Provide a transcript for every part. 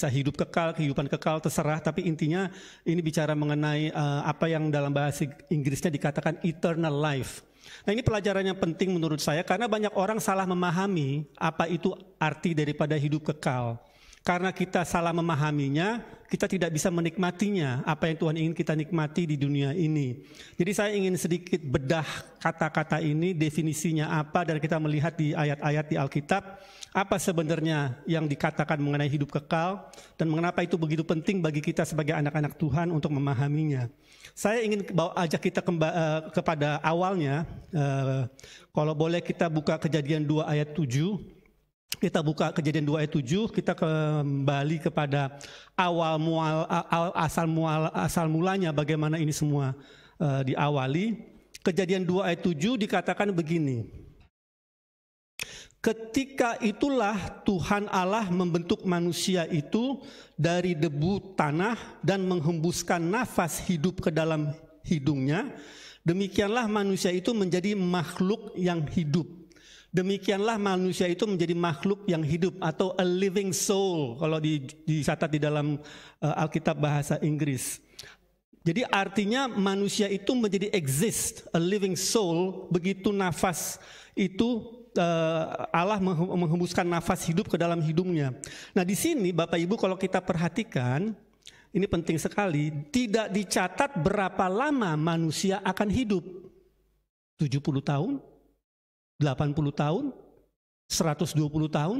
bisa hidup kekal, kehidupan kekal terserah tapi intinya ini bicara mengenai uh, apa yang dalam bahasa Inggrisnya dikatakan eternal life. Nah ini pelajaran yang penting menurut saya karena banyak orang salah memahami apa itu arti daripada hidup kekal. Karena kita salah memahaminya, kita tidak bisa menikmatinya, apa yang Tuhan ingin kita nikmati di dunia ini. Jadi saya ingin sedikit bedah kata-kata ini, definisinya apa, dan kita melihat di ayat-ayat di Alkitab, apa sebenarnya yang dikatakan mengenai hidup kekal, dan mengapa itu begitu penting bagi kita sebagai anak-anak Tuhan untuk memahaminya. Saya ingin bawa ajak kita kemba, uh, kepada awalnya, uh, kalau boleh kita buka kejadian 2 ayat 7, kita buka kejadian 2 ayat 7, kita kembali kepada awal mual, asal mual, asal mulanya bagaimana ini semua uh, diawali. Kejadian 2 ayat 7 dikatakan begini. Ketika itulah Tuhan Allah membentuk manusia itu dari debu tanah dan menghembuskan nafas hidup ke dalam hidungnya. Demikianlah manusia itu menjadi makhluk yang hidup Demikianlah manusia itu menjadi makhluk yang hidup atau a living soul kalau di, dicatat di dalam uh, Alkitab bahasa Inggris. Jadi artinya manusia itu menjadi exist, a living soul, begitu nafas itu uh, Allah menghembuskan nafas hidup ke dalam hidungnya. Nah, di sini Bapak Ibu kalau kita perhatikan, ini penting sekali, tidak dicatat berapa lama manusia akan hidup. 70 tahun, 80 tahun, 120 tahun,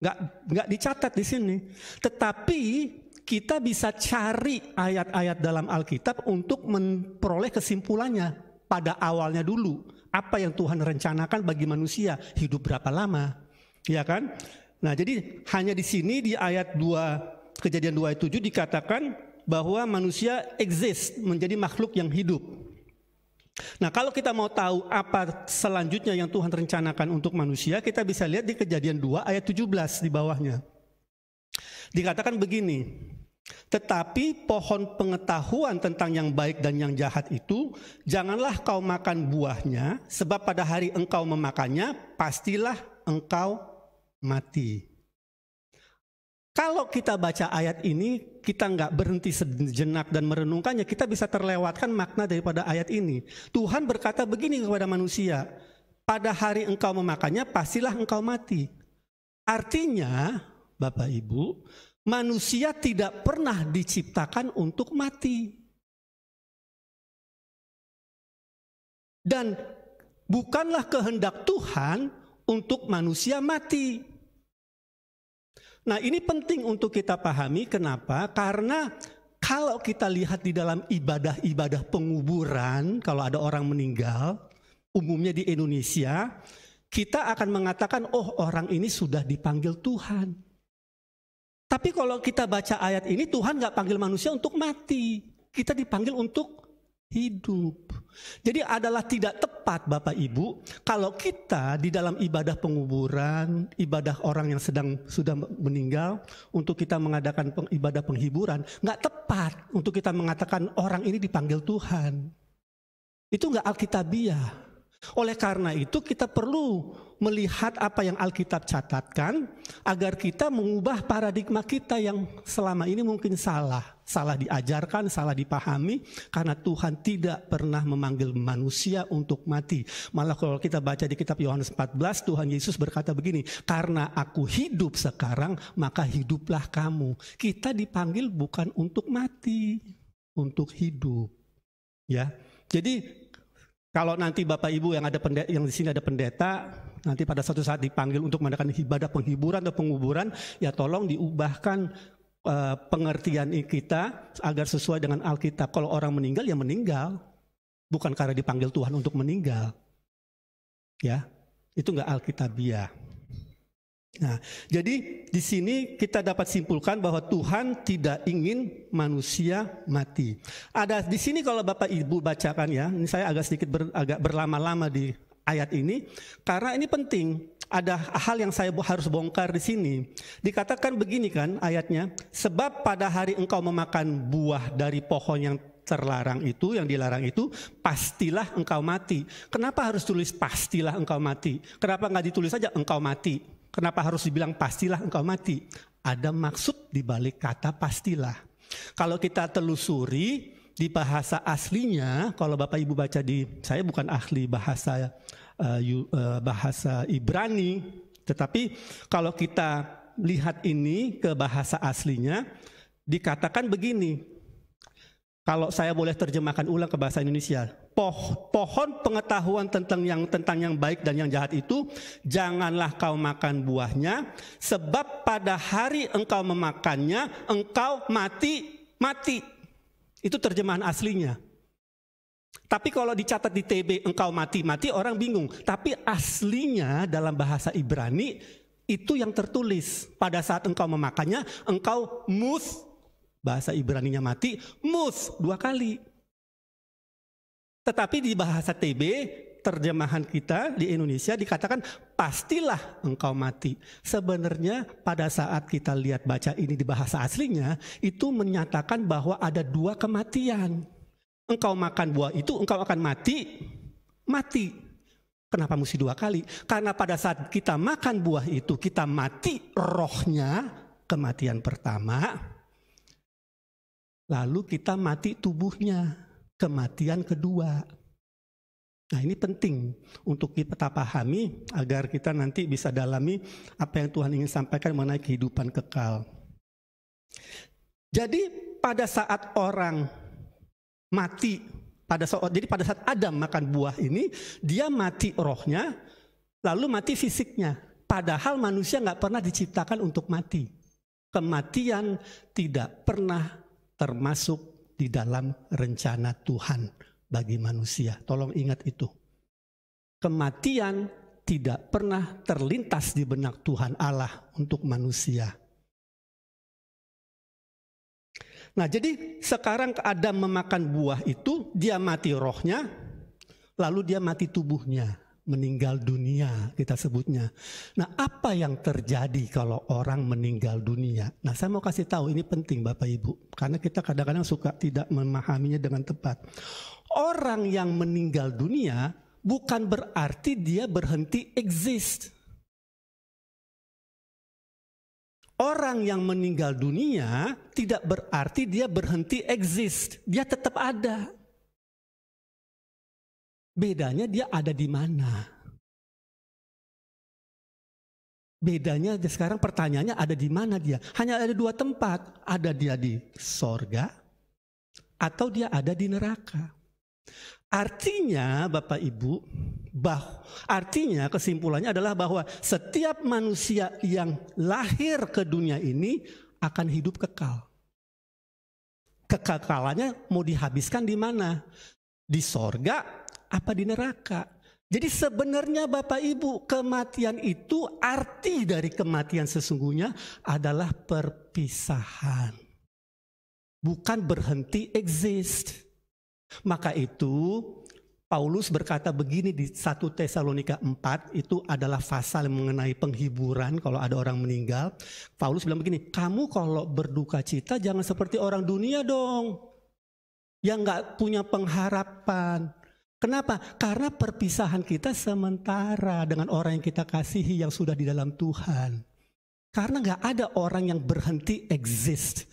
nggak nggak dicatat di sini. Tetapi kita bisa cari ayat-ayat dalam Alkitab untuk memperoleh kesimpulannya pada awalnya dulu. Apa yang Tuhan rencanakan bagi manusia, hidup berapa lama, ya kan? Nah, jadi hanya di sini di ayat 2 Kejadian 2 ayat 7 dikatakan bahwa manusia exist menjadi makhluk yang hidup. Nah, kalau kita mau tahu apa selanjutnya yang Tuhan rencanakan untuk manusia, kita bisa lihat di Kejadian 2 ayat 17 di bawahnya. Dikatakan begini, tetapi pohon pengetahuan tentang yang baik dan yang jahat itu, janganlah kau makan buahnya, sebab pada hari engkau memakannya, pastilah engkau mati. Kalau kita baca ayat ini, kita nggak berhenti sejenak dan merenungkannya, kita bisa terlewatkan makna daripada ayat ini. Tuhan berkata begini kepada manusia, pada hari engkau memakannya, pastilah engkau mati. Artinya, Bapak Ibu, manusia tidak pernah diciptakan untuk mati. Dan bukanlah kehendak Tuhan untuk manusia mati. Nah, ini penting untuk kita pahami kenapa? Karena kalau kita lihat di dalam ibadah-ibadah penguburan, kalau ada orang meninggal, umumnya di Indonesia, kita akan mengatakan, "Oh, orang ini sudah dipanggil Tuhan." Tapi kalau kita baca ayat ini, Tuhan nggak panggil manusia untuk mati. Kita dipanggil untuk hidup. Jadi adalah tidak tepat Bapak Ibu kalau kita di dalam ibadah penguburan, ibadah orang yang sedang sudah meninggal untuk kita mengadakan peng, ibadah penghiburan, nggak tepat untuk kita mengatakan orang ini dipanggil Tuhan. Itu nggak alkitabiah. Oleh karena itu kita perlu melihat apa yang Alkitab catatkan agar kita mengubah paradigma kita yang selama ini mungkin salah, salah diajarkan, salah dipahami karena Tuhan tidak pernah memanggil manusia untuk mati. Malah kalau kita baca di kitab Yohanes 14 Tuhan Yesus berkata begini, "Karena aku hidup sekarang, maka hiduplah kamu." Kita dipanggil bukan untuk mati, untuk hidup. Ya. Jadi kalau nanti Bapak Ibu yang ada pendeta, yang di sini ada pendeta, nanti pada suatu saat dipanggil untuk mengadakan ibadah penghiburan atau penguburan, ya tolong diubahkan uh, pengertian kita agar sesuai dengan Alkitab. Kalau orang meninggal ya meninggal, bukan karena dipanggil Tuhan untuk meninggal. Ya, itu nggak Alkitabiah. Nah, jadi di sini kita dapat simpulkan bahwa Tuhan tidak ingin manusia mati. Ada di sini kalau Bapak Ibu bacakan ya, ini saya agak sedikit ber, agak berlama-lama di ayat ini karena ini penting. Ada hal yang saya harus bongkar di sini. Dikatakan begini kan ayatnya, sebab pada hari engkau memakan buah dari pohon yang terlarang itu, yang dilarang itu, pastilah engkau mati. Kenapa harus tulis pastilah engkau mati? Kenapa nggak ditulis saja engkau mati? Kenapa harus dibilang pastilah engkau mati? Ada maksud di balik kata pastilah. Kalau kita telusuri di bahasa aslinya, kalau Bapak Ibu baca di saya bukan ahli bahasa eh, eh, bahasa Ibrani, tetapi kalau kita lihat ini ke bahasa aslinya dikatakan begini. Kalau saya boleh terjemahkan ulang ke bahasa Indonesia, pohon pengetahuan tentang yang tentang yang baik dan yang jahat itu janganlah kau makan buahnya sebab pada hari engkau memakannya engkau mati mati itu terjemahan aslinya tapi kalau dicatat di TB engkau mati mati orang bingung tapi aslinya dalam bahasa Ibrani itu yang tertulis pada saat engkau memakannya engkau mus bahasa Ibrani nya mati mus dua kali tetapi di bahasa TB, terjemahan kita di Indonesia dikatakan pastilah engkau mati. Sebenarnya pada saat kita lihat baca ini di bahasa aslinya, itu menyatakan bahwa ada dua kematian. Engkau makan buah itu, engkau akan mati. Mati. Kenapa mesti dua kali? Karena pada saat kita makan buah itu, kita mati rohnya, kematian pertama. Lalu kita mati tubuhnya, kematian kedua. Nah ini penting untuk kita pahami agar kita nanti bisa dalami apa yang Tuhan ingin sampaikan mengenai kehidupan kekal. Jadi pada saat orang mati, pada saat, jadi pada saat Adam makan buah ini, dia mati rohnya, lalu mati fisiknya. Padahal manusia nggak pernah diciptakan untuk mati. Kematian tidak pernah termasuk di dalam rencana Tuhan bagi manusia. Tolong ingat itu. Kematian tidak pernah terlintas di benak Tuhan Allah untuk manusia. Nah, jadi sekarang Adam memakan buah itu, dia mati rohnya, lalu dia mati tubuhnya meninggal dunia kita sebutnya. Nah, apa yang terjadi kalau orang meninggal dunia? Nah, saya mau kasih tahu ini penting Bapak Ibu karena kita kadang-kadang suka tidak memahaminya dengan tepat. Orang yang meninggal dunia bukan berarti dia berhenti exist. Orang yang meninggal dunia tidak berarti dia berhenti exist. Dia tetap ada. Bedanya dia ada di mana? Bedanya sekarang pertanyaannya ada di mana dia? Hanya ada dua tempat. Ada dia di sorga atau dia ada di neraka. Artinya Bapak Ibu, bah, artinya kesimpulannya adalah bahwa setiap manusia yang lahir ke dunia ini akan hidup kekal. Kekekalannya mau dihabiskan di mana? Di sorga apa di neraka. Jadi sebenarnya Bapak Ibu kematian itu arti dari kematian sesungguhnya adalah perpisahan. Bukan berhenti exist. Maka itu Paulus berkata begini di 1 Tesalonika 4 itu adalah pasal mengenai penghiburan kalau ada orang meninggal. Paulus bilang begini, kamu kalau berduka cita jangan seperti orang dunia dong. Yang nggak punya pengharapan. Kenapa? Karena perpisahan kita sementara dengan orang yang kita kasihi yang sudah di dalam Tuhan. Karena nggak ada orang yang berhenti exist.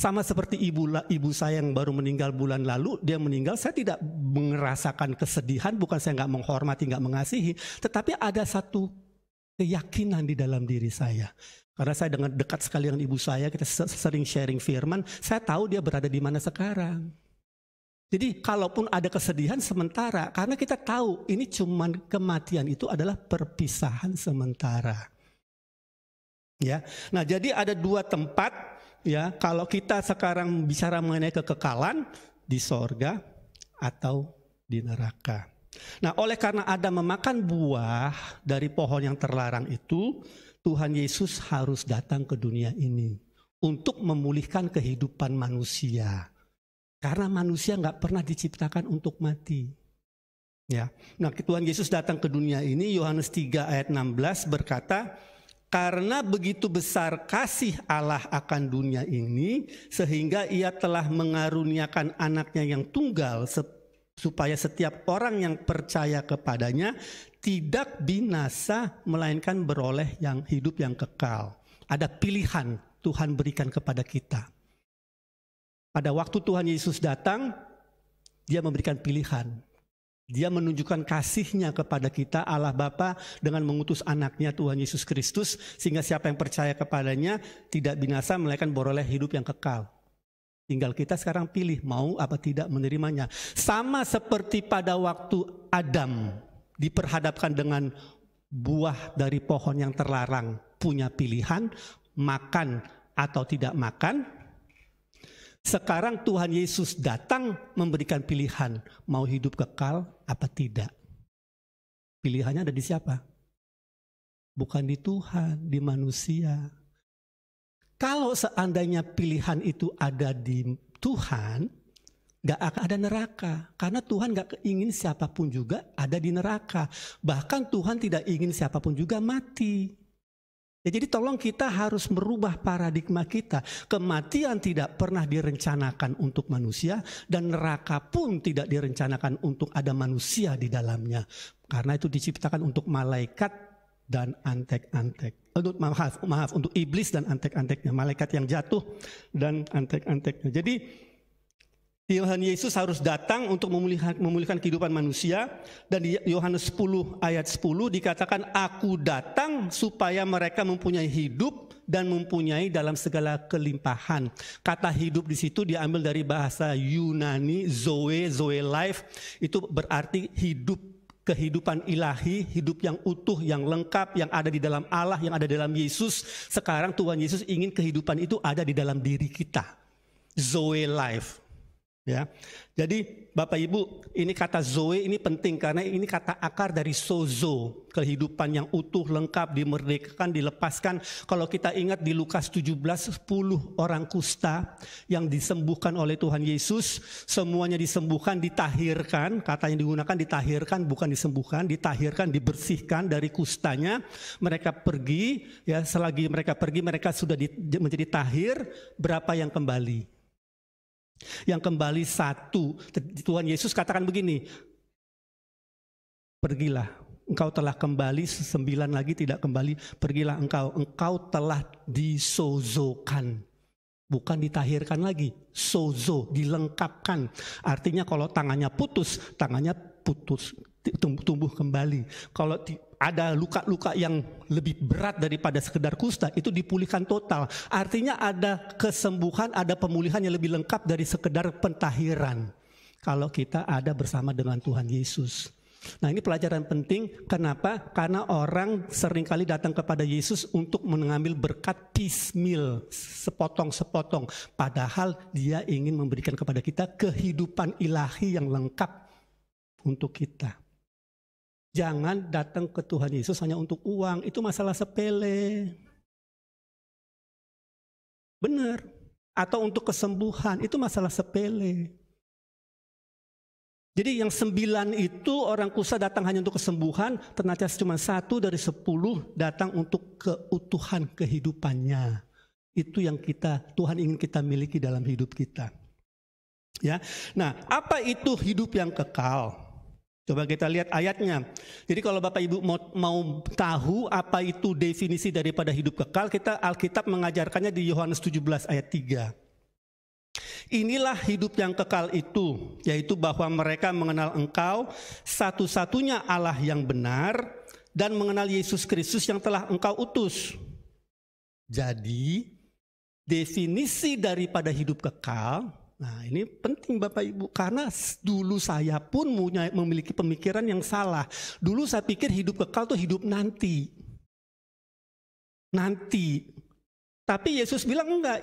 Sama seperti ibu ibu saya yang baru meninggal bulan lalu, dia meninggal. Saya tidak merasakan kesedihan, bukan saya nggak menghormati, nggak mengasihi, tetapi ada satu keyakinan di dalam diri saya. Karena saya dengan dekat sekali dengan ibu saya, kita sering sharing firman, saya tahu dia berada di mana sekarang. Jadi kalaupun ada kesedihan sementara, karena kita tahu ini cuman kematian itu adalah perpisahan sementara. Ya, nah jadi ada dua tempat ya kalau kita sekarang bicara mengenai kekekalan di sorga atau di neraka. Nah oleh karena ada memakan buah dari pohon yang terlarang itu, Tuhan Yesus harus datang ke dunia ini untuk memulihkan kehidupan manusia karena manusia nggak pernah diciptakan untuk mati. Ya. Nah, Tuhan Yesus datang ke dunia ini Yohanes 3 ayat 16 berkata, "Karena begitu besar kasih Allah akan dunia ini sehingga Ia telah mengaruniakan anaknya yang tunggal supaya setiap orang yang percaya kepadanya tidak binasa melainkan beroleh yang hidup yang kekal." Ada pilihan Tuhan berikan kepada kita. Pada waktu Tuhan Yesus datang, dia memberikan pilihan. Dia menunjukkan kasihnya kepada kita Allah Bapa dengan mengutus anaknya Tuhan Yesus Kristus sehingga siapa yang percaya kepadanya tidak binasa melainkan beroleh hidup yang kekal. Tinggal kita sekarang pilih mau apa tidak menerimanya. Sama seperti pada waktu Adam diperhadapkan dengan buah dari pohon yang terlarang, punya pilihan makan atau tidak makan, sekarang Tuhan Yesus datang memberikan pilihan, mau hidup kekal apa tidak. Pilihannya ada di siapa? Bukan di Tuhan, di manusia. Kalau seandainya pilihan itu ada di Tuhan, gak akan ada neraka. Karena Tuhan gak ingin siapapun juga ada di neraka. Bahkan Tuhan tidak ingin siapapun juga mati. Ya, jadi tolong kita harus merubah paradigma kita. Kematian tidak pernah direncanakan untuk manusia dan neraka pun tidak direncanakan untuk ada manusia di dalamnya. Karena itu diciptakan untuk malaikat dan antek-antek. Untuk maaf, maaf untuk iblis dan antek-anteknya, malaikat yang jatuh dan antek-anteknya. Jadi Tuhan Yesus harus datang untuk memulihkan, kehidupan manusia dan di Yohanes 10 ayat 10 dikatakan aku datang supaya mereka mempunyai hidup dan mempunyai dalam segala kelimpahan. Kata hidup di situ diambil dari bahasa Yunani zoe zoe life itu berarti hidup kehidupan ilahi, hidup yang utuh, yang lengkap, yang ada di dalam Allah, yang ada di dalam Yesus. Sekarang Tuhan Yesus ingin kehidupan itu ada di dalam diri kita. Zoe life Ya. Jadi Bapak Ibu, ini kata Zoe ini penting karena ini kata akar dari sozo, kehidupan yang utuh, lengkap, dimerdekakan, dilepaskan. Kalau kita ingat di Lukas 17, 10 orang kusta yang disembuhkan oleh Tuhan Yesus, semuanya disembuhkan, ditahirkan, kata yang digunakan ditahirkan, bukan disembuhkan, ditahirkan, dibersihkan dari kustanya. Mereka pergi, ya selagi mereka pergi mereka sudah di, menjadi tahir, berapa yang kembali? Yang kembali satu, Tuhan Yesus katakan begini, pergilah, engkau telah kembali, sembilan lagi tidak kembali, pergilah engkau, engkau telah disozokan. Bukan ditahirkan lagi, sozo, dilengkapkan. Artinya kalau tangannya putus, tangannya putus, tumbuh kembali. Kalau ada luka-luka yang lebih berat daripada sekedar kusta itu dipulihkan total. Artinya ada kesembuhan, ada pemulihan yang lebih lengkap dari sekedar pentahiran. Kalau kita ada bersama dengan Tuhan Yesus. Nah ini pelajaran penting, kenapa? Karena orang seringkali datang kepada Yesus untuk mengambil berkat pismil, sepotong-sepotong. Padahal dia ingin memberikan kepada kita kehidupan ilahi yang lengkap untuk kita. Jangan datang ke Tuhan Yesus hanya untuk uang. Itu masalah sepele. Benar. Atau untuk kesembuhan. Itu masalah sepele. Jadi yang sembilan itu orang kusa datang hanya untuk kesembuhan. Ternyata cuma satu dari sepuluh datang untuk keutuhan kehidupannya. Itu yang kita Tuhan ingin kita miliki dalam hidup kita. Ya. Nah, apa itu hidup yang kekal? Coba kita lihat ayatnya. Jadi kalau Bapak Ibu mau, mau tahu apa itu definisi daripada hidup kekal, kita Alkitab mengajarkannya di Yohanes 17 ayat 3. Inilah hidup yang kekal itu, yaitu bahwa mereka mengenal Engkau, satu-satunya Allah yang benar, dan mengenal Yesus Kristus yang telah Engkau utus. Jadi, definisi daripada hidup kekal Nah ini penting Bapak Ibu karena dulu saya pun punya, memiliki pemikiran yang salah. Dulu saya pikir hidup kekal itu hidup nanti. Nanti. Tapi Yesus bilang enggak,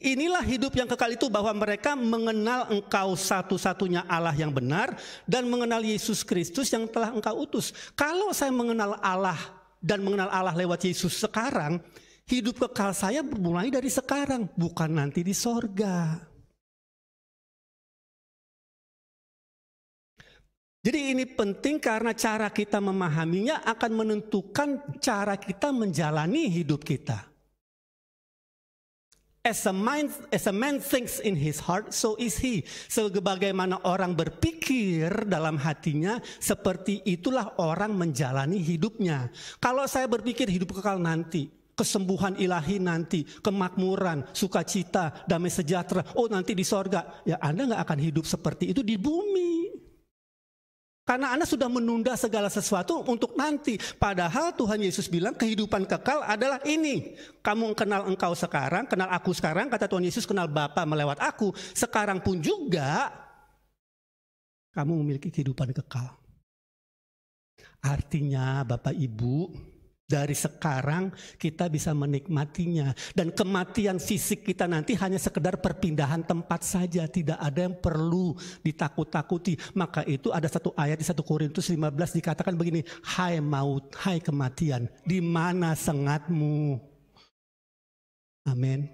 inilah hidup yang kekal itu bahwa mereka mengenal engkau satu-satunya Allah yang benar dan mengenal Yesus Kristus yang telah engkau utus. Kalau saya mengenal Allah dan mengenal Allah lewat Yesus sekarang, hidup kekal saya bermulai dari sekarang, bukan nanti di sorga. Jadi ini penting karena cara kita memahaminya akan menentukan cara kita menjalani hidup kita. As a, mind, as a man thinks in his heart, so is he. Sebagaimana orang berpikir dalam hatinya, seperti itulah orang menjalani hidupnya. Kalau saya berpikir hidup kekal nanti, kesembuhan ilahi nanti, kemakmuran, sukacita, damai sejahtera, oh nanti di sorga. Ya Anda nggak akan hidup seperti itu di bumi. Karena Anda sudah menunda segala sesuatu untuk nanti. Padahal Tuhan Yesus bilang kehidupan kekal adalah ini. Kamu kenal engkau sekarang, kenal aku sekarang, kata Tuhan Yesus kenal Bapa melewat aku. Sekarang pun juga kamu memiliki kehidupan kekal. Artinya Bapak Ibu, dari sekarang kita bisa menikmatinya dan kematian fisik kita nanti hanya sekedar perpindahan tempat saja, tidak ada yang perlu ditakut-takuti. Maka itu ada satu ayat di 1 Korintus 15 dikatakan begini, "Hai maut, hai kematian, di mana sengatmu?" Amin.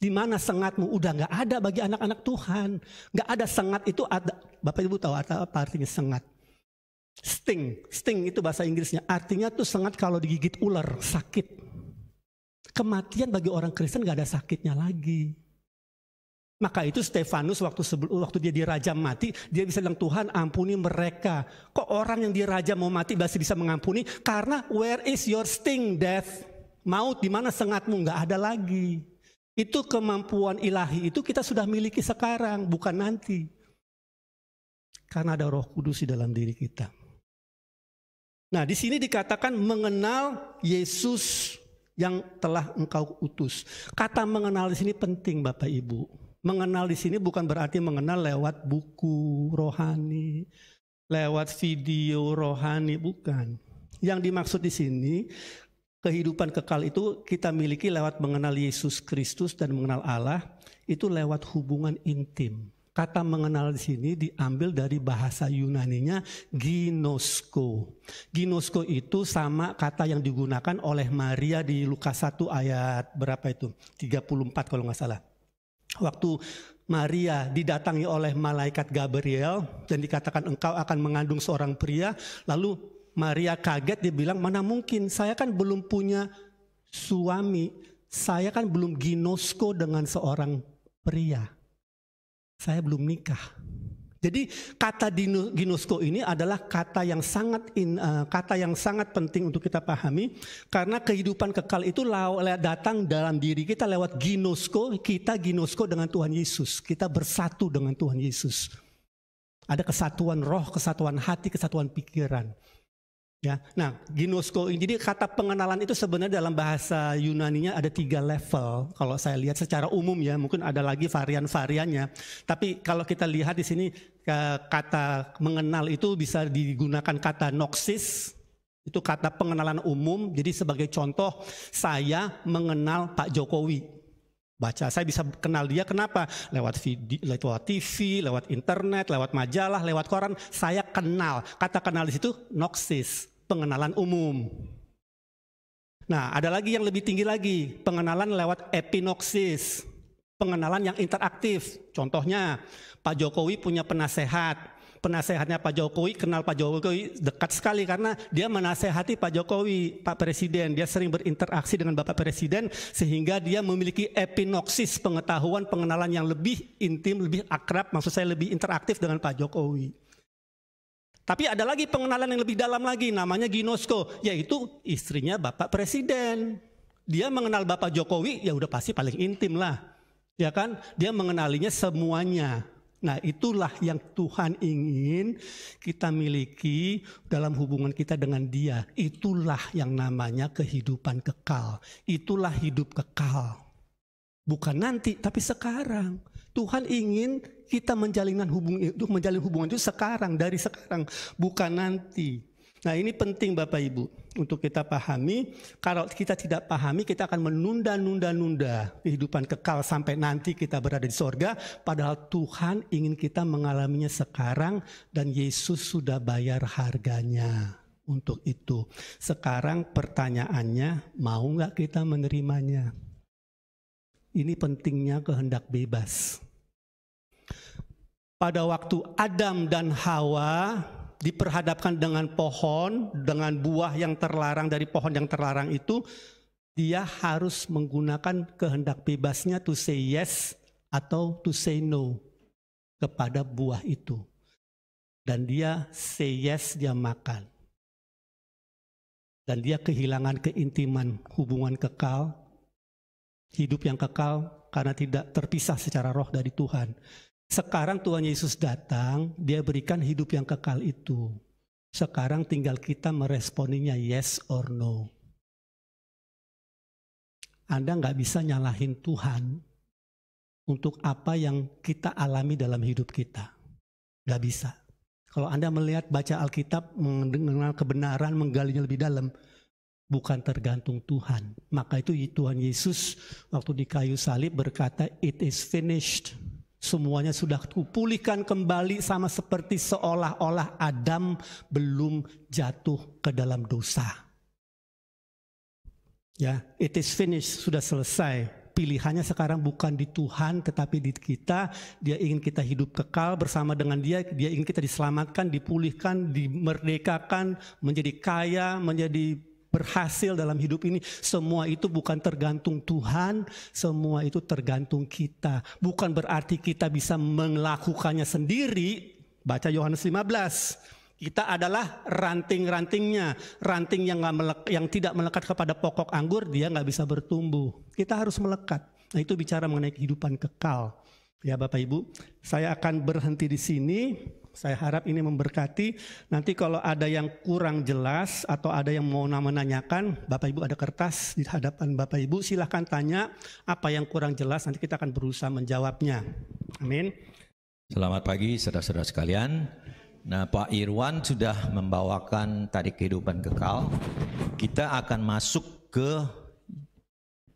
Di mana sengatmu? Udah nggak ada bagi anak-anak Tuhan. Nggak ada sengat itu ada. Bapak Ibu tahu apa artinya sengat? Sting, sting itu bahasa Inggrisnya. Artinya tuh sangat kalau digigit ular, sakit. Kematian bagi orang Kristen gak ada sakitnya lagi. Maka itu Stefanus waktu sebelum waktu dia dirajam mati, dia bisa bilang Tuhan ampuni mereka. Kok orang yang dirajam mau mati masih bisa mengampuni? Karena where is your sting death? Maut di mana sengatmu nggak ada lagi. Itu kemampuan ilahi itu kita sudah miliki sekarang, bukan nanti. Karena ada Roh Kudus di dalam diri kita. Nah, di sini dikatakan mengenal Yesus yang telah engkau utus. Kata mengenal di sini penting Bapak Ibu. Mengenal di sini bukan berarti mengenal lewat buku rohani, lewat video rohani, bukan. Yang dimaksud di sini kehidupan kekal itu kita miliki lewat mengenal Yesus Kristus dan mengenal Allah itu lewat hubungan intim. Kata mengenal di sini diambil dari bahasa Yunaninya ginosko. Ginosko itu sama kata yang digunakan oleh Maria di Lukas 1 ayat berapa itu? 34 kalau nggak salah. Waktu Maria didatangi oleh malaikat Gabriel dan dikatakan engkau akan mengandung seorang pria, lalu Maria kaget dia bilang mana mungkin saya kan belum punya suami, saya kan belum ginosko dengan seorang pria saya belum nikah. Jadi kata ginosko ini adalah kata yang sangat in, uh, kata yang sangat penting untuk kita pahami karena kehidupan kekal itu datang dalam diri kita lewat ginosko, kita ginosko dengan Tuhan Yesus, kita bersatu dengan Tuhan Yesus. Ada kesatuan roh, kesatuan hati, kesatuan pikiran. Ya, nah ginosko jadi kata pengenalan itu sebenarnya dalam bahasa Yunani-nya ada tiga level. Kalau saya lihat secara umum ya, mungkin ada lagi varian-variannya. Tapi kalau kita lihat di sini kata mengenal itu bisa digunakan kata noxis, itu kata pengenalan umum. Jadi sebagai contoh, saya mengenal Pak Jokowi. Baca, saya bisa kenal dia kenapa? lewat TV, lewat internet, lewat majalah, lewat koran. Saya kenal. Kata kenal di situ noxis pengenalan umum. Nah, ada lagi yang lebih tinggi lagi, pengenalan lewat epinoksis, pengenalan yang interaktif. Contohnya, Pak Jokowi punya penasehat, penasehatnya Pak Jokowi kenal Pak Jokowi dekat sekali karena dia menasehati Pak Jokowi, Pak Presiden. Dia sering berinteraksi dengan Bapak Presiden sehingga dia memiliki epinoksis, pengetahuan pengenalan yang lebih intim, lebih akrab, maksud saya lebih interaktif dengan Pak Jokowi. Tapi ada lagi pengenalan yang lebih dalam lagi namanya Ginosko yaitu istrinya Bapak Presiden. Dia mengenal Bapak Jokowi ya udah pasti paling intim lah. Ya kan? Dia mengenalinya semuanya. Nah, itulah yang Tuhan ingin kita miliki dalam hubungan kita dengan Dia. Itulah yang namanya kehidupan kekal. Itulah hidup kekal. Bukan nanti, tapi sekarang. Tuhan ingin kita menjalinan hubungan itu menjalin hubungan itu sekarang dari sekarang bukan nanti. Nah ini penting Bapak Ibu untuk kita pahami. Kalau kita tidak pahami kita akan menunda-nunda-nunda kehidupan kekal sampai nanti kita berada di sorga. Padahal Tuhan ingin kita mengalaminya sekarang dan Yesus sudah bayar harganya untuk itu. Sekarang pertanyaannya mau nggak kita menerimanya? Ini pentingnya kehendak bebas pada waktu Adam dan Hawa diperhadapkan dengan pohon, dengan buah yang terlarang dari pohon yang terlarang itu, dia harus menggunakan kehendak bebasnya to say yes atau to say no kepada buah itu. Dan dia say yes, dia makan. Dan dia kehilangan keintiman hubungan kekal, hidup yang kekal karena tidak terpisah secara roh dari Tuhan. Sekarang Tuhan Yesus datang, dia berikan hidup yang kekal itu. Sekarang tinggal kita meresponinya yes or no. Anda nggak bisa nyalahin Tuhan untuk apa yang kita alami dalam hidup kita. Nggak bisa. Kalau Anda melihat baca Alkitab, mengenal kebenaran, menggalinya lebih dalam, bukan tergantung Tuhan. Maka itu Tuhan Yesus waktu di kayu salib berkata, it is finished. Semuanya sudah kupulihkan kembali sama seperti seolah-olah Adam belum jatuh ke dalam dosa. Ya, it is finished, sudah selesai pilihannya sekarang bukan di Tuhan tetapi di kita. Dia ingin kita hidup kekal bersama dengan dia. Dia ingin kita diselamatkan, dipulihkan, dimerdekakan, menjadi kaya, menjadi berhasil dalam hidup ini, semua itu bukan tergantung Tuhan, semua itu tergantung kita. Bukan berarti kita bisa melakukannya sendiri. Baca Yohanes 15. Kita adalah ranting-rantingnya, ranting yang gak melek, yang tidak melekat kepada pokok anggur dia nggak bisa bertumbuh. Kita harus melekat. Nah itu bicara mengenai kehidupan kekal. Ya Bapak Ibu, saya akan berhenti di sini. Saya harap ini memberkati. Nanti kalau ada yang kurang jelas atau ada yang mau menanyakan, Bapak Ibu ada kertas di hadapan Bapak Ibu, silahkan tanya apa yang kurang jelas, nanti kita akan berusaha menjawabnya. Amin. Selamat pagi saudara-saudara sekalian. Nah Pak Irwan sudah membawakan tadi kehidupan kekal. Kita akan masuk ke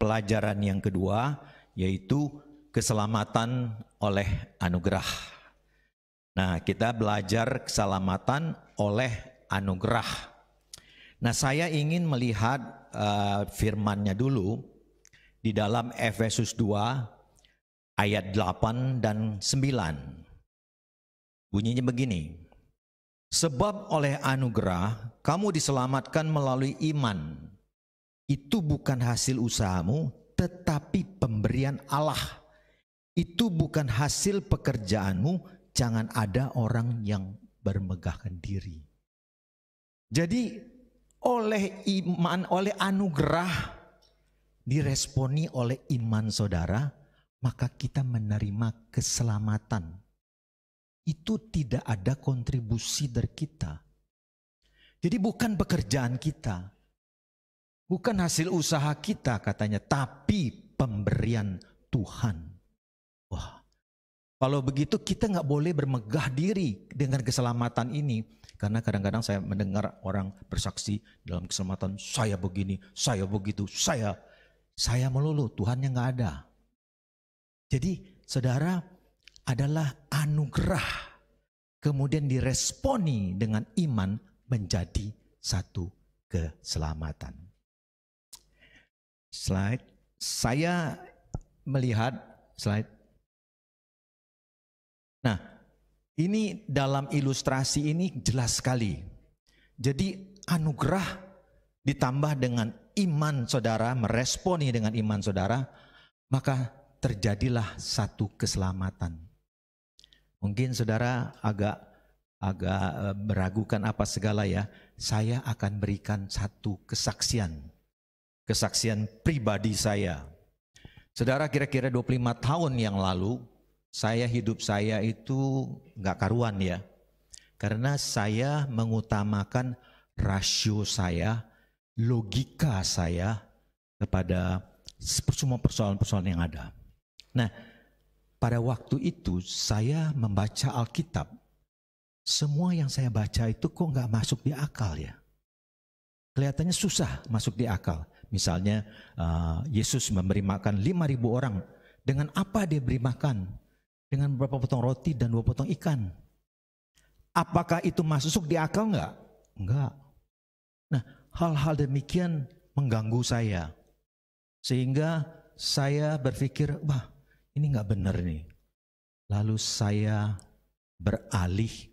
pelajaran yang kedua, yaitu keselamatan oleh anugerah. Nah, kita belajar keselamatan oleh anugerah. Nah, saya ingin melihat uh, firmannya dulu di dalam Efesus 2 ayat 8 dan 9. Bunyinya begini. Sebab oleh anugerah kamu diselamatkan melalui iman. Itu bukan hasil usahamu, tetapi pemberian Allah. Itu bukan hasil pekerjaanmu, jangan ada orang yang bermegahkan diri. Jadi oleh iman, oleh anugerah diresponi oleh iman saudara, maka kita menerima keselamatan. Itu tidak ada kontribusi dari kita. Jadi bukan pekerjaan kita. Bukan hasil usaha kita katanya, tapi pemberian Tuhan. Wah, kalau begitu kita nggak boleh bermegah diri dengan keselamatan ini. Karena kadang-kadang saya mendengar orang bersaksi dalam keselamatan, saya begini, saya begitu, saya, saya melulu, Tuhan yang nggak ada. Jadi saudara adalah anugerah. Kemudian diresponi dengan iman menjadi satu keselamatan. Slide. Saya melihat slide Nah, ini dalam ilustrasi ini jelas sekali. Jadi anugerah ditambah dengan iman saudara, meresponi dengan iman saudara, maka terjadilah satu keselamatan. Mungkin saudara agak agak eh, meragukan apa segala ya, saya akan berikan satu kesaksian. Kesaksian pribadi saya. Saudara kira-kira 25 tahun yang lalu saya hidup saya itu nggak karuan ya. Karena saya mengutamakan rasio saya, logika saya kepada semua persoalan-persoalan yang ada. Nah, pada waktu itu saya membaca Alkitab. Semua yang saya baca itu kok nggak masuk di akal ya. Kelihatannya susah masuk di akal. Misalnya uh, Yesus memberi makan 5.000 orang. Dengan apa dia beri makan? dengan beberapa potong roti dan dua potong ikan. Apakah itu masuk di akal enggak? Enggak. Nah, hal-hal demikian mengganggu saya. Sehingga saya berpikir, wah ini enggak benar nih. Lalu saya beralih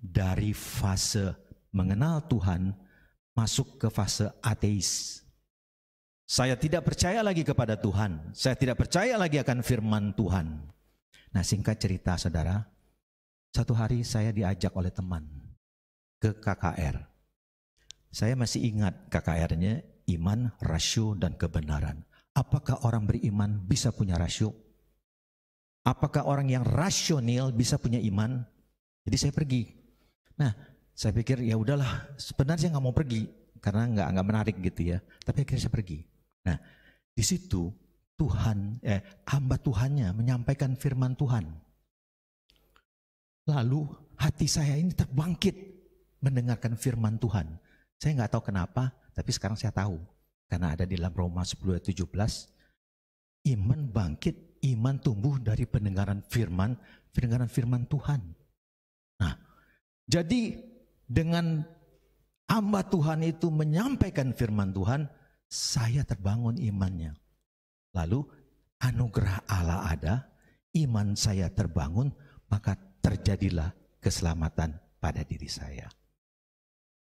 dari fase mengenal Tuhan masuk ke fase ateis. Saya tidak percaya lagi kepada Tuhan. Saya tidak percaya lagi akan firman Tuhan. Nah singkat cerita saudara, satu hari saya diajak oleh teman ke KKR. Saya masih ingat KKR-nya iman, rasio, dan kebenaran. Apakah orang beriman bisa punya rasio? Apakah orang yang rasional bisa punya iman? Jadi saya pergi. Nah, saya pikir ya udahlah, sebenarnya nggak mau pergi karena nggak nggak menarik gitu ya. Tapi akhirnya saya pergi. Nah, di situ Tuhan, eh, hamba Tuhannya menyampaikan firman Tuhan. Lalu hati saya ini terbangkit mendengarkan firman Tuhan. Saya nggak tahu kenapa, tapi sekarang saya tahu. Karena ada di dalam Roma 10 ayat 17, iman bangkit, iman tumbuh dari pendengaran firman, pendengaran firman Tuhan. Nah, jadi dengan hamba Tuhan itu menyampaikan firman Tuhan, saya terbangun imannya. Lalu anugerah Allah ada, iman saya terbangun, maka terjadilah keselamatan pada diri saya.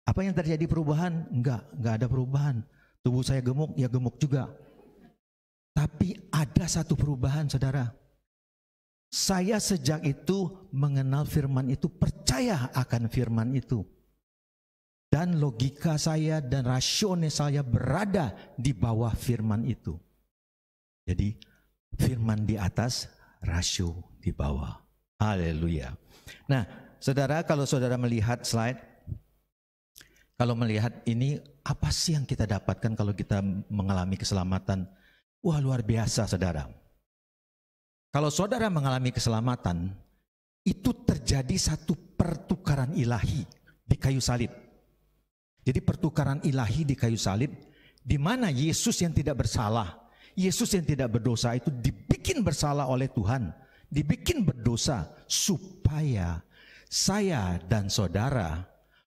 Apa yang terjadi perubahan? Enggak, enggak ada perubahan. Tubuh saya gemuk, ya gemuk juga. Tapi ada satu perubahan saudara. Saya sejak itu mengenal firman itu, percaya akan firman itu. Dan logika saya dan rasional saya berada di bawah firman itu. Jadi firman di atas, rasio di bawah. Haleluya. Nah, saudara kalau saudara melihat slide, kalau melihat ini apa sih yang kita dapatkan kalau kita mengalami keselamatan? Wah luar biasa saudara. Kalau saudara mengalami keselamatan, itu terjadi satu pertukaran ilahi di kayu salib. Jadi pertukaran ilahi di kayu salib, di mana Yesus yang tidak bersalah, Yesus yang tidak berdosa itu dibikin bersalah oleh Tuhan, dibikin berdosa supaya saya dan saudara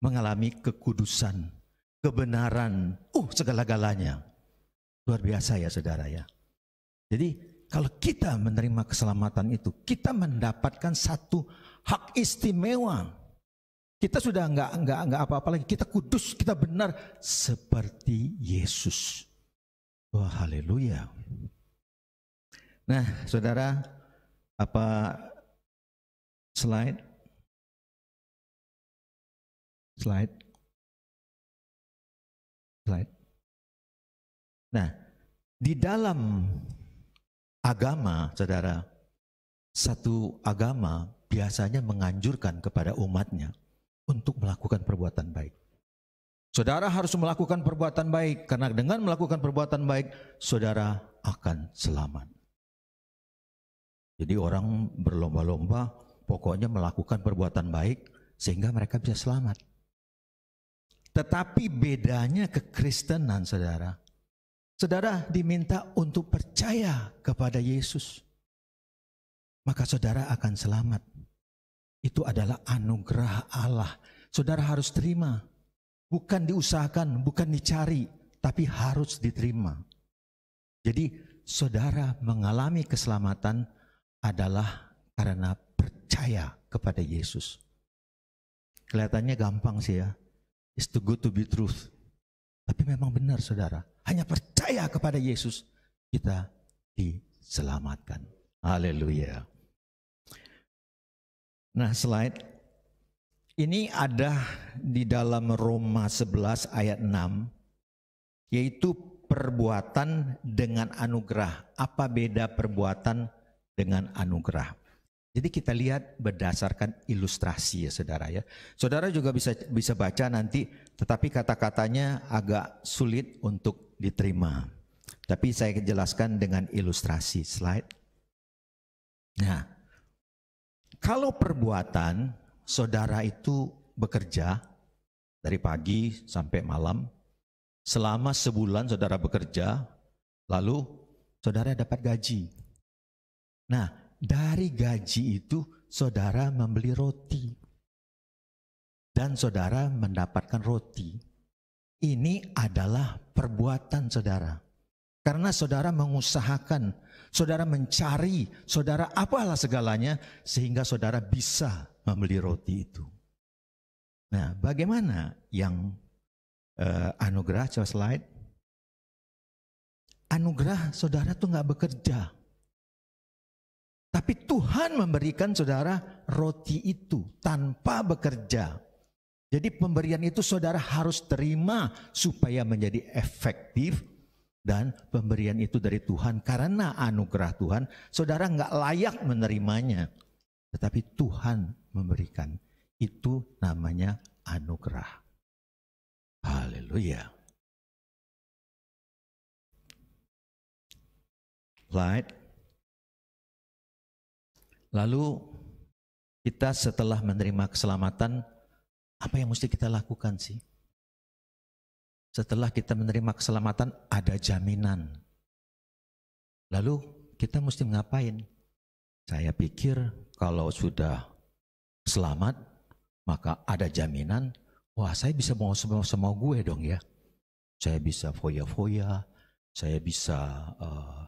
mengalami kekudusan, kebenaran, uh segala-galanya. Luar biasa ya saudara ya. Jadi kalau kita menerima keselamatan itu, kita mendapatkan satu hak istimewa. Kita sudah nggak nggak nggak apa-apa lagi. Kita kudus, kita benar seperti Yesus. Wah, oh, haleluya. Nah, saudara, apa slide? Slide. Slide. Nah, di dalam agama, saudara, satu agama biasanya menganjurkan kepada umatnya untuk melakukan perbuatan baik. Saudara harus melakukan perbuatan baik karena dengan melakukan perbuatan baik saudara akan selamat. Jadi orang berlomba-lomba pokoknya melakukan perbuatan baik sehingga mereka bisa selamat. Tetapi bedanya kekristenan saudara. Saudara diminta untuk percaya kepada Yesus. Maka saudara akan selamat. Itu adalah anugerah Allah. Saudara harus terima bukan diusahakan, bukan dicari, tapi harus diterima. Jadi, saudara mengalami keselamatan adalah karena percaya kepada Yesus. Kelihatannya gampang sih ya. It's too good to be truth. Tapi memang benar saudara. Hanya percaya kepada Yesus kita diselamatkan. Haleluya. Nah slide ini ada di dalam Roma 11 ayat 6 yaitu perbuatan dengan anugerah. Apa beda perbuatan dengan anugerah? Jadi kita lihat berdasarkan ilustrasi ya saudara ya. Saudara juga bisa bisa baca nanti tetapi kata-katanya agak sulit untuk diterima. Tapi saya jelaskan dengan ilustrasi slide. Nah, kalau perbuatan saudara itu bekerja dari pagi sampai malam, selama sebulan saudara bekerja, lalu saudara dapat gaji. Nah, dari gaji itu saudara membeli roti. Dan saudara mendapatkan roti. Ini adalah perbuatan saudara. Karena saudara mengusahakan, saudara mencari, saudara apalah segalanya sehingga saudara bisa membeli roti itu. Nah, bagaimana yang uh, anugerah coba slide? Anugerah saudara tuh nggak bekerja. Tapi Tuhan memberikan saudara roti itu tanpa bekerja. Jadi pemberian itu saudara harus terima supaya menjadi efektif dan pemberian itu dari Tuhan karena anugerah Tuhan saudara nggak layak menerimanya. Tetapi Tuhan memberikan. Itu namanya anugerah. Haleluya. Light. Lalu kita setelah menerima keselamatan, apa yang mesti kita lakukan sih? Setelah kita menerima keselamatan, ada jaminan. Lalu kita mesti ngapain? Saya pikir kalau sudah selamat, maka ada jaminan, wah saya bisa mau semua semua gue dong ya. Saya bisa foya-foya, saya bisa uh,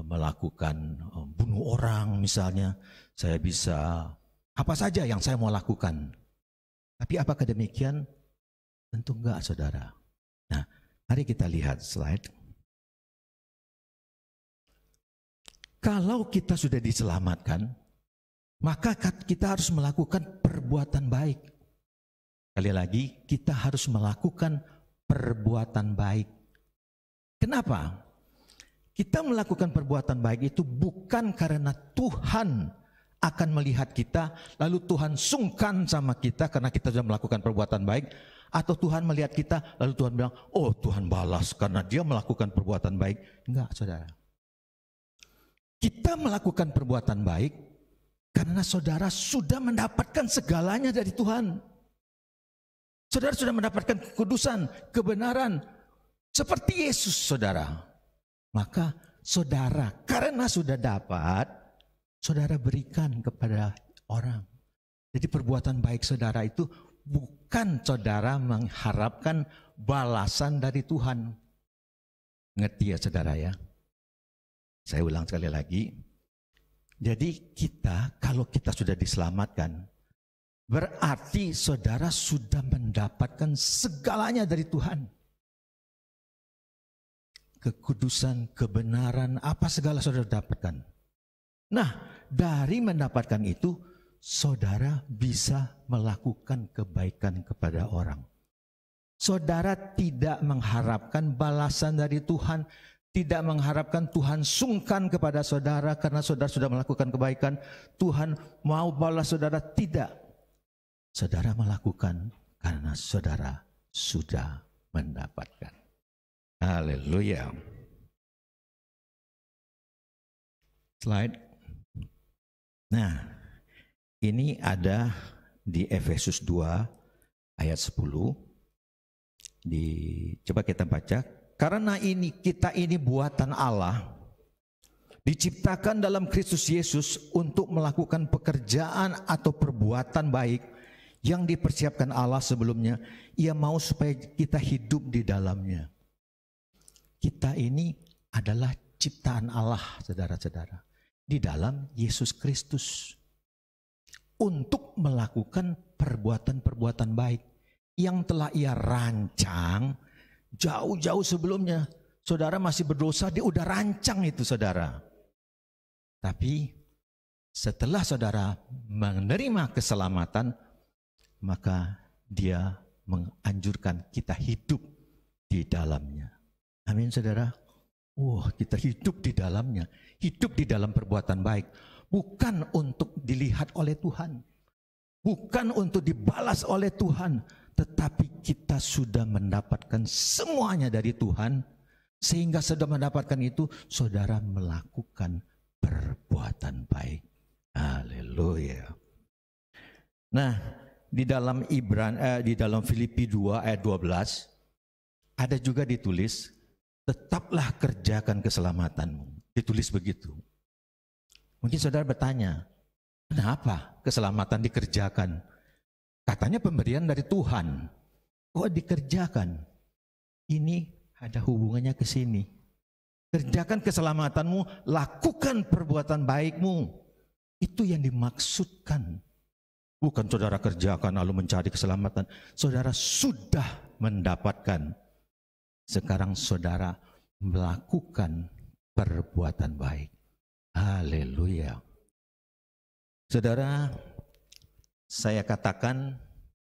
melakukan uh, bunuh orang misalnya, saya bisa apa saja yang saya mau lakukan. Tapi apakah demikian? Tentu enggak saudara. Nah, mari kita lihat slide. Kalau kita sudah diselamatkan, maka kita harus melakukan perbuatan baik. Sekali lagi, kita harus melakukan perbuatan baik. Kenapa? Kita melakukan perbuatan baik itu bukan karena Tuhan akan melihat kita, lalu Tuhan sungkan sama kita karena kita sudah melakukan perbuatan baik, atau Tuhan melihat kita, lalu Tuhan bilang, "Oh, Tuhan balas karena dia melakukan perbuatan baik." Enggak, saudara. Kita melakukan perbuatan baik karena saudara sudah mendapatkan segalanya dari Tuhan. Saudara sudah mendapatkan kekudusan, kebenaran. Seperti Yesus saudara. Maka saudara karena sudah dapat, saudara berikan kepada orang. Jadi perbuatan baik saudara itu bukan saudara mengharapkan balasan dari Tuhan. Ngerti ya saudara ya? Saya ulang sekali lagi, jadi kita kalau kita sudah diselamatkan berarti saudara sudah mendapatkan segalanya dari Tuhan. Kekudusan, kebenaran, apa segala saudara dapatkan. Nah, dari mendapatkan itu saudara bisa melakukan kebaikan kepada orang. Saudara tidak mengharapkan balasan dari Tuhan, tidak mengharapkan Tuhan sungkan kepada saudara karena saudara sudah melakukan kebaikan. Tuhan mau balas saudara tidak. Saudara melakukan karena saudara sudah mendapatkan. Haleluya. Slide. Nah, ini ada di Efesus 2 ayat 10. Di, coba kita baca karena ini kita ini buatan Allah diciptakan dalam Kristus Yesus untuk melakukan pekerjaan atau perbuatan baik yang dipersiapkan Allah sebelumnya. Ia mau supaya kita hidup di dalamnya. Kita ini adalah ciptaan Allah, saudara-saudara, di dalam Yesus Kristus untuk melakukan perbuatan-perbuatan baik yang telah Ia rancang Jauh-jauh sebelumnya, saudara masih berdosa, dia udah rancang itu saudara. Tapi setelah saudara menerima keselamatan, maka dia menganjurkan kita hidup di dalamnya. Amin saudara. Wah, kita hidup di dalamnya. Hidup di dalam perbuatan baik. Bukan untuk dilihat oleh Tuhan. Bukan untuk dibalas oleh Tuhan tetapi kita sudah mendapatkan semuanya dari Tuhan, sehingga sudah mendapatkan itu, saudara melakukan perbuatan baik. Haleluya. Nah, di dalam Ibran eh, di dalam Filipi 2 ayat 12 ada juga ditulis tetaplah kerjakan keselamatanmu. Ditulis begitu. Mungkin saudara bertanya, kenapa keselamatan dikerjakan? Katanya pemberian dari Tuhan. Kok dikerjakan? Ini ada hubungannya ke sini. Kerjakan keselamatanmu, lakukan perbuatan baikmu. Itu yang dimaksudkan. Bukan saudara kerjakan lalu mencari keselamatan. Saudara sudah mendapatkan. Sekarang saudara melakukan perbuatan baik. Haleluya. Saudara, saya katakan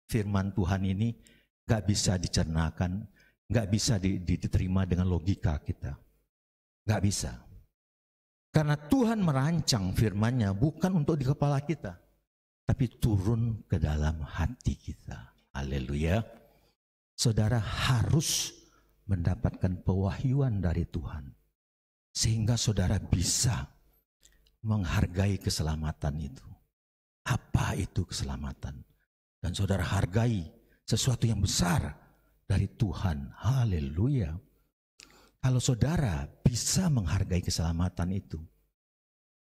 firman Tuhan ini gak bisa dicernakan, gak bisa diterima dengan logika kita. gak bisa. Karena Tuhan merancang firmannya bukan untuk di kepala kita, tapi turun ke dalam hati kita. Haleluya. Saudara harus mendapatkan pewahyuan dari Tuhan. Sehingga saudara bisa menghargai keselamatan itu. Apa itu keselamatan? Dan saudara hargai sesuatu yang besar dari Tuhan. Haleluya. Kalau saudara bisa menghargai keselamatan itu,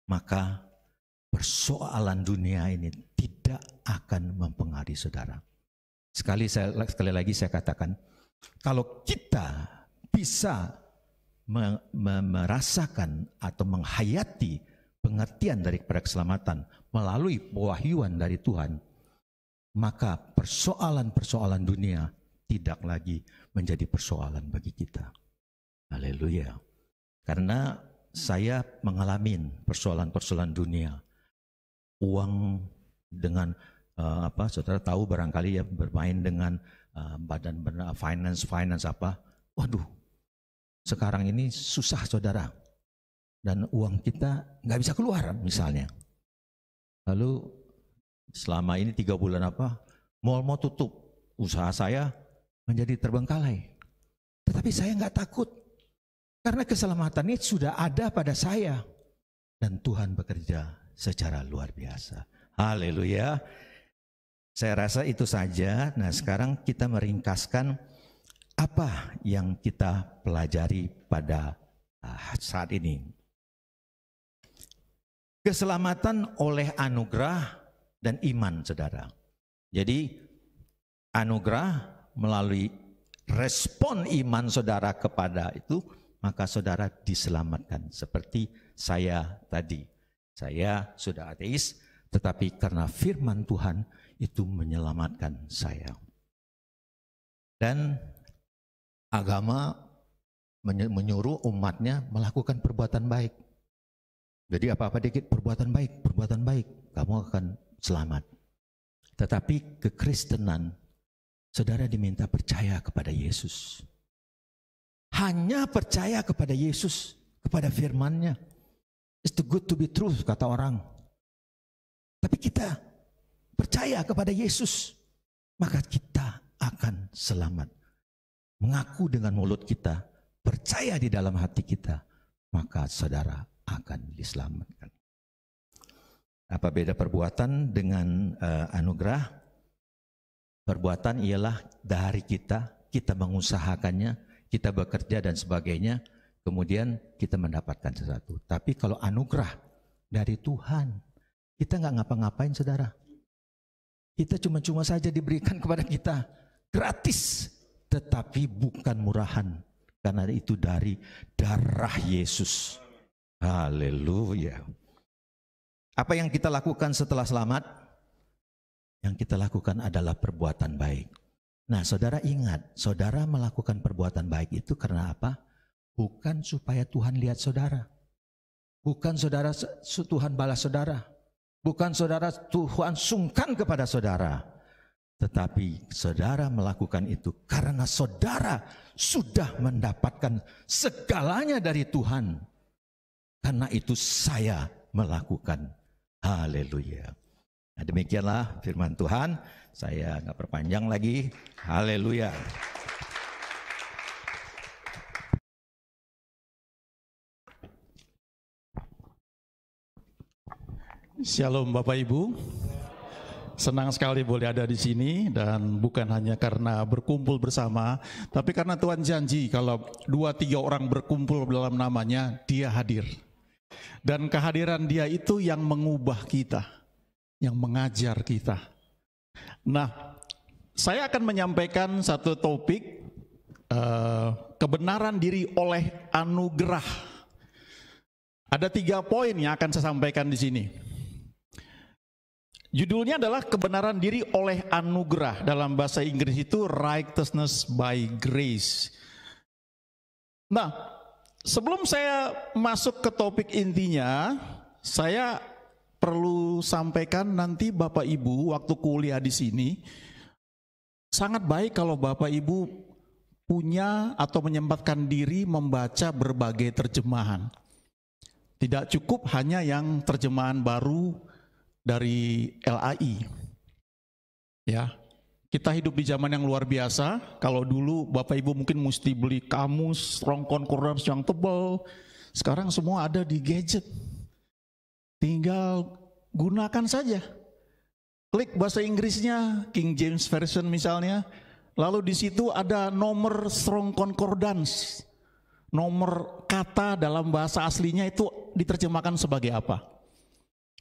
maka persoalan dunia ini tidak akan mempengaruhi saudara. Sekali saya sekali lagi saya katakan, kalau kita bisa merasakan atau menghayati pengertian dari keselamatan, melalui pewahyuan dari Tuhan, maka persoalan-persoalan dunia tidak lagi menjadi persoalan bagi kita. Haleluya. Karena saya mengalami persoalan-persoalan dunia. Uang dengan uh, apa saudara tahu barangkali ya bermain dengan uh, badan benar eh, finance finance apa. Waduh. Sekarang ini susah saudara. Dan uang kita nggak bisa keluar misalnya Lalu selama ini tiga bulan apa? Mall mau tutup. Usaha saya menjadi terbengkalai. Tetapi saya nggak takut. Karena keselamatan ini sudah ada pada saya. Dan Tuhan bekerja secara luar biasa. Haleluya. Saya rasa itu saja. Nah sekarang kita meringkaskan apa yang kita pelajari pada ah, saat ini. Keselamatan oleh anugerah dan iman, saudara. Jadi, anugerah melalui respon iman saudara kepada itu, maka saudara diselamatkan. Seperti saya tadi, saya sudah ateis, tetapi karena firman Tuhan itu menyelamatkan saya. Dan agama menyuruh umatnya melakukan perbuatan baik jadi apa-apa dikit perbuatan baik, perbuatan baik, kamu akan selamat. Tetapi kekristenan, saudara diminta percaya kepada Yesus. Hanya percaya kepada Yesus, kepada firmannya. It's too good to be true, kata orang. Tapi kita percaya kepada Yesus, maka kita akan selamat. Mengaku dengan mulut kita, percaya di dalam hati kita, maka saudara akan diselamatkan. Apa beda perbuatan dengan uh, anugerah? Perbuatan ialah dari kita, kita mengusahakannya, kita bekerja dan sebagainya, kemudian kita mendapatkan sesuatu. Tapi kalau anugerah dari Tuhan, kita nggak ngapa-ngapain saudara. Kita cuma-cuma saja diberikan kepada kita gratis, tetapi bukan murahan. Karena itu dari darah Yesus. Haleluya. Apa yang kita lakukan setelah selamat? Yang kita lakukan adalah perbuatan baik. Nah, saudara ingat, saudara melakukan perbuatan baik itu karena apa? Bukan supaya Tuhan lihat saudara. Bukan saudara Tuhan balas saudara. Bukan saudara Tuhan sungkan kepada saudara. Tetapi saudara melakukan itu karena saudara sudah mendapatkan segalanya dari Tuhan karena itu saya melakukan. Haleluya. Nah, demikianlah firman Tuhan. Saya nggak perpanjang lagi. Haleluya. Shalom Bapak Ibu. Senang sekali boleh ada di sini dan bukan hanya karena berkumpul bersama, tapi karena Tuhan janji kalau dua tiga orang berkumpul dalam namanya, dia hadir. Dan kehadiran dia itu yang mengubah kita, yang mengajar kita. Nah, saya akan menyampaikan satu topik eh, kebenaran diri oleh anugerah. Ada tiga poin yang akan saya sampaikan di sini. Judulnya adalah kebenaran diri oleh anugerah. Dalam bahasa Inggris itu righteousness by grace. Nah, sebelum saya masuk ke topik intinya, saya perlu sampaikan nanti Bapak Ibu waktu kuliah di sini sangat baik kalau Bapak Ibu punya atau menyempatkan diri membaca berbagai terjemahan. Tidak cukup hanya yang terjemahan baru dari LAI. Ya. Kita hidup di zaman yang luar biasa. Kalau dulu Bapak Ibu mungkin mesti beli kamus, strong concordance yang tebal. Sekarang semua ada di gadget. Tinggal gunakan saja. Klik bahasa Inggrisnya, King James Version misalnya. Lalu di situ ada nomor strong concordance. Nomor kata dalam bahasa aslinya itu diterjemahkan sebagai apa?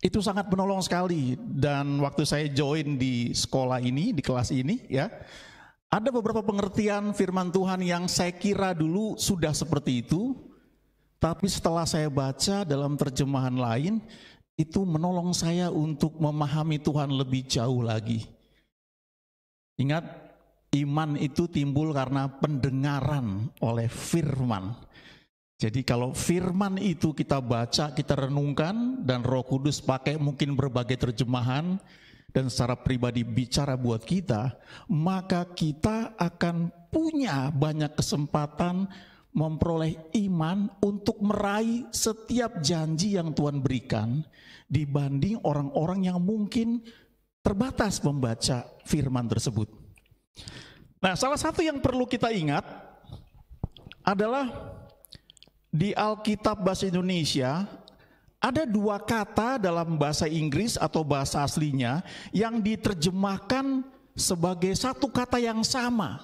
Itu sangat menolong sekali dan waktu saya join di sekolah ini, di kelas ini ya, ada beberapa pengertian firman Tuhan yang saya kira dulu sudah seperti itu, tapi setelah saya baca dalam terjemahan lain, itu menolong saya untuk memahami Tuhan lebih jauh lagi. Ingat, iman itu timbul karena pendengaran oleh firman. Jadi kalau firman itu kita baca, kita renungkan dan Roh Kudus pakai mungkin berbagai terjemahan dan secara pribadi bicara buat kita, maka kita akan punya banyak kesempatan memperoleh iman untuk meraih setiap janji yang Tuhan berikan dibanding orang-orang yang mungkin terbatas membaca firman tersebut. Nah, salah satu yang perlu kita ingat adalah di Alkitab bahasa Indonesia ada dua kata dalam bahasa Inggris atau bahasa aslinya yang diterjemahkan sebagai satu kata yang sama,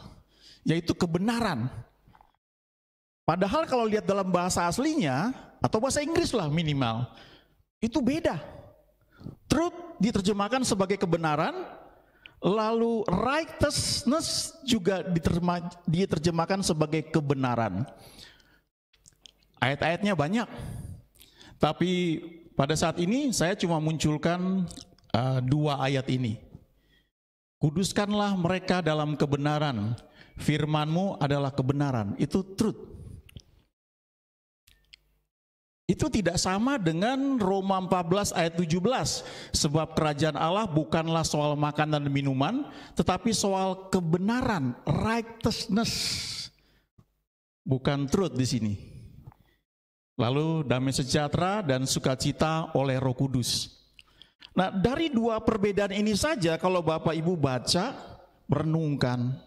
yaitu kebenaran. Padahal kalau lihat dalam bahasa aslinya atau bahasa Inggris lah minimal, itu beda. Truth diterjemahkan sebagai kebenaran, lalu righteousness juga diterjemahkan sebagai kebenaran. Ayat-ayatnya banyak. Tapi pada saat ini saya cuma munculkan uh, dua ayat ini. Kuduskanlah mereka dalam kebenaran. Firmanmu adalah kebenaran. Itu truth. Itu tidak sama dengan Roma 14 ayat 17. Sebab kerajaan Allah bukanlah soal makan dan minuman, tetapi soal kebenaran, righteousness. Bukan truth di sini. Lalu damai sejahtera dan sukacita oleh Roh Kudus. Nah, dari dua perbedaan ini saja kalau Bapak Ibu baca, renungkan,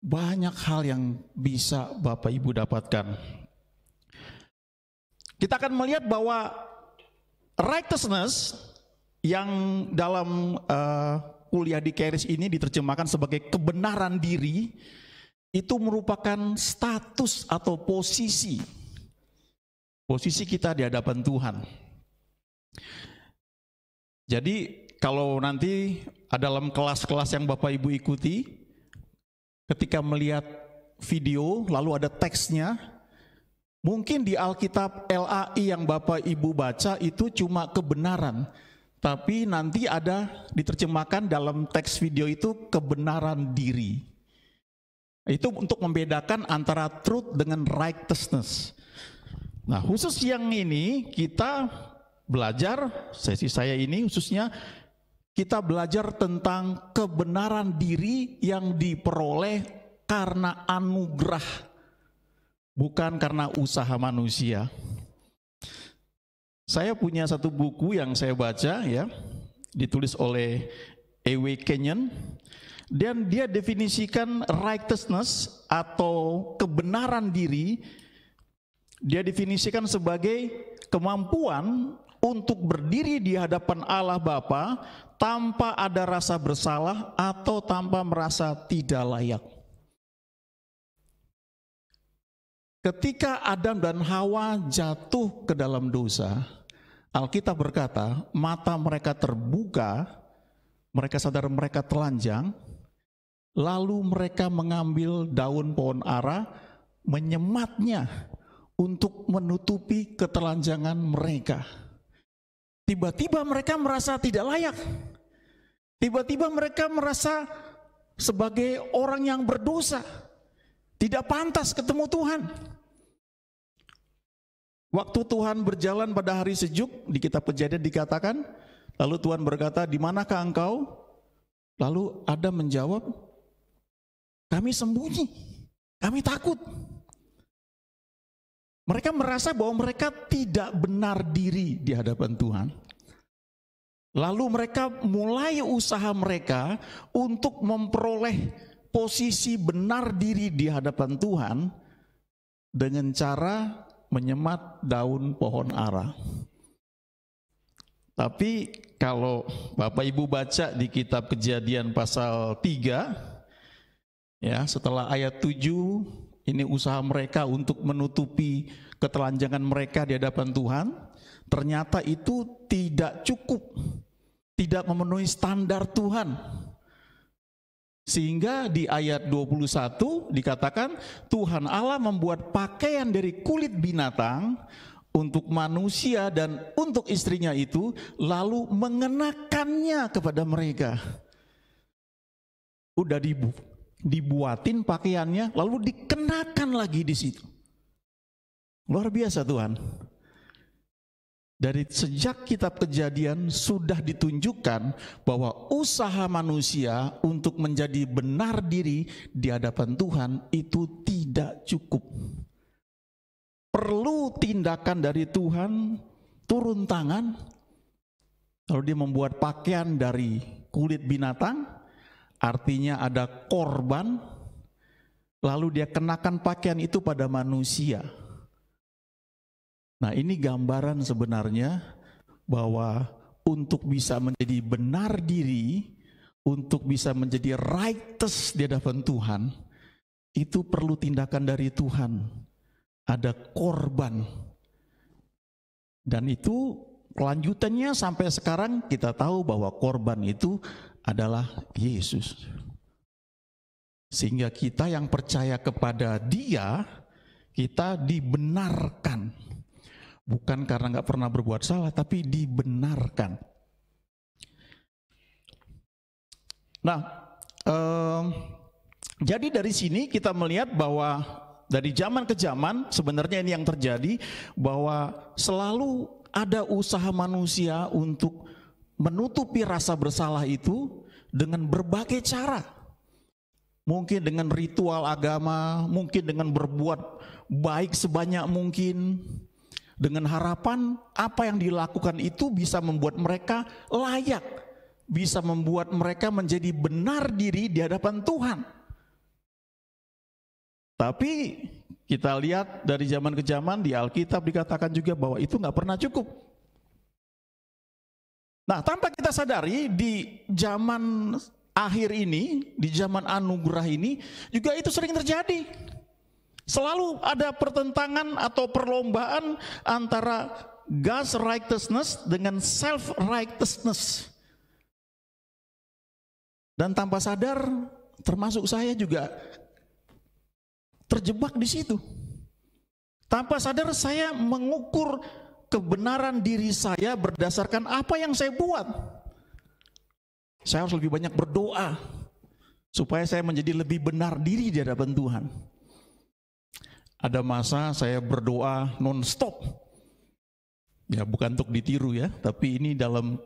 banyak hal yang bisa Bapak Ibu dapatkan. Kita akan melihat bahwa righteousness yang dalam uh, kuliah di Keris ini diterjemahkan sebagai kebenaran diri itu merupakan status atau posisi posisi kita di hadapan Tuhan. Jadi kalau nanti ada dalam kelas-kelas yang Bapak Ibu ikuti, ketika melihat video lalu ada teksnya, mungkin di Alkitab LAI yang Bapak Ibu baca itu cuma kebenaran, tapi nanti ada diterjemahkan dalam teks video itu kebenaran diri. Itu untuk membedakan antara truth dengan righteousness. Nah, khusus yang ini kita belajar sesi saya ini khususnya kita belajar tentang kebenaran diri yang diperoleh karena anugerah bukan karena usaha manusia. Saya punya satu buku yang saya baca ya, ditulis oleh E.W. Kenyon dan dia definisikan righteousness atau kebenaran diri dia definisikan sebagai kemampuan untuk berdiri di hadapan Allah Bapa tanpa ada rasa bersalah atau tanpa merasa tidak layak. Ketika Adam dan Hawa jatuh ke dalam dosa, Alkitab berkata, mata mereka terbuka, mereka sadar mereka telanjang, lalu mereka mengambil daun pohon ara, menyematnya untuk menutupi ketelanjangan mereka. Tiba-tiba mereka merasa tidak layak. Tiba-tiba mereka merasa sebagai orang yang berdosa, tidak pantas ketemu Tuhan. Waktu Tuhan berjalan pada hari sejuk, di kitab Kejadian dikatakan, lalu Tuhan berkata, "Di manakah engkau?" Lalu Adam menjawab, "Kami sembunyi. Kami takut." Mereka merasa bahwa mereka tidak benar diri di hadapan Tuhan. Lalu mereka mulai usaha mereka untuk memperoleh posisi benar diri di hadapan Tuhan dengan cara menyemat daun pohon ara. Tapi kalau Bapak Ibu baca di kitab Kejadian pasal 3 ya setelah ayat 7 ini usaha mereka untuk menutupi ketelanjangan mereka di hadapan Tuhan. Ternyata itu tidak cukup, tidak memenuhi standar Tuhan. Sehingga di ayat 21 dikatakan Tuhan Allah membuat pakaian dari kulit binatang untuk manusia dan untuk istrinya itu lalu mengenakannya kepada mereka. Udah dibu dibuatin pakaiannya, lalu dikenakan lagi di situ. Luar biasa Tuhan. Dari sejak kitab kejadian sudah ditunjukkan bahwa usaha manusia untuk menjadi benar diri di hadapan Tuhan itu tidak cukup. Perlu tindakan dari Tuhan, turun tangan, lalu dia membuat pakaian dari kulit binatang, Artinya ada korban, lalu dia kenakan pakaian itu pada manusia. Nah ini gambaran sebenarnya bahwa untuk bisa menjadi benar diri, untuk bisa menjadi righteous di hadapan Tuhan, itu perlu tindakan dari Tuhan. Ada korban. Dan itu kelanjutannya sampai sekarang kita tahu bahwa korban itu adalah Yesus. Sehingga kita yang percaya kepada Dia, kita dibenarkan. Bukan karena nggak pernah berbuat salah, tapi dibenarkan. Nah, eh, jadi dari sini kita melihat bahwa dari zaman ke zaman sebenarnya ini yang terjadi bahwa selalu ada usaha manusia untuk menutupi rasa bersalah itu dengan berbagai cara. Mungkin dengan ritual agama, mungkin dengan berbuat baik sebanyak mungkin. Dengan harapan apa yang dilakukan itu bisa membuat mereka layak, bisa membuat mereka menjadi benar diri di hadapan Tuhan. Tapi kita lihat dari zaman ke zaman di Alkitab dikatakan juga bahwa itu nggak pernah cukup. Nah, tanpa kita sadari di zaman akhir ini, di zaman anugerah ini juga itu sering terjadi. Selalu ada pertentangan atau perlombaan antara gas righteousness dengan self righteousness. Dan tanpa sadar termasuk saya juga terjebak di situ. Tanpa sadar saya mengukur kebenaran diri saya berdasarkan apa yang saya buat. Saya harus lebih banyak berdoa supaya saya menjadi lebih benar diri di hadapan Tuhan. Ada masa saya berdoa non-stop. Ya bukan untuk ditiru ya, tapi ini dalam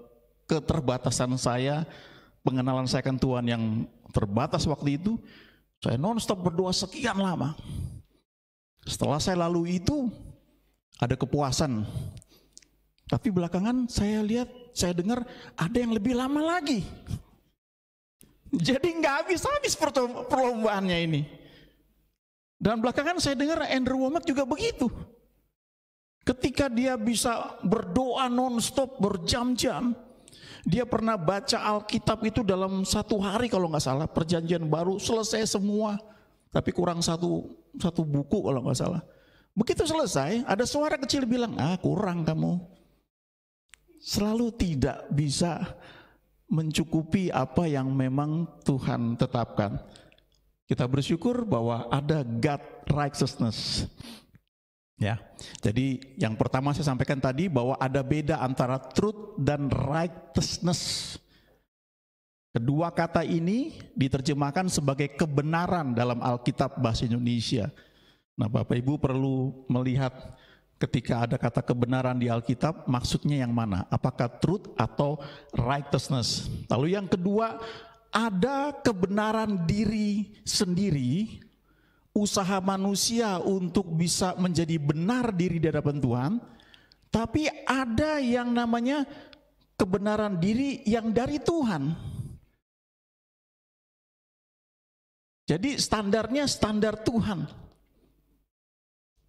keterbatasan saya, pengenalan saya akan Tuhan yang terbatas waktu itu, saya non-stop berdoa sekian lama. Setelah saya lalu itu, ada kepuasan. Tapi belakangan saya lihat, saya dengar ada yang lebih lama lagi. Jadi nggak habis-habis perlombaannya ini. Dan belakangan saya dengar Andrew Womack juga begitu. Ketika dia bisa berdoa nonstop berjam-jam, dia pernah baca Alkitab itu dalam satu hari kalau nggak salah, perjanjian baru selesai semua, tapi kurang satu satu buku kalau nggak salah. Begitu selesai, ada suara kecil bilang, ah kurang kamu. Selalu tidak bisa mencukupi apa yang memang Tuhan tetapkan. Kita bersyukur bahwa ada God righteousness. Ya. Jadi yang pertama saya sampaikan tadi bahwa ada beda antara truth dan righteousness. Kedua kata ini diterjemahkan sebagai kebenaran dalam Alkitab bahasa Indonesia. Nah, Bapak Ibu perlu melihat ketika ada kata kebenaran di Alkitab, maksudnya yang mana? Apakah truth atau righteousness? Lalu yang kedua, ada kebenaran diri sendiri, usaha manusia untuk bisa menjadi benar diri di hadapan Tuhan, tapi ada yang namanya kebenaran diri yang dari Tuhan. Jadi standarnya standar Tuhan.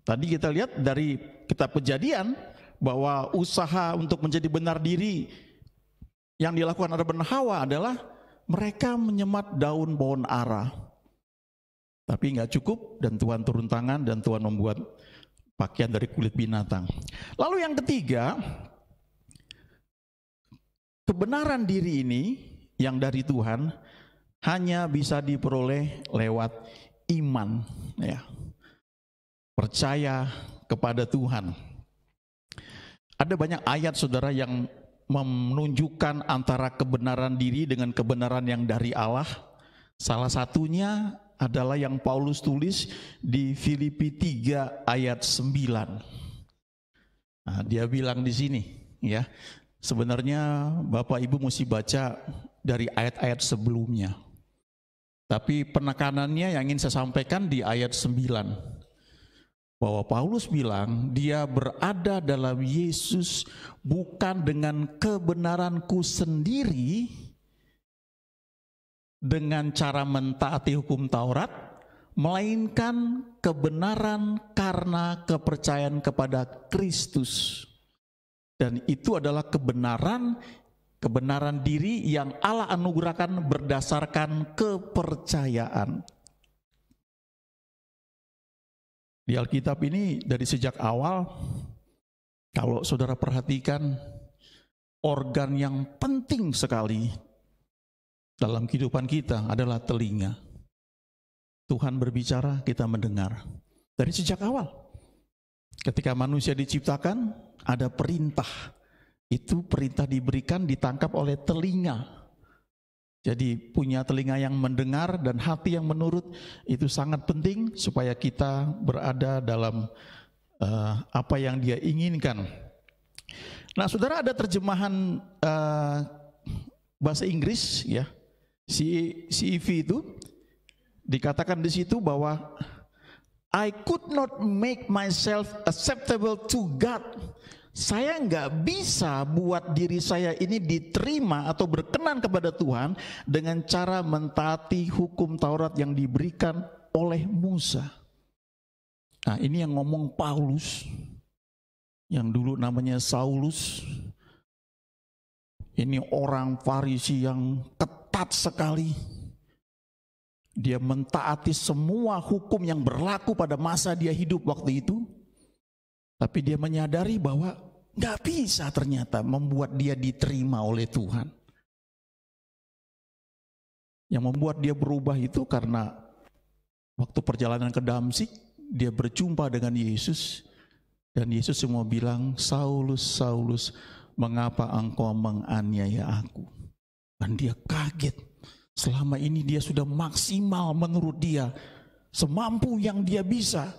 Tadi kita lihat dari kitab kejadian bahwa usaha untuk menjadi benar diri yang dilakukan oleh dan Hawa adalah mereka menyemat daun pohon ara. Tapi nggak cukup dan Tuhan turun tangan dan Tuhan membuat pakaian dari kulit binatang. Lalu yang ketiga, kebenaran diri ini yang dari Tuhan hanya bisa diperoleh lewat iman. Ya percaya kepada Tuhan. Ada banyak ayat saudara yang menunjukkan antara kebenaran diri dengan kebenaran yang dari Allah. Salah satunya adalah yang Paulus tulis di Filipi 3 ayat 9. Nah, dia bilang di sini, ya. Sebenarnya Bapak Ibu mesti baca dari ayat-ayat sebelumnya. Tapi penekanannya yang ingin saya sampaikan di ayat 9 bahwa Paulus bilang dia berada dalam Yesus bukan dengan kebenaranku sendiri dengan cara mentaati hukum Taurat melainkan kebenaran karena kepercayaan kepada Kristus dan itu adalah kebenaran kebenaran diri yang Allah anugerahkan berdasarkan kepercayaan di Alkitab ini dari sejak awal, kalau saudara perhatikan, organ yang penting sekali dalam kehidupan kita adalah telinga. Tuhan berbicara, kita mendengar. Dari sejak awal, ketika manusia diciptakan, ada perintah. Itu perintah diberikan ditangkap oleh telinga jadi punya telinga yang mendengar dan hati yang menurut itu sangat penting supaya kita berada dalam uh, apa yang dia inginkan. Nah, saudara ada terjemahan uh, bahasa Inggris ya, si CEV itu dikatakan di situ bahwa I could not make myself acceptable to God saya nggak bisa buat diri saya ini diterima atau berkenan kepada Tuhan dengan cara mentaati hukum Taurat yang diberikan oleh Musa. Nah ini yang ngomong Paulus, yang dulu namanya Saulus. Ini orang Farisi yang ketat sekali. Dia mentaati semua hukum yang berlaku pada masa dia hidup waktu itu tapi dia menyadari bahwa nggak bisa ternyata membuat dia diterima oleh Tuhan. Yang membuat dia berubah itu karena waktu perjalanan ke Damsik, dia berjumpa dengan Yesus. Dan Yesus semua bilang, Saulus, Saulus, mengapa engkau menganiaya aku? Dan dia kaget. Selama ini dia sudah maksimal menurut dia. Semampu yang dia bisa.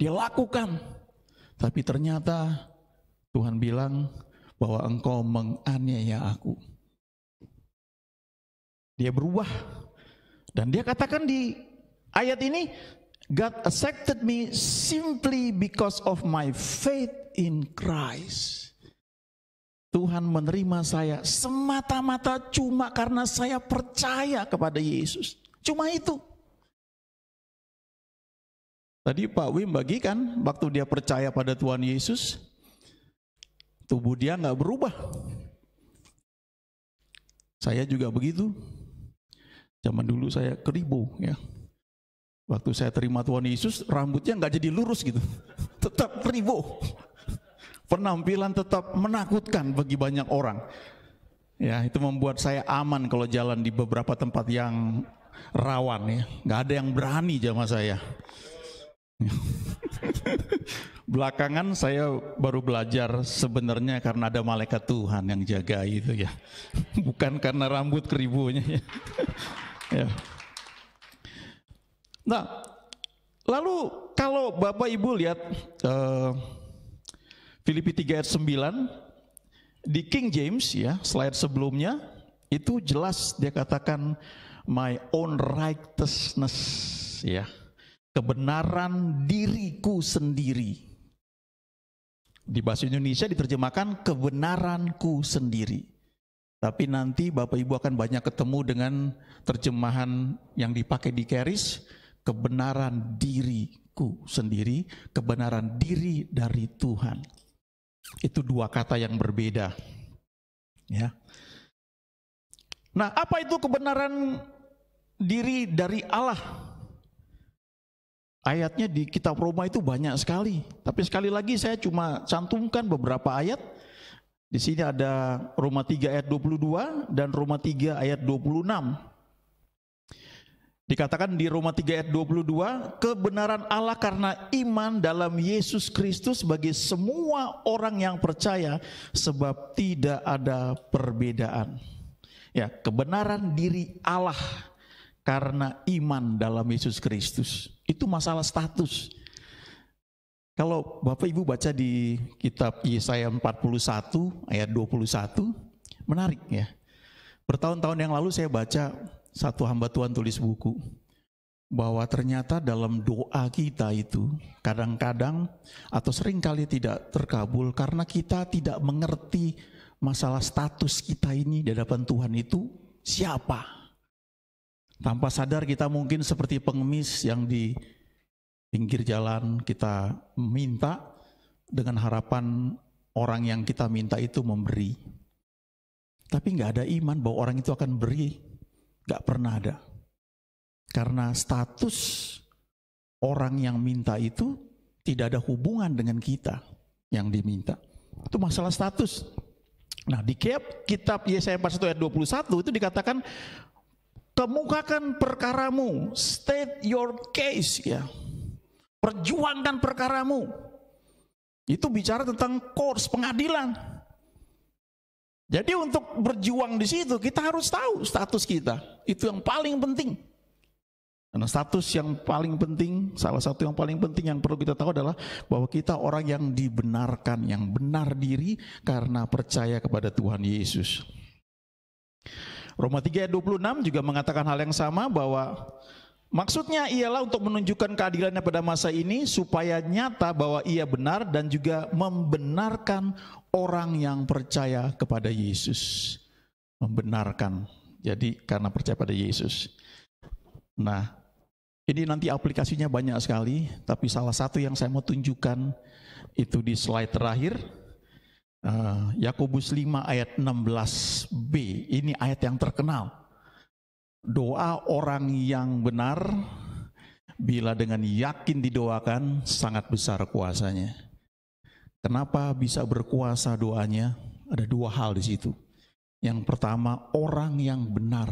Dia lakukan. Tapi ternyata Tuhan bilang bahwa engkau menganiaya aku. Dia berubah. Dan dia katakan di ayat ini, God accepted me simply because of my faith in Christ. Tuhan menerima saya semata-mata cuma karena saya percaya kepada Yesus. Cuma itu. Tadi Pak Wim bagikan waktu dia percaya pada Tuhan Yesus, tubuh dia nggak berubah. Saya juga begitu. Zaman dulu saya keribu ya. Waktu saya terima Tuhan Yesus, rambutnya nggak jadi lurus gitu. Tetap keribu. Penampilan tetap menakutkan bagi banyak orang. Ya, itu membuat saya aman kalau jalan di beberapa tempat yang rawan ya. Nggak ada yang berani sama saya. Belakangan saya baru belajar sebenarnya karena ada malaikat Tuhan yang jaga itu ya. Bukan karena rambut keribunya ya. ya. Nah, lalu kalau Bapak Ibu lihat uh, Filipi 3 ayat 9 di King James ya, slide sebelumnya itu jelas dia katakan my own righteousness ya kebenaran diriku sendiri. Di bahasa Indonesia diterjemahkan kebenaranku sendiri. Tapi nanti Bapak Ibu akan banyak ketemu dengan terjemahan yang dipakai di Keris, kebenaran diriku sendiri, kebenaran diri dari Tuhan. Itu dua kata yang berbeda. Ya. Nah, apa itu kebenaran diri dari Allah? Ayatnya di kitab Roma itu banyak sekali. Tapi sekali lagi saya cuma cantumkan beberapa ayat. Di sini ada Roma 3 ayat 22 dan Roma 3 ayat 26. Dikatakan di Roma 3 ayat 22, kebenaran Allah karena iman dalam Yesus Kristus bagi semua orang yang percaya sebab tidak ada perbedaan. Ya, kebenaran diri Allah karena iman dalam Yesus Kristus. Itu masalah status. Kalau Bapak Ibu baca di kitab Yesaya 41 ayat 21, menarik ya. Bertahun-tahun yang lalu saya baca satu hamba Tuhan tulis buku bahwa ternyata dalam doa kita itu kadang-kadang atau seringkali tidak terkabul karena kita tidak mengerti masalah status kita ini di hadapan Tuhan itu siapa. Tanpa sadar kita mungkin seperti pengemis yang di pinggir jalan kita minta dengan harapan orang yang kita minta itu memberi. Tapi nggak ada iman bahwa orang itu akan beri. Nggak pernah ada. Karena status orang yang minta itu tidak ada hubungan dengan kita yang diminta. Itu masalah status. Nah di kitab, kitab Yesaya 41 ayat 21 itu dikatakan kemukakan perkaramu, state your case ya. Perjuangkan perkaramu. Itu bicara tentang course pengadilan. Jadi untuk berjuang di situ kita harus tahu status kita. Itu yang paling penting. Karena status yang paling penting, salah satu yang paling penting yang perlu kita tahu adalah bahwa kita orang yang dibenarkan, yang benar diri karena percaya kepada Tuhan Yesus. Roma 3 ayat 26 juga mengatakan hal yang sama bahwa maksudnya ialah untuk menunjukkan keadilannya pada masa ini supaya nyata bahwa ia benar dan juga membenarkan orang yang percaya kepada Yesus. Membenarkan. Jadi karena percaya pada Yesus. Nah, ini nanti aplikasinya banyak sekali, tapi salah satu yang saya mau tunjukkan itu di slide terakhir. Eh, Yakobus 5 ayat 16b. Ini ayat yang terkenal. Doa orang yang benar bila dengan yakin didoakan sangat besar kuasanya. Kenapa bisa berkuasa doanya? Ada dua hal di situ. Yang pertama, orang yang benar.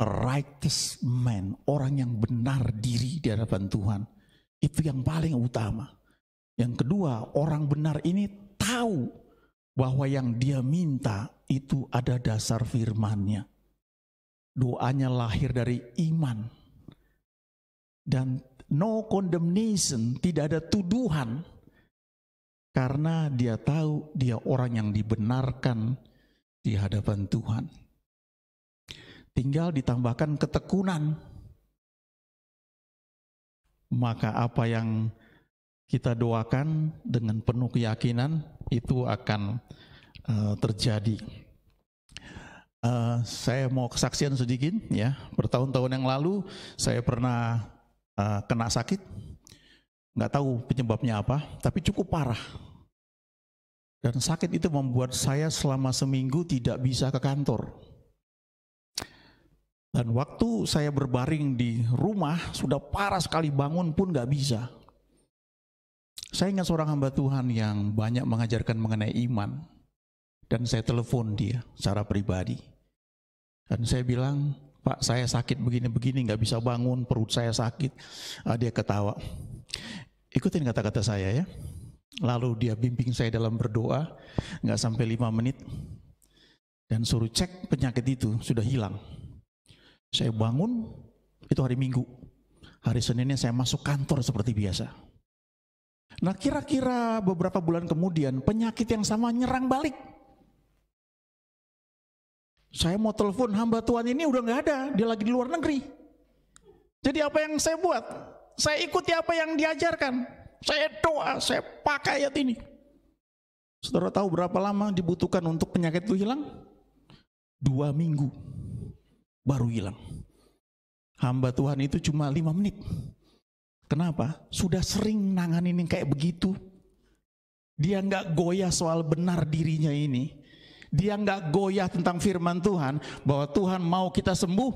Righteous man, orang yang benar diri di hadapan Tuhan. Itu yang paling utama. Yang kedua, orang benar ini tahu bahwa yang dia minta itu ada dasar firmannya. Doanya lahir dari iman. Dan no condemnation, tidak ada tuduhan. Karena dia tahu dia orang yang dibenarkan di hadapan Tuhan. Tinggal ditambahkan ketekunan. Maka apa yang kita doakan dengan penuh keyakinan itu akan uh, terjadi. Uh, saya mau kesaksian sedikit ya. Bertahun-tahun yang lalu saya pernah uh, kena sakit, nggak tahu penyebabnya apa, tapi cukup parah. Dan sakit itu membuat saya selama seminggu tidak bisa ke kantor. Dan waktu saya berbaring di rumah sudah parah sekali bangun pun nggak bisa. Saya ingat seorang hamba Tuhan yang banyak mengajarkan mengenai iman. Dan saya telepon dia secara pribadi. Dan saya bilang, Pak saya sakit begini-begini, gak bisa bangun, perut saya sakit. Ah, dia ketawa. Ikutin kata-kata saya ya. Lalu dia bimbing saya dalam berdoa, gak sampai lima menit. Dan suruh cek penyakit itu, sudah hilang. Saya bangun, itu hari Minggu. Hari Seninnya saya masuk kantor seperti biasa Nah kira-kira beberapa bulan kemudian penyakit yang sama nyerang balik. Saya mau telepon hamba Tuhan ini udah gak ada, dia lagi di luar negeri. Jadi apa yang saya buat? Saya ikuti apa yang diajarkan. Saya doa, saya pakai ayat ini. Saudara tahu berapa lama dibutuhkan untuk penyakit itu hilang? Dua minggu baru hilang. Hamba Tuhan itu cuma lima menit Kenapa? Sudah sering nanganin yang kayak begitu. Dia nggak goyah soal benar dirinya ini. Dia nggak goyah tentang firman Tuhan bahwa Tuhan mau kita sembuh,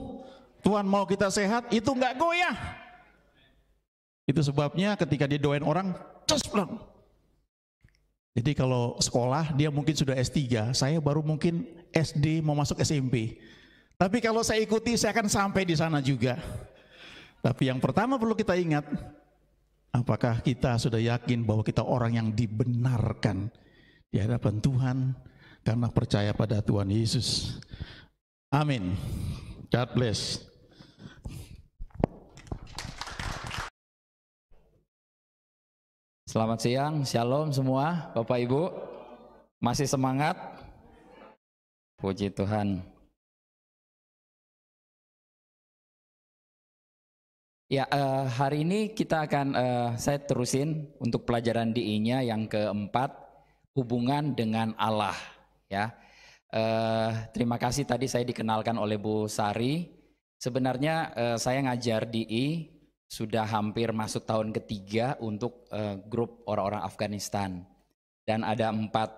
Tuhan mau kita sehat, itu nggak goyah. Itu sebabnya ketika dia doain orang, cus pelan. Jadi kalau sekolah dia mungkin sudah S3, saya baru mungkin SD mau masuk SMP. Tapi kalau saya ikuti saya akan sampai di sana juga. Tapi yang pertama perlu kita ingat, apakah kita sudah yakin bahwa kita orang yang dibenarkan di hadapan Tuhan karena percaya pada Tuhan Yesus. Amin. God bless. Selamat siang, shalom semua, Bapak Ibu. Masih semangat? Puji Tuhan. Ya, uh, hari ini kita akan uh, saya terusin untuk pelajaran DI-nya yang keempat hubungan dengan Allah. Ya, uh, terima kasih tadi saya dikenalkan oleh Bu Sari. Sebenarnya uh, saya ngajar DI e sudah hampir masuk tahun ketiga untuk uh, grup orang-orang Afghanistan dan ada empat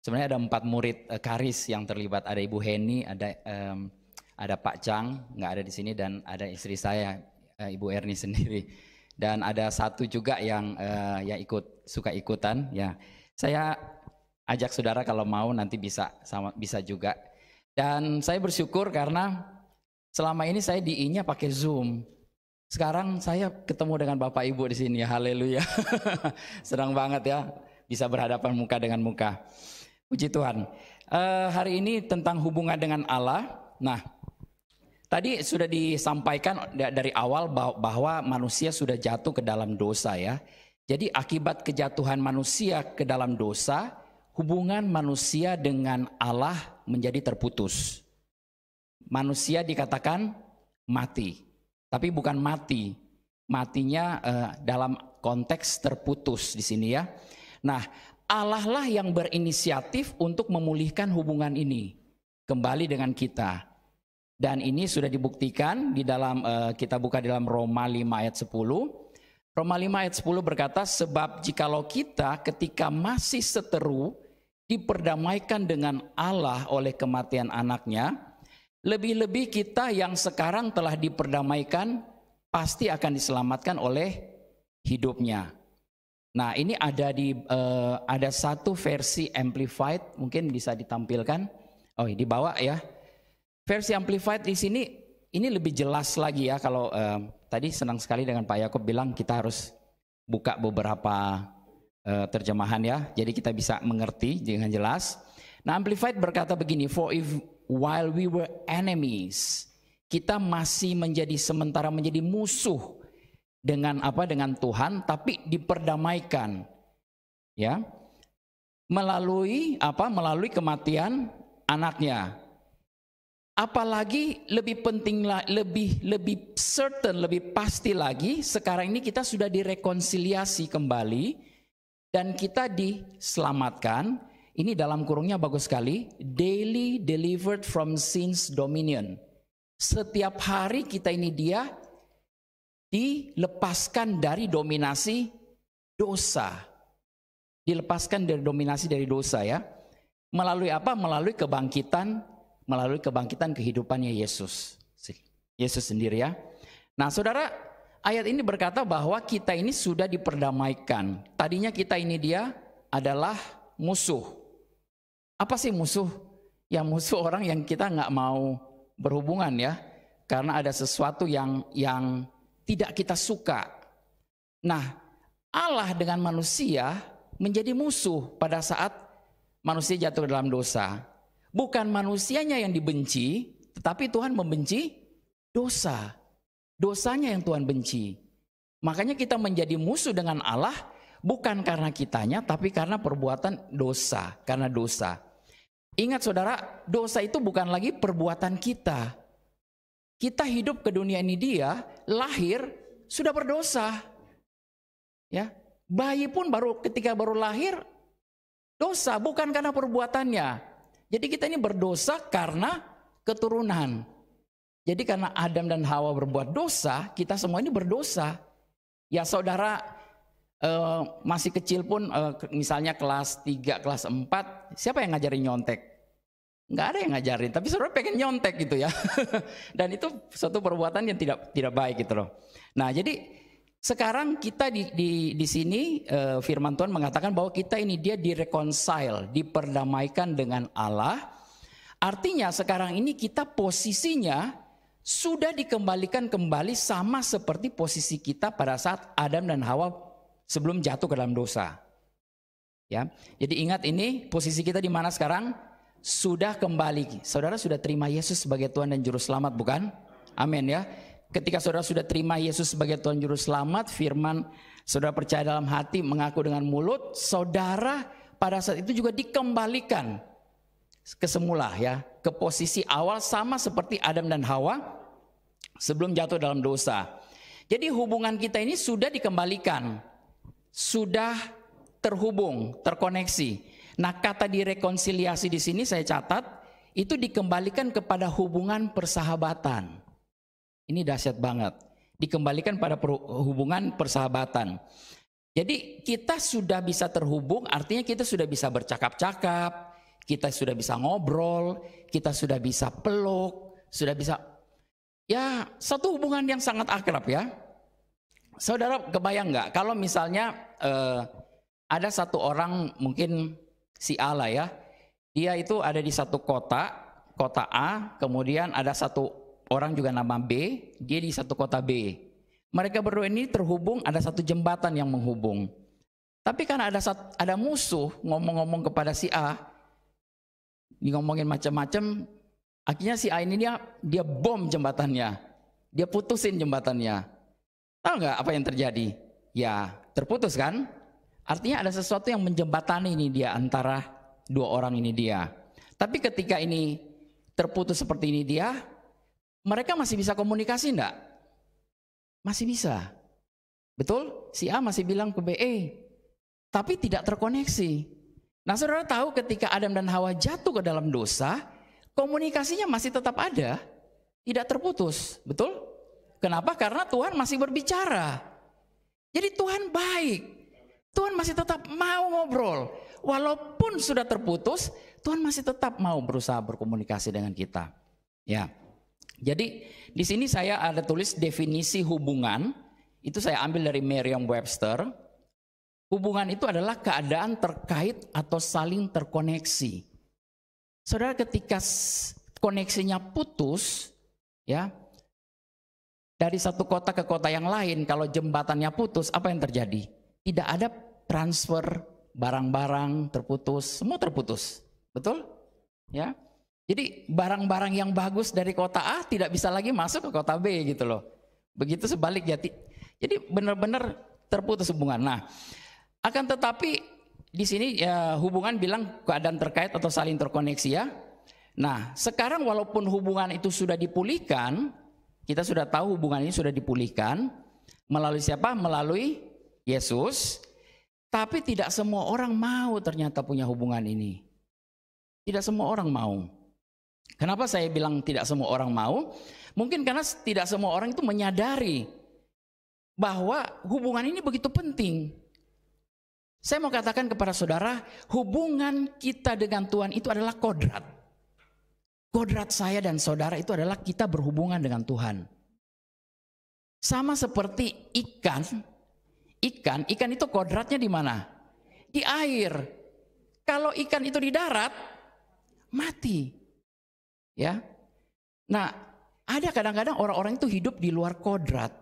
sebenarnya ada empat murid uh, karis yang terlibat ada Ibu Heni, ada um, ada Pak Chang nggak ada di sini dan ada istri saya Eh, Ibu Erni sendiri. Dan ada satu juga yang uh, ya ikut suka ikutan ya. Saya ajak saudara kalau mau nanti bisa sama bisa juga. Dan saya bersyukur karena selama ini saya di-nya pakai Zoom. Sekarang saya ketemu dengan Bapak Ibu di sini. Haleluya. Senang banget ya bisa berhadapan muka dengan muka. Puji Tuhan. Uh, hari ini tentang hubungan dengan Allah. Nah, Tadi sudah disampaikan dari awal bahwa manusia sudah jatuh ke dalam dosa ya. Jadi akibat kejatuhan manusia ke dalam dosa, hubungan manusia dengan Allah menjadi terputus. Manusia dikatakan mati, tapi bukan mati. Matinya eh, dalam konteks terputus di sini ya. Nah, Allah lah yang berinisiatif untuk memulihkan hubungan ini kembali dengan kita. Dan ini sudah dibuktikan di dalam uh, kita buka di dalam Roma 5 ayat 10. Roma 5 ayat 10 berkata sebab jikalau kita ketika masih seteru diperdamaikan dengan Allah oleh kematian anaknya, lebih-lebih kita yang sekarang telah diperdamaikan pasti akan diselamatkan oleh hidupnya. Nah, ini ada di uh, ada satu versi amplified, mungkin bisa ditampilkan. Oh, di bawah ya. Versi amplified di sini ini lebih jelas lagi ya kalau eh, tadi senang sekali dengan Pak Yakob bilang kita harus buka beberapa eh, terjemahan ya. Jadi kita bisa mengerti dengan jelas. Nah, amplified berkata begini, for if while we were enemies, kita masih menjadi sementara menjadi musuh dengan apa? Dengan Tuhan, tapi diperdamaikan. Ya. Melalui apa? Melalui kematian anaknya. Apalagi lebih penting lebih lebih certain, lebih pasti lagi sekarang ini kita sudah direkonsiliasi kembali dan kita diselamatkan. Ini dalam kurungnya bagus sekali, daily delivered from sin's dominion. Setiap hari kita ini dia dilepaskan dari dominasi dosa. Dilepaskan dari dominasi dari dosa ya. Melalui apa? Melalui kebangkitan melalui kebangkitan kehidupannya Yesus. Yesus sendiri ya. Nah saudara, ayat ini berkata bahwa kita ini sudah diperdamaikan. Tadinya kita ini dia adalah musuh. Apa sih musuh? Ya musuh orang yang kita nggak mau berhubungan ya. Karena ada sesuatu yang yang tidak kita suka. Nah, Allah dengan manusia menjadi musuh pada saat manusia jatuh dalam dosa. Bukan manusianya yang dibenci, tetapi Tuhan membenci dosa. Dosanya yang Tuhan benci. Makanya kita menjadi musuh dengan Allah bukan karena kitanya tapi karena perbuatan dosa, karena dosa. Ingat saudara, dosa itu bukan lagi perbuatan kita. Kita hidup ke dunia ini dia lahir sudah berdosa. Ya, bayi pun baru ketika baru lahir dosa bukan karena perbuatannya. Jadi kita ini berdosa karena keturunan. Jadi karena Adam dan Hawa berbuat dosa, kita semua ini berdosa. Ya saudara eh, masih kecil pun eh, misalnya kelas 3, kelas 4, siapa yang ngajarin nyontek? Enggak ada yang ngajarin, tapi saudara pengen nyontek gitu ya. dan itu suatu perbuatan yang tidak tidak baik gitu loh. Nah jadi sekarang kita di di, di sini uh, firman Tuhan mengatakan bahwa kita ini dia direkonsil, diperdamaikan dengan Allah. Artinya sekarang ini kita posisinya sudah dikembalikan kembali sama seperti posisi kita pada saat Adam dan Hawa sebelum jatuh ke dalam dosa. Ya. Jadi ingat ini posisi kita di mana sekarang? Sudah kembali. Saudara sudah terima Yesus sebagai Tuhan dan juru selamat bukan? Amin ya. Ketika saudara sudah terima Yesus sebagai Tuhan Juru Selamat, firman saudara percaya dalam hati, mengaku dengan mulut, saudara pada saat itu juga dikembalikan ke semula ya, ke posisi awal sama seperti Adam dan Hawa sebelum jatuh dalam dosa. Jadi hubungan kita ini sudah dikembalikan, sudah terhubung, terkoneksi. Nah, kata direkonsiliasi di sini saya catat itu dikembalikan kepada hubungan persahabatan. Ini dahsyat banget. Dikembalikan pada hubungan persahabatan. Jadi kita sudah bisa terhubung, artinya kita sudah bisa bercakap-cakap, kita sudah bisa ngobrol, kita sudah bisa peluk, sudah bisa ya satu hubungan yang sangat akrab ya. Saudara kebayang nggak kalau misalnya eh, ada satu orang mungkin si A ya, dia itu ada di satu kota, kota A, kemudian ada satu Orang juga nama B, dia di satu kota B. Mereka berdua ini terhubung, ada satu jembatan yang menghubung. Tapi karena ada sat, ada musuh ngomong-ngomong kepada si A, ini ngomongin macam-macam, akhirnya si A ini dia dia bom jembatannya, dia putusin jembatannya. Tahu nggak apa yang terjadi? Ya terputus kan? Artinya ada sesuatu yang menjembatani ini dia antara dua orang ini dia. Tapi ketika ini terputus seperti ini dia, mereka masih bisa komunikasi enggak? Masih bisa. Betul? Si A masih bilang ke B, e, tapi tidak terkoneksi. Nah saudara tahu ketika Adam dan Hawa jatuh ke dalam dosa, komunikasinya masih tetap ada, tidak terputus. Betul? Kenapa? Karena Tuhan masih berbicara. Jadi Tuhan baik. Tuhan masih tetap mau ngobrol. Walaupun sudah terputus, Tuhan masih tetap mau berusaha berkomunikasi dengan kita. Ya. Jadi di sini saya ada tulis definisi hubungan, itu saya ambil dari Merriam-Webster. Hubungan itu adalah keadaan terkait atau saling terkoneksi. Saudara ketika koneksinya putus, ya dari satu kota ke kota yang lain, kalau jembatannya putus, apa yang terjadi? Tidak ada transfer barang-barang terputus, semua terputus, betul? Ya, jadi barang-barang yang bagus dari kota A tidak bisa lagi masuk ke kota B gitu loh. Begitu sebaliknya. Jadi benar-benar terputus hubungan. Nah, akan tetapi di sini ya, hubungan bilang keadaan terkait atau saling terkoneksi ya. Nah, sekarang walaupun hubungan itu sudah dipulihkan, kita sudah tahu hubungan ini sudah dipulihkan melalui siapa? Melalui Yesus. Tapi tidak semua orang mau ternyata punya hubungan ini. Tidak semua orang mau. Kenapa saya bilang tidak semua orang mau? Mungkin karena tidak semua orang itu menyadari bahwa hubungan ini begitu penting. Saya mau katakan kepada saudara, hubungan kita dengan Tuhan itu adalah kodrat. Kodrat saya dan saudara itu adalah kita berhubungan dengan Tuhan. Sama seperti ikan, ikan, ikan itu kodratnya di mana? Di air. Kalau ikan itu di darat, mati. Ya. Nah, ada kadang-kadang orang-orang itu hidup di luar kodrat.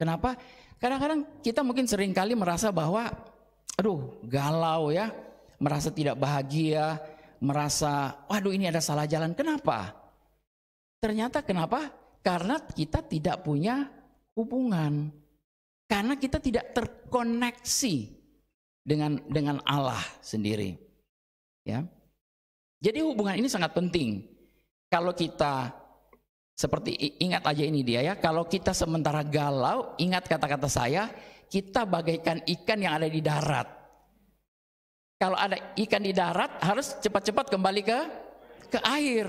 Kenapa? Kadang-kadang kita mungkin sering kali merasa bahwa aduh, galau ya, merasa tidak bahagia, merasa waduh ini ada salah jalan. Kenapa? Ternyata kenapa? Karena kita tidak punya hubungan. Karena kita tidak terkoneksi dengan dengan Allah sendiri. Ya. Jadi hubungan ini sangat penting. Kalau kita seperti ingat aja ini dia ya, kalau kita sementara galau, ingat kata-kata saya, kita bagaikan ikan yang ada di darat. Kalau ada ikan di darat harus cepat-cepat kembali ke ke air.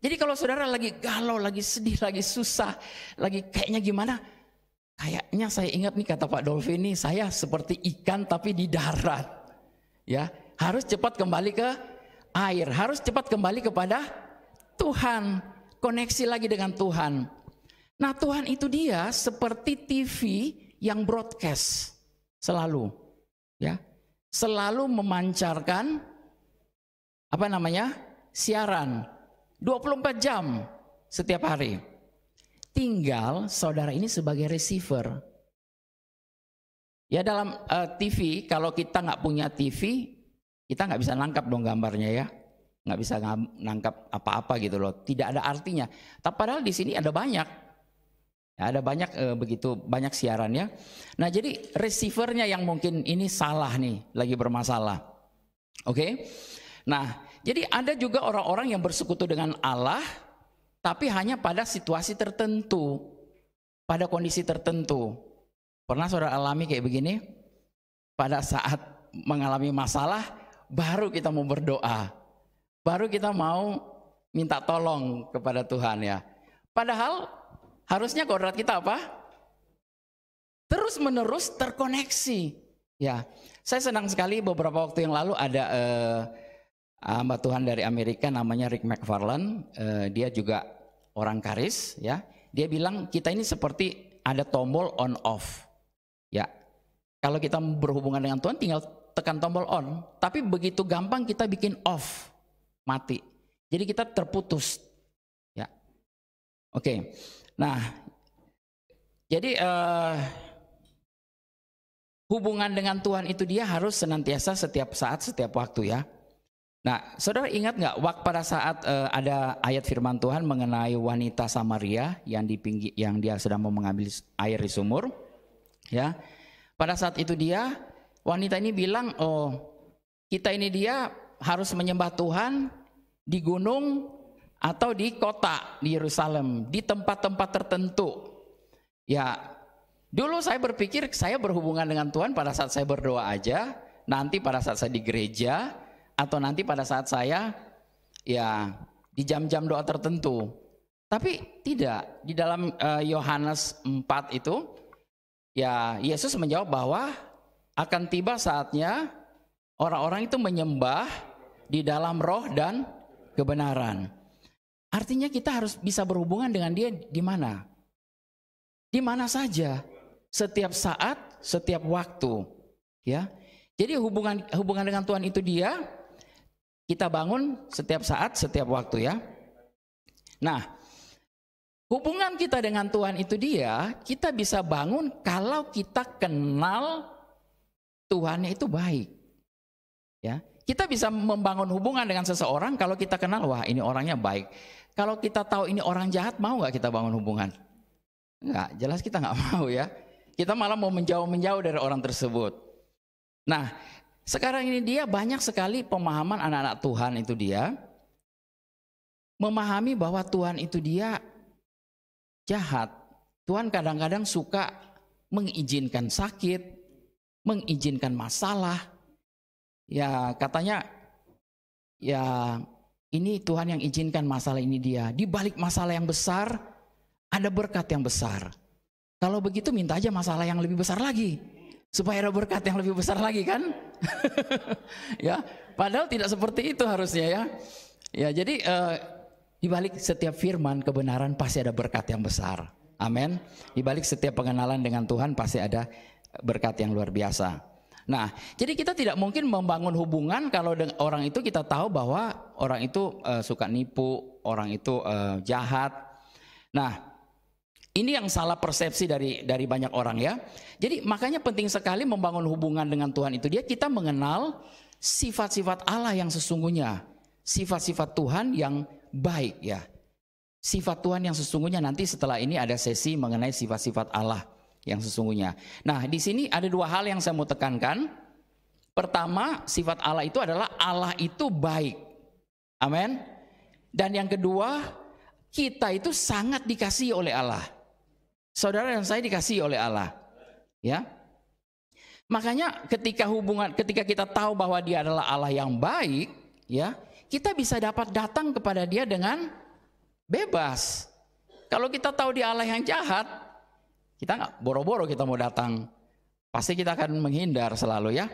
Jadi kalau saudara lagi galau, lagi sedih, lagi susah, lagi kayaknya gimana? Kayaknya saya ingat nih kata Pak Dolphy ini, saya seperti ikan tapi di darat. Ya, harus cepat kembali ke air, harus cepat kembali kepada Tuhan, koneksi lagi dengan Tuhan. Nah, Tuhan itu dia seperti TV yang broadcast selalu ya. Selalu memancarkan apa namanya? siaran 24 jam setiap hari. Tinggal saudara ini sebagai receiver. Ya dalam uh, eh, TV kalau kita nggak punya TV kita nggak bisa nangkap dong gambarnya ya nggak bisa nangkap apa-apa gitu loh. Tidak ada artinya. Tapi padahal di sini ada banyak. Ya, ada banyak e, begitu banyak siarannya. Nah, jadi receivernya yang mungkin ini salah nih, lagi bermasalah. Oke. Okay? Nah, jadi ada juga orang-orang yang bersekutu dengan Allah tapi hanya pada situasi tertentu, pada kondisi tertentu. Pernah Saudara alami kayak begini? Pada saat mengalami masalah baru kita mau berdoa baru kita mau minta tolong kepada Tuhan ya. Padahal harusnya kodrat kita apa? Terus menerus terkoneksi. Ya, saya senang sekali beberapa waktu yang lalu ada eh, hamba Tuhan dari Amerika namanya Rick McFarland. Eh, dia juga orang karis ya. Dia bilang kita ini seperti ada tombol on off. Ya, kalau kita berhubungan dengan Tuhan tinggal tekan tombol on, tapi begitu gampang kita bikin off mati. Jadi kita terputus. Ya. Oke. Okay. Nah, jadi uh, hubungan dengan Tuhan itu dia harus senantiasa setiap saat, setiap waktu ya. Nah, saudara ingat nggak waktu pada saat uh, ada ayat firman Tuhan mengenai wanita Samaria yang di pinggir, yang dia sedang mau mengambil air di sumur, ya. Pada saat itu dia wanita ini bilang, oh kita ini dia harus menyembah Tuhan di gunung atau di kota di Yerusalem, di tempat-tempat tertentu. Ya, dulu saya berpikir saya berhubungan dengan Tuhan pada saat saya berdoa aja, nanti pada saat saya di gereja atau nanti pada saat saya ya di jam-jam doa tertentu. Tapi tidak, di dalam eh, Yohanes uh, 4 itu ya Yesus menjawab bahwa akan tiba saatnya orang-orang itu menyembah di dalam roh dan kebenaran. Artinya kita harus bisa berhubungan dengan dia di mana? Di mana saja, setiap saat, setiap waktu, ya. Jadi hubungan hubungan dengan Tuhan itu dia kita bangun setiap saat, setiap waktu ya. Nah, Hubungan kita dengan Tuhan itu dia, kita bisa bangun kalau kita kenal Tuhan itu baik. Ya. Kita bisa membangun hubungan dengan seseorang kalau kita kenal, wah ini orangnya baik. Kalau kita tahu ini orang jahat, mau nggak kita bangun hubungan? Nggak, jelas kita nggak mau ya. Kita malah mau menjauh-menjauh dari orang tersebut. Nah, sekarang ini dia banyak sekali pemahaman anak-anak Tuhan itu dia. Memahami bahwa Tuhan itu dia jahat. Tuhan kadang-kadang suka mengizinkan sakit, mengizinkan masalah, ya katanya ya ini Tuhan yang izinkan masalah ini dia. Di balik masalah yang besar ada berkat yang besar. Kalau begitu minta aja masalah yang lebih besar lagi supaya ada berkat yang lebih besar lagi kan? ya, padahal tidak seperti itu harusnya ya. Ya, jadi eh, di balik setiap firman kebenaran pasti ada berkat yang besar. Amin. Di balik setiap pengenalan dengan Tuhan pasti ada berkat yang luar biasa. Nah, jadi kita tidak mungkin membangun hubungan kalau orang itu kita tahu bahwa orang itu uh, suka nipu, orang itu uh, jahat. Nah, ini yang salah persepsi dari dari banyak orang ya. Jadi makanya penting sekali membangun hubungan dengan Tuhan itu dia kita mengenal sifat-sifat Allah yang sesungguhnya, sifat-sifat Tuhan yang baik ya. Sifat Tuhan yang sesungguhnya nanti setelah ini ada sesi mengenai sifat-sifat Allah yang sesungguhnya. Nah, di sini ada dua hal yang saya mau tekankan. Pertama, sifat Allah itu adalah Allah itu baik. Amin. Dan yang kedua, kita itu sangat dikasihi oleh Allah. Saudara dan saya dikasihi oleh Allah. Ya. Makanya ketika hubungan ketika kita tahu bahwa dia adalah Allah yang baik, ya, kita bisa dapat datang kepada dia dengan bebas. Kalau kita tahu dia Allah yang jahat, kita nggak boro-boro kita mau datang. Pasti kita akan menghindar selalu ya.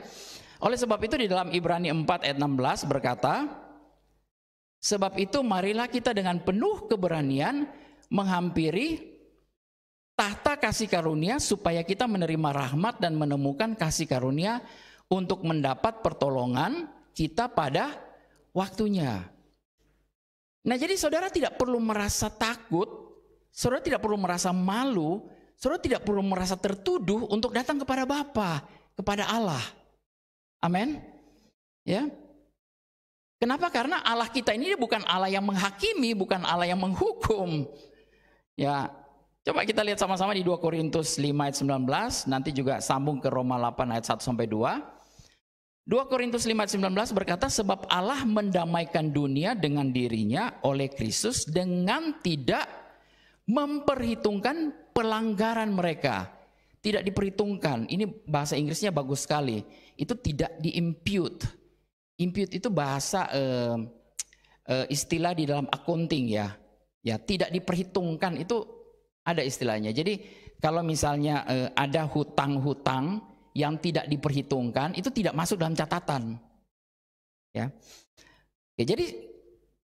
Oleh sebab itu di dalam Ibrani 4 ayat 16 berkata, Sebab itu marilah kita dengan penuh keberanian menghampiri tahta kasih karunia supaya kita menerima rahmat dan menemukan kasih karunia untuk mendapat pertolongan kita pada waktunya. Nah jadi saudara tidak perlu merasa takut, saudara tidak perlu merasa malu saudara tidak perlu merasa tertuduh untuk datang kepada Bapa, kepada Allah. Amin. Ya. Kenapa? Karena Allah kita ini bukan Allah yang menghakimi, bukan Allah yang menghukum. Ya. Coba kita lihat sama-sama di 2 Korintus 5 ayat 19, nanti juga sambung ke Roma 8 ayat 1 sampai 2. 2 Korintus 5 ayat 19 berkata sebab Allah mendamaikan dunia dengan dirinya oleh Kristus dengan tidak memperhitungkan pelanggaran mereka tidak diperhitungkan. Ini bahasa Inggrisnya bagus sekali. Itu tidak diimpute. Impute itu bahasa uh, uh, istilah di dalam accounting ya. Ya, tidak diperhitungkan itu ada istilahnya. Jadi kalau misalnya uh, ada hutang-hutang yang tidak diperhitungkan itu tidak masuk dalam catatan. Ya. ya jadi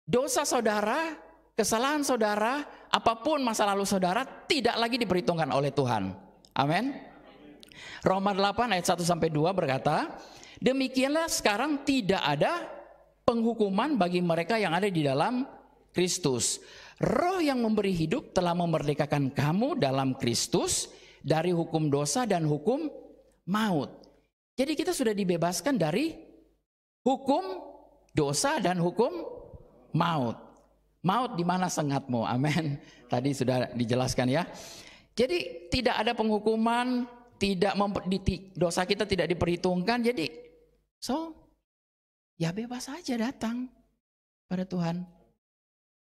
dosa saudara, kesalahan saudara apapun masa lalu saudara tidak lagi diperhitungkan oleh Tuhan. Amin. Roma 8 ayat 1 sampai 2 berkata, demikianlah sekarang tidak ada penghukuman bagi mereka yang ada di dalam Kristus. Roh yang memberi hidup telah memerdekakan kamu dalam Kristus dari hukum dosa dan hukum maut. Jadi kita sudah dibebaskan dari hukum dosa dan hukum maut. Maut di mana sengatmu? Amin. Tadi sudah dijelaskan ya. Jadi tidak ada penghukuman, tidak dosa kita tidak diperhitungkan. Jadi so ya bebas saja datang pada Tuhan.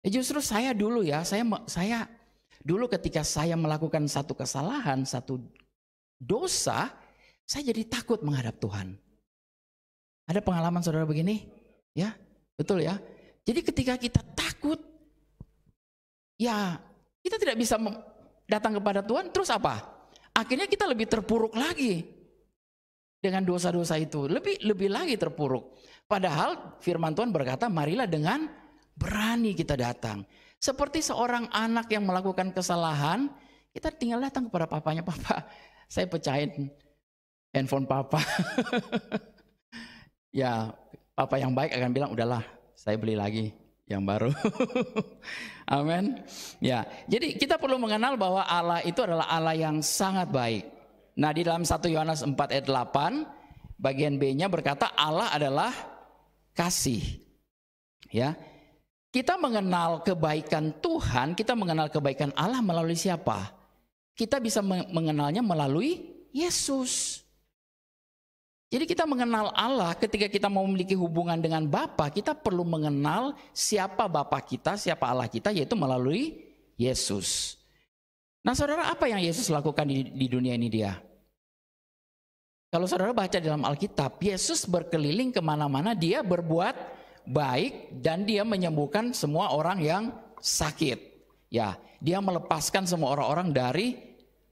Ya justru saya dulu ya, saya saya dulu ketika saya melakukan satu kesalahan, satu dosa, saya jadi takut menghadap Tuhan. Ada pengalaman saudara begini? Ya, betul ya. Jadi ketika kita takut. Ya, kita tidak bisa datang kepada Tuhan, terus apa? Akhirnya kita lebih terpuruk lagi dengan dosa-dosa itu. Lebih lebih lagi terpuruk. Padahal firman Tuhan berkata, marilah dengan berani kita datang. Seperti seorang anak yang melakukan kesalahan, kita tinggal datang kepada papanya, papa, saya pecahin handphone papa. ya, papa yang baik akan bilang, udahlah, saya beli lagi yang baru. Amin. Ya. Jadi kita perlu mengenal bahwa Allah itu adalah Allah yang sangat baik. Nah, di dalam 1 Yohanes 4 ayat 8 bagian B-nya berkata Allah adalah kasih. Ya. Kita mengenal kebaikan Tuhan, kita mengenal kebaikan Allah melalui siapa? Kita bisa mengenalnya melalui Yesus. Jadi kita mengenal Allah ketika kita mau memiliki hubungan dengan Bapa, kita perlu mengenal siapa Bapa kita, siapa Allah kita yaitu melalui Yesus. Nah, Saudara, apa yang Yesus lakukan di, di dunia ini dia? Kalau Saudara baca dalam Alkitab, Yesus berkeliling kemana-mana, dia berbuat baik dan dia menyembuhkan semua orang yang sakit. Ya, dia melepaskan semua orang-orang dari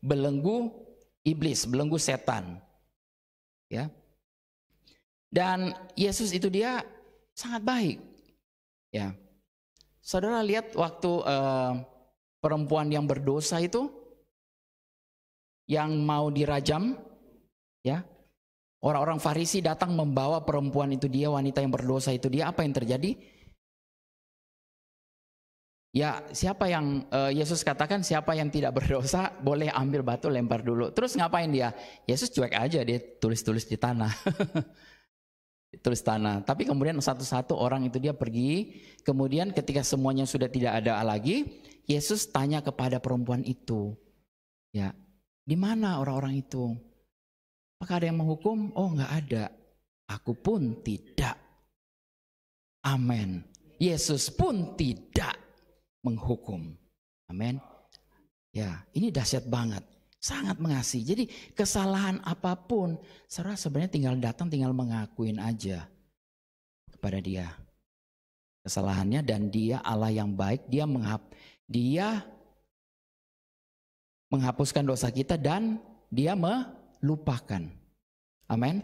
belenggu iblis, belenggu setan. Ya, dan Yesus itu dia sangat baik. Ya. Saudara lihat waktu uh, perempuan yang berdosa itu yang mau dirajam ya. Orang-orang Farisi datang membawa perempuan itu dia wanita yang berdosa itu dia apa yang terjadi? Ya, siapa yang uh, Yesus katakan siapa yang tidak berdosa boleh ambil batu lempar dulu. Terus ngapain dia? Yesus cuek aja dia tulis-tulis di tanah. terus tanah. Tapi kemudian satu-satu orang itu dia pergi. Kemudian ketika semuanya sudah tidak ada lagi, Yesus tanya kepada perempuan itu, ya, di mana orang-orang itu? Apakah ada yang menghukum? Oh, nggak ada. Aku pun tidak. Amin. Yesus pun tidak menghukum. Amin. Ya, ini dahsyat banget sangat mengasihi. Jadi kesalahan apapun, saudara sebenarnya tinggal datang, tinggal mengakuin aja kepada dia kesalahannya dan dia Allah yang baik, dia menghap dia menghapuskan dosa kita dan dia melupakan. Amin.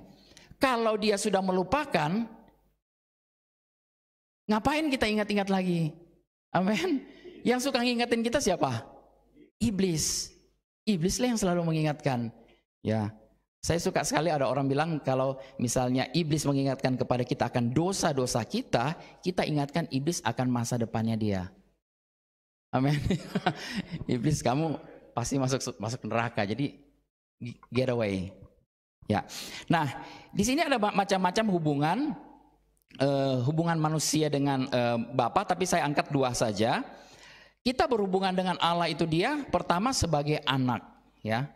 Kalau dia sudah melupakan, ngapain kita ingat-ingat lagi? Amin. Yang suka ngingetin kita siapa? Iblis. Iblislah yang selalu mengingatkan. Ya, saya suka sekali ada orang bilang kalau misalnya iblis mengingatkan kepada kita akan dosa-dosa kita, kita ingatkan iblis akan masa depannya dia. Amin. iblis kamu pasti masuk masuk neraka. Jadi get away. Ya. Nah, di sini ada macam-macam hubungan uh, hubungan manusia dengan uh, Bapa, tapi saya angkat dua saja. Kita berhubungan dengan Allah itu dia pertama sebagai anak, ya.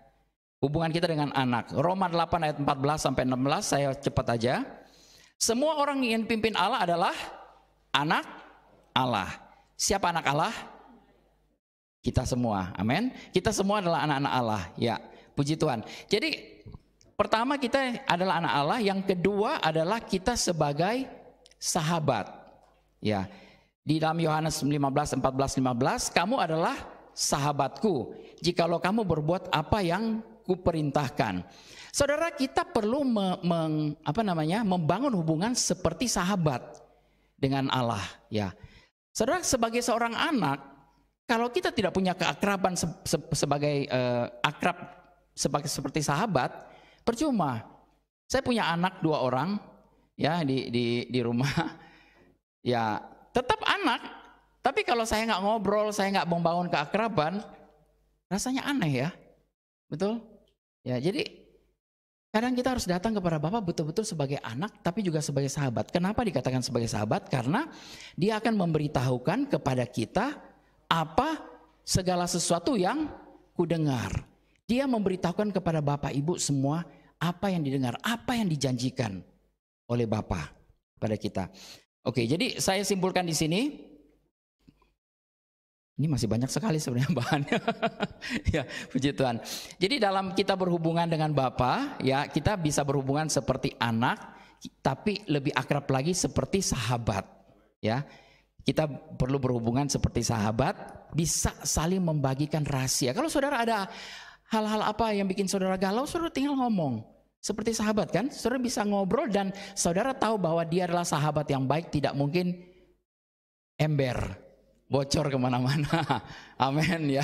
Hubungan kita dengan anak. Roma 8 ayat 14 sampai 16 saya cepat aja. Semua orang yang pimpin Allah adalah anak Allah. Siapa anak Allah? Kita semua. Amin. Kita semua adalah anak-anak Allah. Ya, puji Tuhan. Jadi pertama kita adalah anak Allah, yang kedua adalah kita sebagai sahabat. Ya. Di dalam Yohanes 15, 14, 15, kamu adalah sahabatku. Jikalau kamu berbuat apa yang kuperintahkan. Saudara kita perlu me, meng, apa namanya, membangun hubungan seperti sahabat dengan Allah. Ya, saudara sebagai seorang anak, kalau kita tidak punya keakraban se, se, sebagai eh, akrab sebagai seperti sahabat, percuma. Saya punya anak dua orang ya di di di rumah. Ya tetap anak, tapi kalau saya nggak ngobrol, saya nggak membangun keakraban, rasanya aneh ya, betul? Ya, jadi kadang kita harus datang kepada Bapak betul-betul sebagai anak, tapi juga sebagai sahabat. Kenapa dikatakan sebagai sahabat? Karena dia akan memberitahukan kepada kita apa segala sesuatu yang kudengar. Dia memberitahukan kepada Bapak Ibu semua apa yang didengar, apa yang dijanjikan oleh Bapak pada kita. Oke, jadi saya simpulkan di sini. Ini masih banyak sekali sebenarnya bahannya. ya, puji Tuhan. Jadi dalam kita berhubungan dengan Bapa, ya kita bisa berhubungan seperti anak, tapi lebih akrab lagi seperti sahabat. Ya, kita perlu berhubungan seperti sahabat, bisa saling membagikan rahasia. Kalau saudara ada hal-hal apa yang bikin saudara galau, saudara tinggal ngomong. Seperti sahabat kan, saudara bisa ngobrol dan saudara tahu bahwa dia adalah sahabat yang baik, tidak mungkin ember, bocor kemana-mana. Amin ya.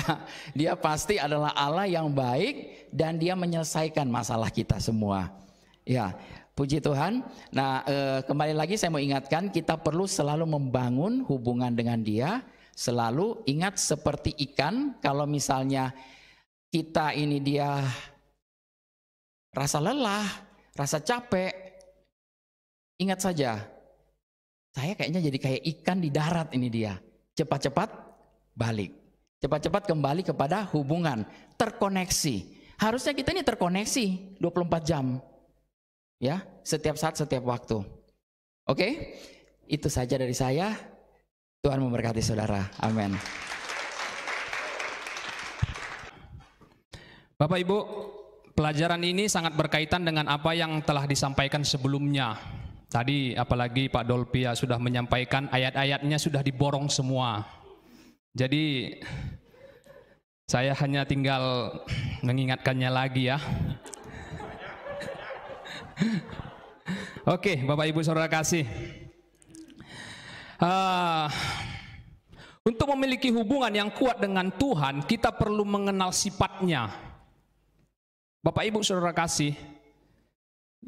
Dia pasti adalah Allah yang baik dan dia menyelesaikan masalah kita semua. Ya, puji Tuhan. Nah, eh, kembali lagi saya mau ingatkan kita perlu selalu membangun hubungan dengan dia. Selalu ingat seperti ikan, kalau misalnya kita ini dia rasa lelah, rasa capek. Ingat saja, saya kayaknya jadi kayak ikan di darat ini dia. Cepat-cepat balik. Cepat-cepat kembali kepada hubungan, terkoneksi. Harusnya kita ini terkoneksi 24 jam. Ya, setiap saat, setiap waktu. Oke? Itu saja dari saya. Tuhan memberkati saudara. Amin. Bapak Ibu, Pelajaran ini sangat berkaitan dengan apa yang telah disampaikan sebelumnya. Tadi apalagi Pak Dolpia sudah menyampaikan ayat-ayatnya sudah diborong semua. Jadi saya hanya tinggal mengingatkannya lagi ya. Oke, Bapak Ibu Saudara kasih. Uh, untuk memiliki hubungan yang kuat dengan Tuhan, kita perlu mengenal sifatnya. Bapak Ibu Saudara kasih,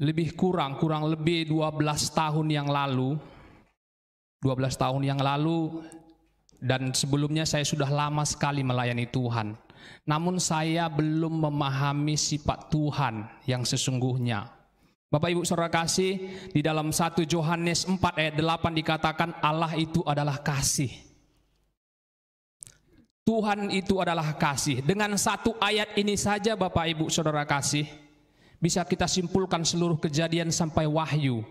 lebih kurang kurang lebih 12 tahun yang lalu 12 tahun yang lalu dan sebelumnya saya sudah lama sekali melayani Tuhan. Namun saya belum memahami sifat Tuhan yang sesungguhnya. Bapak Ibu Saudara kasih, di dalam 1 Yohanes 4 ayat 8 dikatakan Allah itu adalah kasih. Tuhan itu adalah kasih. Dengan satu ayat ini saja Bapak Ibu Saudara kasih, bisa kita simpulkan seluruh kejadian sampai wahyu.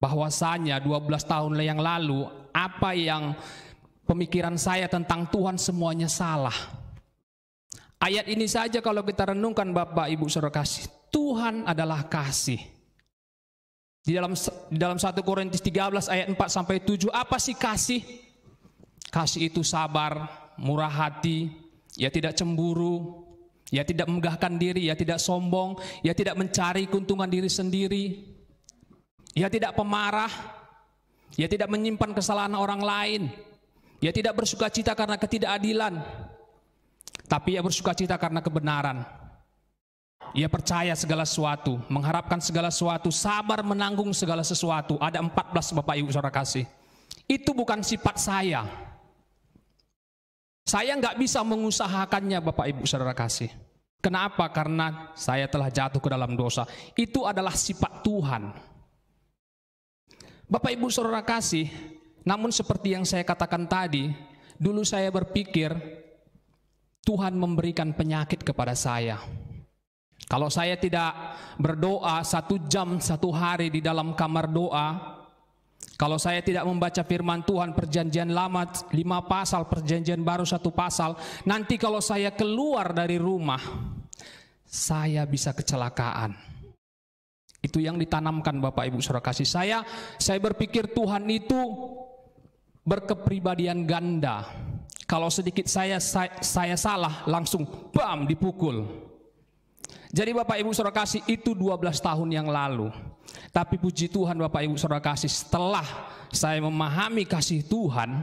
Bahwasanya 12 tahun yang lalu, apa yang pemikiran saya tentang Tuhan semuanya salah. Ayat ini saja kalau kita renungkan Bapak Ibu Saudara kasih, Tuhan adalah kasih. Di dalam di dalam 1 Korintus 13 ayat 4 sampai 7 apa sih kasih? Kasih itu sabar, murah hati, ia ya tidak cemburu, ia ya tidak menggahkan diri, ia ya tidak sombong, ia tidak mencari keuntungan diri sendiri, ia tidak pemarah, ia tidak menyimpan kesalahan orang lain, ia tidak bersuka cita karena ketidakadilan, tapi ia bersuka cita karena kebenaran. Ia percaya segala sesuatu, mengharapkan segala sesuatu, sabar menanggung segala sesuatu. Ada 14 Bapak Ibu saudara kasih. Itu bukan sifat saya. Saya nggak bisa mengusahakannya Bapak Ibu Saudara kasih. Kenapa? Karena saya telah jatuh ke dalam dosa. Itu adalah sifat Tuhan. Bapak Ibu Saudara kasih, namun seperti yang saya katakan tadi, dulu saya berpikir Tuhan memberikan penyakit kepada saya. Kalau saya tidak berdoa satu jam satu hari di dalam kamar doa, kalau saya tidak membaca firman Tuhan perjanjian lama lima pasal, perjanjian baru satu pasal, nanti kalau saya keluar dari rumah, saya bisa kecelakaan. Itu yang ditanamkan Bapak Ibu Surah kasih saya. Saya berpikir Tuhan itu berkepribadian ganda. Kalau sedikit saya saya, saya salah langsung bam dipukul. Jadi Bapak Ibu Surah kasih itu 12 tahun yang lalu. Tapi puji Tuhan Bapak Ibu Saudara kasih setelah saya memahami kasih Tuhan,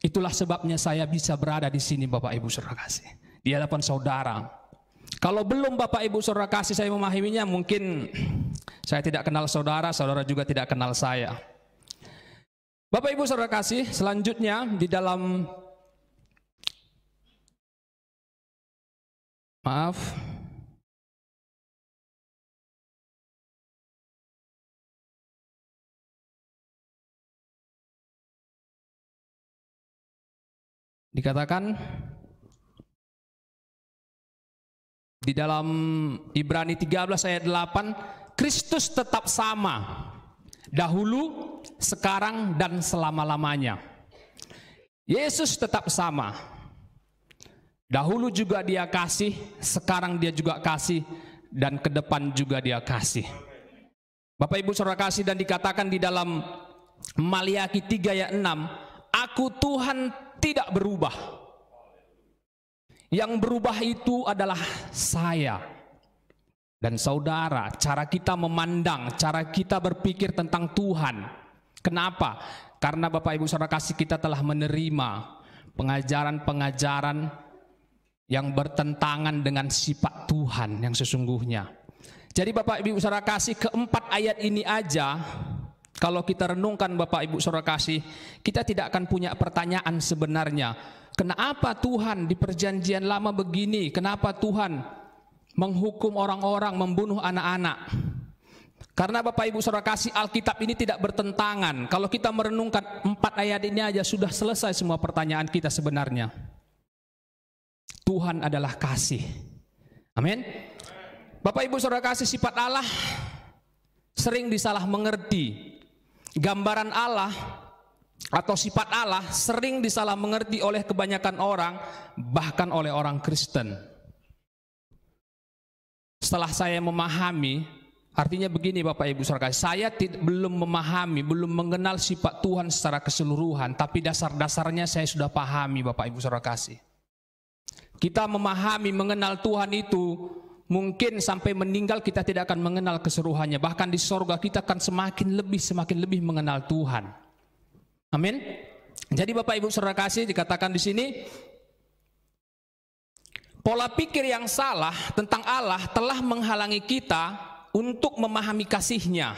itulah sebabnya saya bisa berada di sini Bapak Ibu Saudara kasih. Di hadapan saudara. Kalau belum Bapak Ibu Saudara kasih saya memahaminya, mungkin saya tidak kenal saudara, saudara juga tidak kenal saya. Bapak Ibu Saudara kasih, selanjutnya di dalam Maaf, Dikatakan di dalam Ibrani 13 ayat 8, Kristus tetap sama dahulu, sekarang dan selama-lamanya. Yesus tetap sama. Dahulu juga dia kasih, sekarang dia juga kasih dan ke depan juga dia kasih. Bapak Ibu Saudara kasih dan dikatakan di dalam Maliaki 3 ayat 6, Aku Tuhan tidak berubah. Yang berubah itu adalah saya dan saudara, cara kita memandang, cara kita berpikir tentang Tuhan. Kenapa? Karena Bapak Ibu Saudara kasih kita telah menerima pengajaran-pengajaran yang bertentangan dengan sifat Tuhan yang sesungguhnya. Jadi Bapak Ibu Saudara kasih keempat ayat ini aja kalau kita renungkan Bapak Ibu Saudara kasih, kita tidak akan punya pertanyaan sebenarnya. Kenapa Tuhan di perjanjian lama begini? Kenapa Tuhan menghukum orang-orang membunuh anak-anak? Karena Bapak Ibu Saudara kasih Alkitab ini tidak bertentangan. Kalau kita merenungkan empat ayat ini aja sudah selesai semua pertanyaan kita sebenarnya. Tuhan adalah kasih. Amin. Bapak Ibu Saudara kasih sifat Allah sering disalah mengerti gambaran Allah atau sifat Allah sering disalah mengerti oleh kebanyakan orang, bahkan oleh orang Kristen. Setelah saya memahami, artinya begini Bapak Ibu Surga, saya belum memahami, belum mengenal sifat Tuhan secara keseluruhan, tapi dasar-dasarnya saya sudah pahami Bapak Ibu Surga kasih. Kita memahami, mengenal Tuhan itu Mungkin sampai meninggal kita tidak akan mengenal keseruhannya. Bahkan di sorga kita akan semakin lebih, semakin lebih mengenal Tuhan. Amin. Jadi Bapak Ibu Saudara kasih dikatakan di sini pola pikir yang salah tentang Allah telah menghalangi kita untuk memahami kasihnya.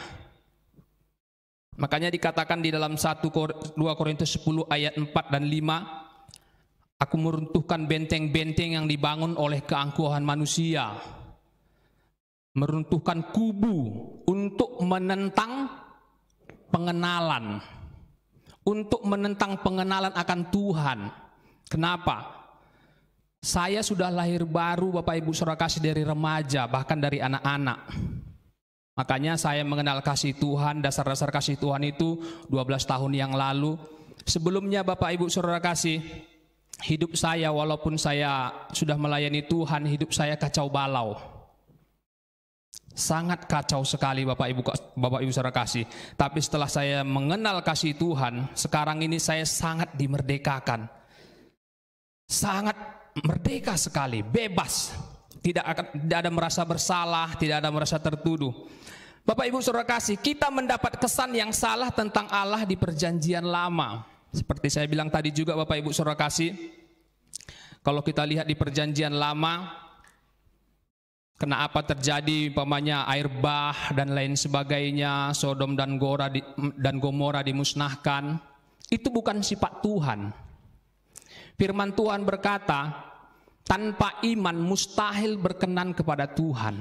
Makanya dikatakan di dalam 1 2 Korintus 10 ayat 4 dan 5 Aku meruntuhkan benteng-benteng yang dibangun oleh keangkuhan manusia meruntuhkan kubu untuk menentang pengenalan untuk menentang pengenalan akan Tuhan. Kenapa? Saya sudah lahir baru Bapak Ibu Saudara kasih dari remaja bahkan dari anak-anak. Makanya saya mengenal kasih Tuhan, dasar-dasar kasih Tuhan itu 12 tahun yang lalu. Sebelumnya Bapak Ibu Saudara kasih, hidup saya walaupun saya sudah melayani Tuhan, hidup saya kacau balau. Sangat kacau sekali Bapak Ibu Bapak Ibu saudara kasih. Tapi setelah saya mengenal kasih Tuhan, sekarang ini saya sangat dimerdekakan. Sangat merdeka sekali, bebas. Tidak akan tidak ada merasa bersalah, tidak ada merasa tertuduh. Bapak Ibu saudara kasih, kita mendapat kesan yang salah tentang Allah di perjanjian lama. Seperti saya bilang tadi juga Bapak Ibu saudara kasih, kalau kita lihat di perjanjian lama, kena apa terjadi umpamanya air bah dan lain sebagainya, Sodom dan Gora dan Gomora dimusnahkan. Itu bukan sifat Tuhan. Firman Tuhan berkata, tanpa iman mustahil berkenan kepada Tuhan.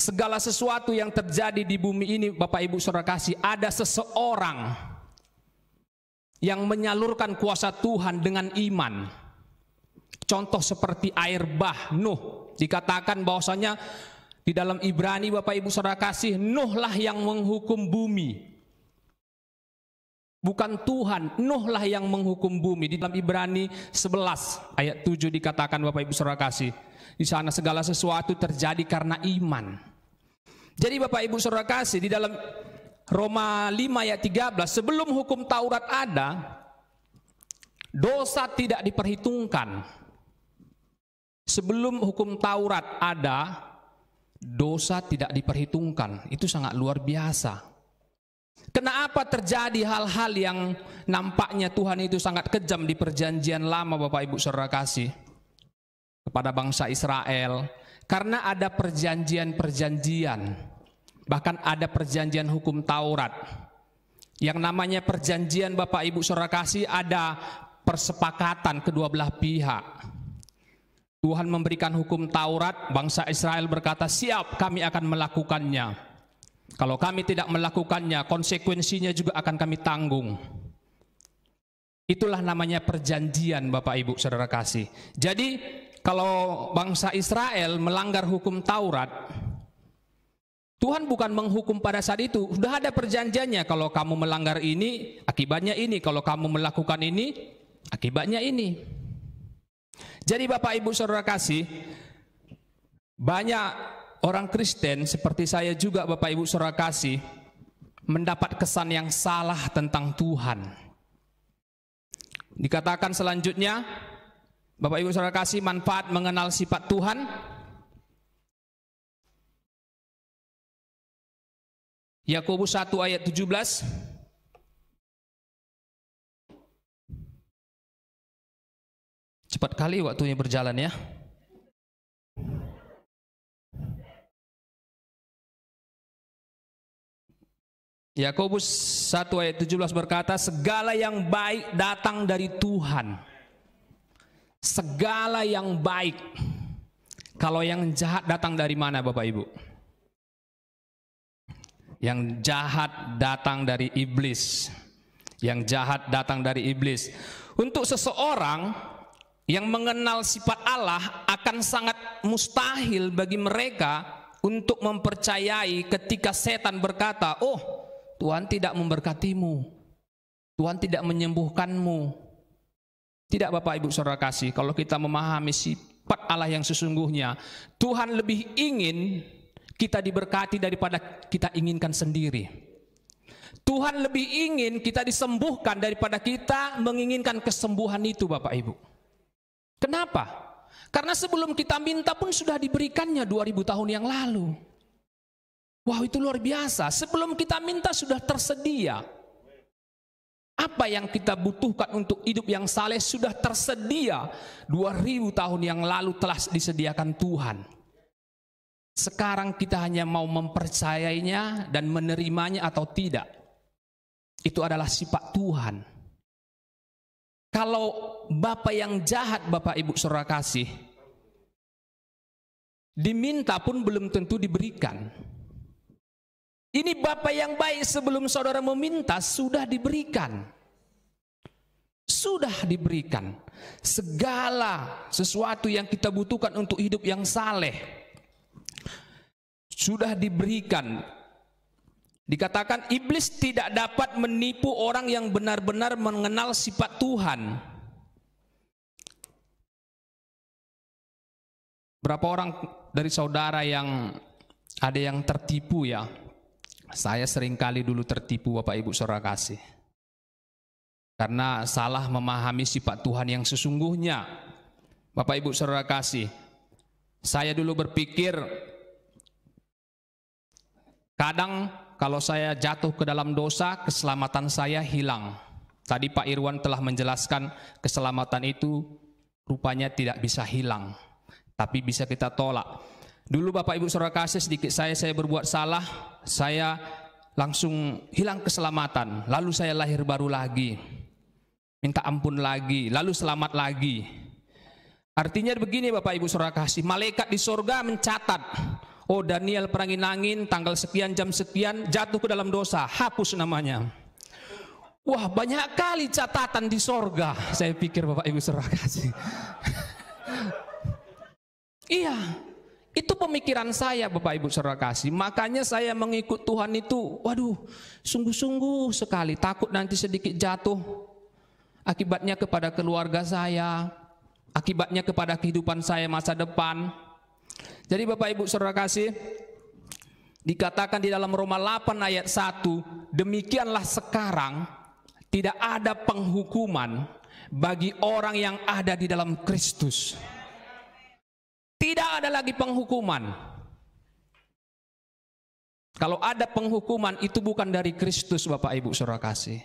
Segala sesuatu yang terjadi di bumi ini Bapak Ibu Saudara kasih, ada seseorang yang menyalurkan kuasa Tuhan dengan iman. Contoh seperti air bah Nuh Dikatakan bahwasanya di dalam Ibrani Bapak Ibu Saudara kasih Nuhlah yang menghukum bumi. Bukan Tuhan, Nuhlah yang menghukum bumi. Di dalam Ibrani 11 ayat 7 dikatakan Bapak Ibu Saudara kasih. Di sana segala sesuatu terjadi karena iman. Jadi Bapak Ibu Saudara kasih di dalam Roma 5 ayat 13 sebelum hukum Taurat ada dosa tidak diperhitungkan. Sebelum hukum Taurat ada, dosa tidak diperhitungkan. Itu sangat luar biasa. Kenapa terjadi hal-hal yang nampaknya Tuhan itu sangat kejam di perjanjian lama Bapak Ibu Saudara kasih kepada bangsa Israel? Karena ada perjanjian-perjanjian, bahkan ada perjanjian hukum Taurat. Yang namanya perjanjian Bapak Ibu Saudara kasih ada persepakatan kedua belah pihak Tuhan memberikan hukum Taurat, bangsa Israel berkata, "Siap, kami akan melakukannya." Kalau kami tidak melakukannya, konsekuensinya juga akan kami tanggung. Itulah namanya perjanjian Bapak Ibu Saudara kasih. Jadi, kalau bangsa Israel melanggar hukum Taurat, Tuhan bukan menghukum pada saat itu. Sudah ada perjanjiannya kalau kamu melanggar ini, akibatnya ini. Kalau kamu melakukan ini, akibatnya ini. Jadi Bapak Ibu Saudara kasih, banyak orang Kristen seperti saya juga Bapak Ibu Saudara kasih mendapat kesan yang salah tentang Tuhan. Dikatakan selanjutnya, Bapak Ibu Saudara kasih manfaat mengenal sifat Tuhan Yakobus 1 ayat 17 Cepat kali waktunya berjalan ya. Yakobus 1 ayat 17 berkata, segala yang baik datang dari Tuhan. Segala yang baik. Kalau yang jahat datang dari mana Bapak Ibu? Yang jahat datang dari iblis. Yang jahat datang dari iblis. Untuk seseorang yang mengenal sifat Allah akan sangat mustahil bagi mereka untuk mempercayai ketika setan berkata, "Oh, Tuhan tidak memberkatimu. Tuhan tidak menyembuhkanmu." Tidak Bapak Ibu Saudara kasih, kalau kita memahami sifat Allah yang sesungguhnya, Tuhan lebih ingin kita diberkati daripada kita inginkan sendiri. Tuhan lebih ingin kita disembuhkan daripada kita menginginkan kesembuhan itu Bapak Ibu. Kenapa? Karena sebelum kita minta pun sudah diberikannya 2000 tahun yang lalu. Wow, itu luar biasa. Sebelum kita minta sudah tersedia. Apa yang kita butuhkan untuk hidup yang saleh sudah tersedia 2000 tahun yang lalu telah disediakan Tuhan. Sekarang kita hanya mau mempercayainya dan menerimanya atau tidak. Itu adalah sifat Tuhan. Kalau bapak yang jahat bapak ibu saudara kasih diminta pun belum tentu diberikan ini bapak yang baik sebelum saudara meminta sudah diberikan sudah diberikan segala sesuatu yang kita butuhkan untuk hidup yang saleh sudah diberikan Dikatakan iblis tidak dapat menipu orang yang benar-benar mengenal sifat Tuhan. Berapa orang dari saudara yang ada yang tertipu ya? Saya sering kali dulu tertipu Bapak Ibu Saudara kasih. Karena salah memahami sifat Tuhan yang sesungguhnya. Bapak Ibu Saudara kasih. Saya dulu berpikir kadang kalau saya jatuh ke dalam dosa, keselamatan saya hilang. Tadi Pak Irwan telah menjelaskan keselamatan itu rupanya tidak bisa hilang tapi bisa kita tolak. Dulu Bapak Ibu Saudara kasih sedikit saya saya berbuat salah, saya langsung hilang keselamatan, lalu saya lahir baru lagi. Minta ampun lagi, lalu selamat lagi. Artinya begini Bapak Ibu Saudara kasih, malaikat di sorga mencatat Oh Daniel perangin angin tanggal sekian jam sekian jatuh ke dalam dosa hapus namanya Wah banyak kali catatan di sorga Saya pikir Bapak Ibu surah kasih Iya, itu pemikiran saya Bapak Ibu Saudara kasih. Makanya saya mengikut Tuhan itu, waduh, sungguh-sungguh sekali takut nanti sedikit jatuh. Akibatnya kepada keluarga saya, akibatnya kepada kehidupan saya masa depan. Jadi Bapak Ibu Saudara kasih, dikatakan di dalam Roma 8 ayat 1, demikianlah sekarang tidak ada penghukuman bagi orang yang ada di dalam Kristus. Tidak ada lagi penghukuman. Kalau ada penghukuman itu bukan dari Kristus Bapak Ibu Saudara kasih.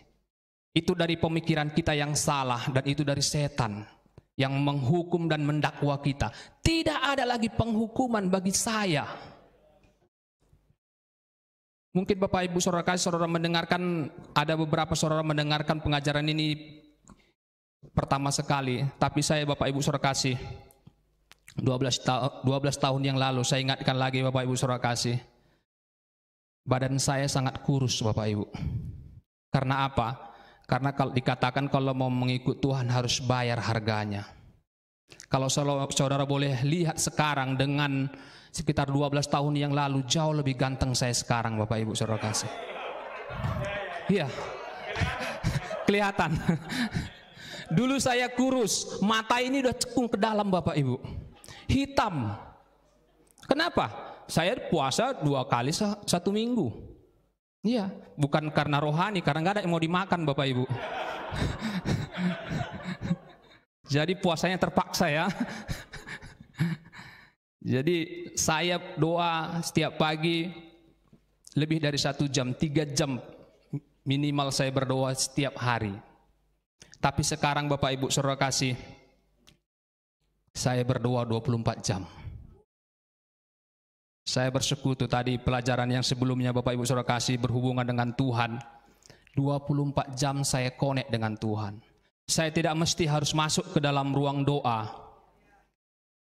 Itu dari pemikiran kita yang salah dan itu dari setan yang menghukum dan mendakwa kita. Tidak ada lagi penghukuman bagi saya. Mungkin Bapak Ibu Saudara kasih Saudara mendengarkan ada beberapa Saudara mendengarkan pengajaran ini pertama sekali, tapi saya Bapak Ibu Saudara kasih 12, ta 12 tahun yang lalu saya ingatkan lagi Bapak Ibu Surah Kasih. Badan saya sangat kurus Bapak Ibu. Karena apa? Karena kalau dikatakan kalau mau mengikut Tuhan harus bayar harganya. Kalau saudara boleh lihat sekarang dengan sekitar 12 tahun yang lalu jauh lebih ganteng saya sekarang Bapak Ibu Saudara kasih. Iya. Kelihatan. Dulu saya kurus, mata ini udah cekung ke dalam Bapak Ibu hitam. Kenapa? Saya puasa dua kali satu minggu. Iya, bukan karena rohani, karena nggak ada yang mau dimakan Bapak Ibu. Jadi puasanya terpaksa ya. Jadi saya doa setiap pagi lebih dari satu jam, tiga jam minimal saya berdoa setiap hari. Tapi sekarang Bapak Ibu Saudara kasih, saya berdoa 24 jam. Saya bersekutu tadi pelajaran yang sebelumnya Bapak Ibu Saudara kasih berhubungan dengan Tuhan. 24 jam saya connect dengan Tuhan. Saya tidak mesti harus masuk ke dalam ruang doa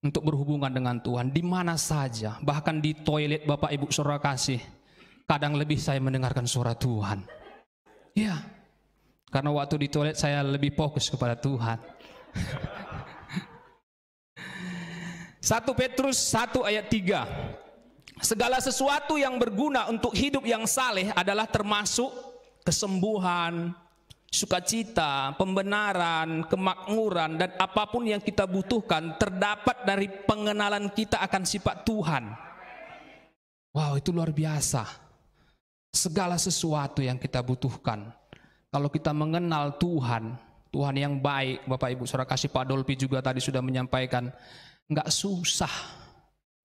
untuk berhubungan dengan Tuhan di mana saja, bahkan di toilet Bapak Ibu Saudara kasih. Kadang lebih saya mendengarkan suara Tuhan. Ya. Karena waktu di toilet saya lebih fokus kepada Tuhan. 1 Petrus 1 ayat 3 Segala sesuatu yang berguna untuk hidup yang saleh adalah termasuk kesembuhan, sukacita, pembenaran, kemakmuran dan apapun yang kita butuhkan terdapat dari pengenalan kita akan sifat Tuhan. Wow, itu luar biasa. Segala sesuatu yang kita butuhkan. Kalau kita mengenal Tuhan, Tuhan yang baik, Bapak Ibu Saudara kasih Pak Dolpi juga tadi sudah menyampaikan nggak susah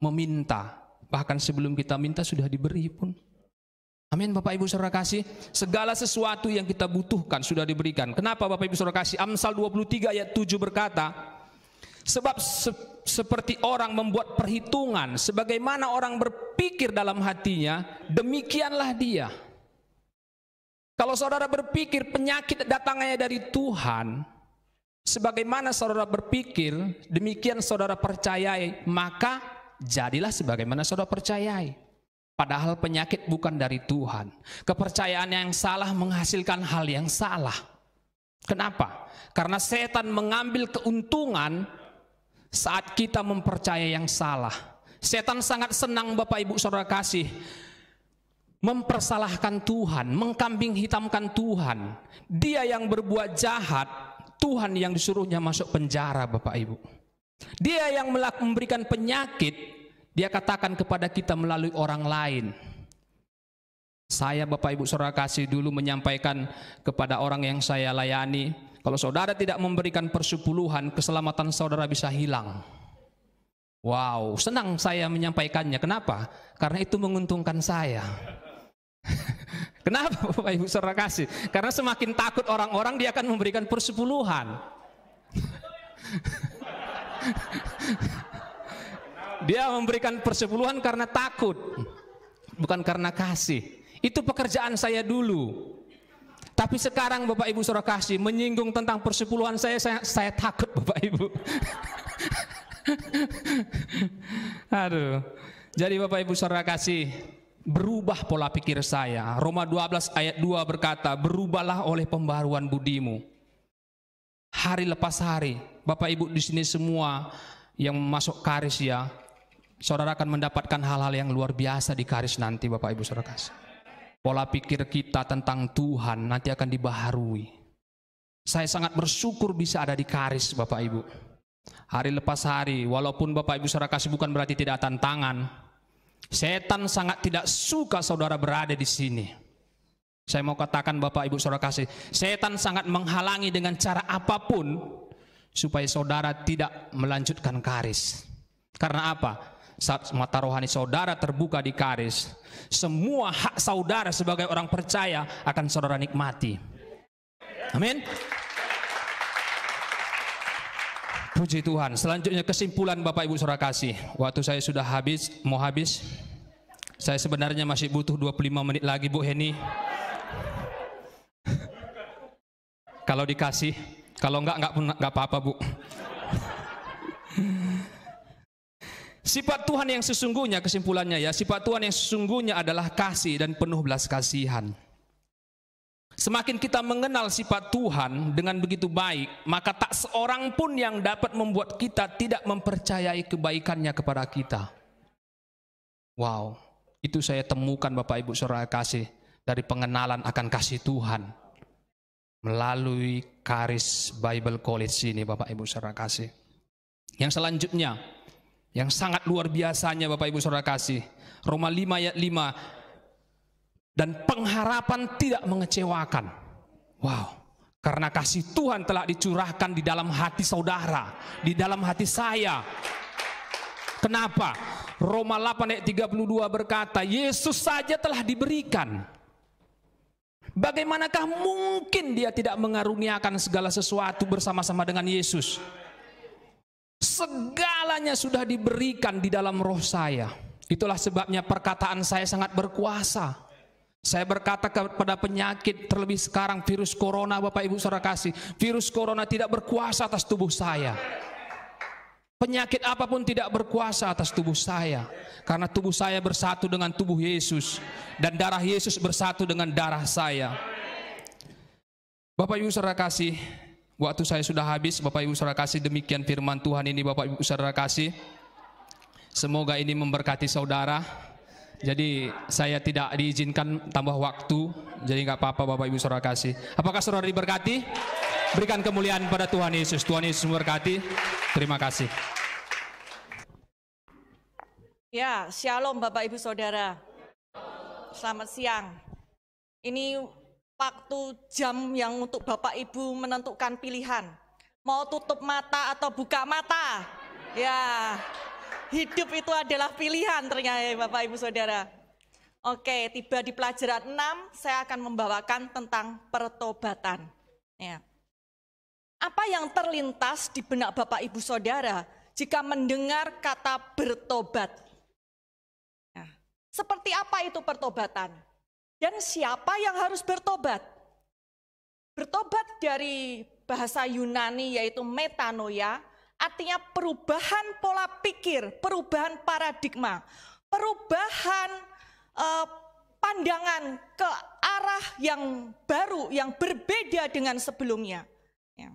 meminta. Bahkan sebelum kita minta sudah diberi pun. Amin Bapak Ibu Saudara kasih, segala sesuatu yang kita butuhkan sudah diberikan. Kenapa Bapak Ibu Saudara kasih? Amsal 23 ayat 7 berkata, sebab se seperti orang membuat perhitungan, sebagaimana orang berpikir dalam hatinya, demikianlah dia. Kalau saudara berpikir penyakit datangnya dari Tuhan, Sebagaimana saudara berpikir, demikian saudara percayai, maka jadilah sebagaimana saudara percayai. Padahal penyakit bukan dari Tuhan. Kepercayaan yang salah menghasilkan hal yang salah. Kenapa? Karena setan mengambil keuntungan saat kita mempercayai yang salah. Setan sangat senang Bapak Ibu Saudara kasih mempersalahkan Tuhan, mengkambing hitamkan Tuhan. Dia yang berbuat jahat Tuhan yang disuruhnya masuk penjara Bapak Ibu. Dia yang memberikan penyakit, dia katakan kepada kita melalui orang lain. Saya Bapak Ibu Saudara kasih dulu menyampaikan kepada orang yang saya layani, kalau saudara tidak memberikan persepuluhan, keselamatan saudara bisa hilang. Wow, senang saya menyampaikannya. Kenapa? Karena itu menguntungkan saya. Kenapa Bapak Ibu Saudara kasih? Karena semakin takut orang-orang dia akan memberikan persepuluhan. dia memberikan persepuluhan karena takut, bukan karena kasih. Itu pekerjaan saya dulu. Tapi sekarang Bapak Ibu Saudara kasih menyinggung tentang persepuluhan saya, saya saya takut Bapak Ibu. Aduh. Jadi Bapak Ibu Saudara kasih, berubah pola pikir saya. Roma 12 ayat 2 berkata, berubahlah oleh pembaruan budimu. Hari lepas hari, Bapak Ibu di sini semua yang masuk karis ya, saudara akan mendapatkan hal-hal yang luar biasa di karis nanti Bapak Ibu saudara kasih. Pola pikir kita tentang Tuhan nanti akan dibaharui. Saya sangat bersyukur bisa ada di karis Bapak Ibu. Hari lepas hari, walaupun Bapak Ibu saudara kasih bukan berarti tidak tantangan, Setan sangat tidak suka saudara berada di sini. Saya mau katakan Bapak Ibu Saudara kasih, setan sangat menghalangi dengan cara apapun supaya saudara tidak melanjutkan karis. Karena apa? Saat mata rohani saudara terbuka di karis, semua hak saudara sebagai orang percaya akan saudara nikmati. Amin. Puji Tuhan. Selanjutnya kesimpulan Bapak Ibu Surah kasih. Waktu saya sudah habis, mau habis. Saya sebenarnya masih butuh 25 menit lagi Bu Heni. kalau dikasih, kalau enggak enggak enggak apa-apa Bu. sifat Tuhan yang sesungguhnya kesimpulannya ya, sifat Tuhan yang sesungguhnya adalah kasih dan penuh belas kasihan. Semakin kita mengenal sifat Tuhan dengan begitu baik, maka tak seorang pun yang dapat membuat kita tidak mempercayai kebaikannya kepada kita. Wow, itu saya temukan Bapak Ibu Saudara kasih dari pengenalan akan kasih Tuhan melalui Karis Bible College ini Bapak Ibu Saudara kasih. Yang selanjutnya, yang sangat luar biasanya Bapak Ibu Saudara kasih, Roma 5 ayat 5, dan pengharapan tidak mengecewakan. Wow, karena kasih Tuhan telah dicurahkan di dalam hati saudara, di dalam hati saya. Kenapa? Roma 8 ayat 32 berkata, Yesus saja telah diberikan. Bagaimanakah mungkin dia tidak mengaruniakan segala sesuatu bersama-sama dengan Yesus? Segalanya sudah diberikan di dalam roh saya. Itulah sebabnya perkataan saya sangat berkuasa. Saya berkata kepada penyakit terlebih sekarang virus corona Bapak Ibu Saudara kasih, virus corona tidak berkuasa atas tubuh saya. Penyakit apapun tidak berkuasa atas tubuh saya karena tubuh saya bersatu dengan tubuh Yesus dan darah Yesus bersatu dengan darah saya. Bapak Ibu Saudara kasih, waktu saya sudah habis. Bapak Ibu Saudara kasih demikian firman Tuhan ini Bapak Ibu Saudara kasih. Semoga ini memberkati saudara. Jadi saya tidak diizinkan tambah waktu, jadi nggak apa-apa Bapak Ibu Saudara kasih. Apakah Saudara diberkati? Berikan kemuliaan pada Tuhan Yesus. Tuhan Yesus memberkati. Terima kasih. Ya, shalom Bapak Ibu Saudara. Selamat siang. Ini waktu jam yang untuk Bapak Ibu menentukan pilihan. Mau tutup mata atau buka mata? Ya, hidup itu adalah pilihan ternyata Bapak Ibu Saudara. Oke, tiba di pelajaran 6, saya akan membawakan tentang pertobatan. Ya. Apa yang terlintas di benak Bapak Ibu Saudara jika mendengar kata bertobat? Ya. seperti apa itu pertobatan? Dan siapa yang harus bertobat? Bertobat dari bahasa Yunani yaitu metanoia Artinya perubahan pola pikir, perubahan paradigma, perubahan eh, pandangan ke arah yang baru, yang berbeda dengan sebelumnya. Ya.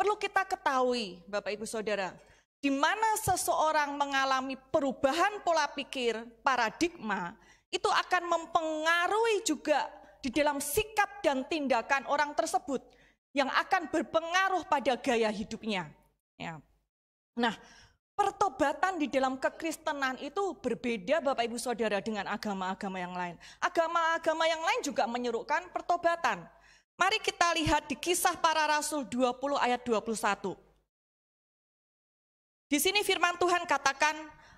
Perlu kita ketahui, Bapak Ibu Saudara, di mana seseorang mengalami perubahan pola pikir, paradigma, itu akan mempengaruhi juga di dalam sikap dan tindakan orang tersebut yang akan berpengaruh pada gaya hidupnya. Ya. Nah, pertobatan di dalam kekristenan itu berbeda Bapak Ibu Saudara dengan agama-agama yang lain. Agama-agama yang lain juga menyerukan pertobatan. Mari kita lihat di kisah para rasul 20 ayat 21. Di sini firman Tuhan katakan,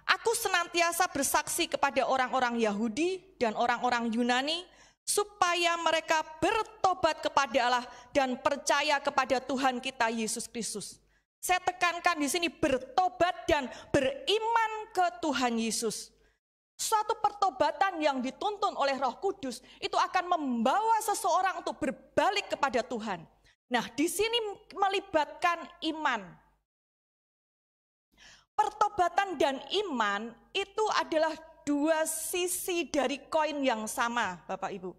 Aku senantiasa bersaksi kepada orang-orang Yahudi dan orang-orang Yunani supaya mereka bertobat kepada Allah dan percaya kepada Tuhan kita Yesus Kristus. Saya tekankan di sini bertobat dan beriman ke Tuhan Yesus. Suatu pertobatan yang dituntun oleh Roh Kudus itu akan membawa seseorang untuk berbalik kepada Tuhan. Nah, di sini melibatkan iman. Pertobatan dan iman itu adalah dua sisi dari koin yang sama, Bapak Ibu.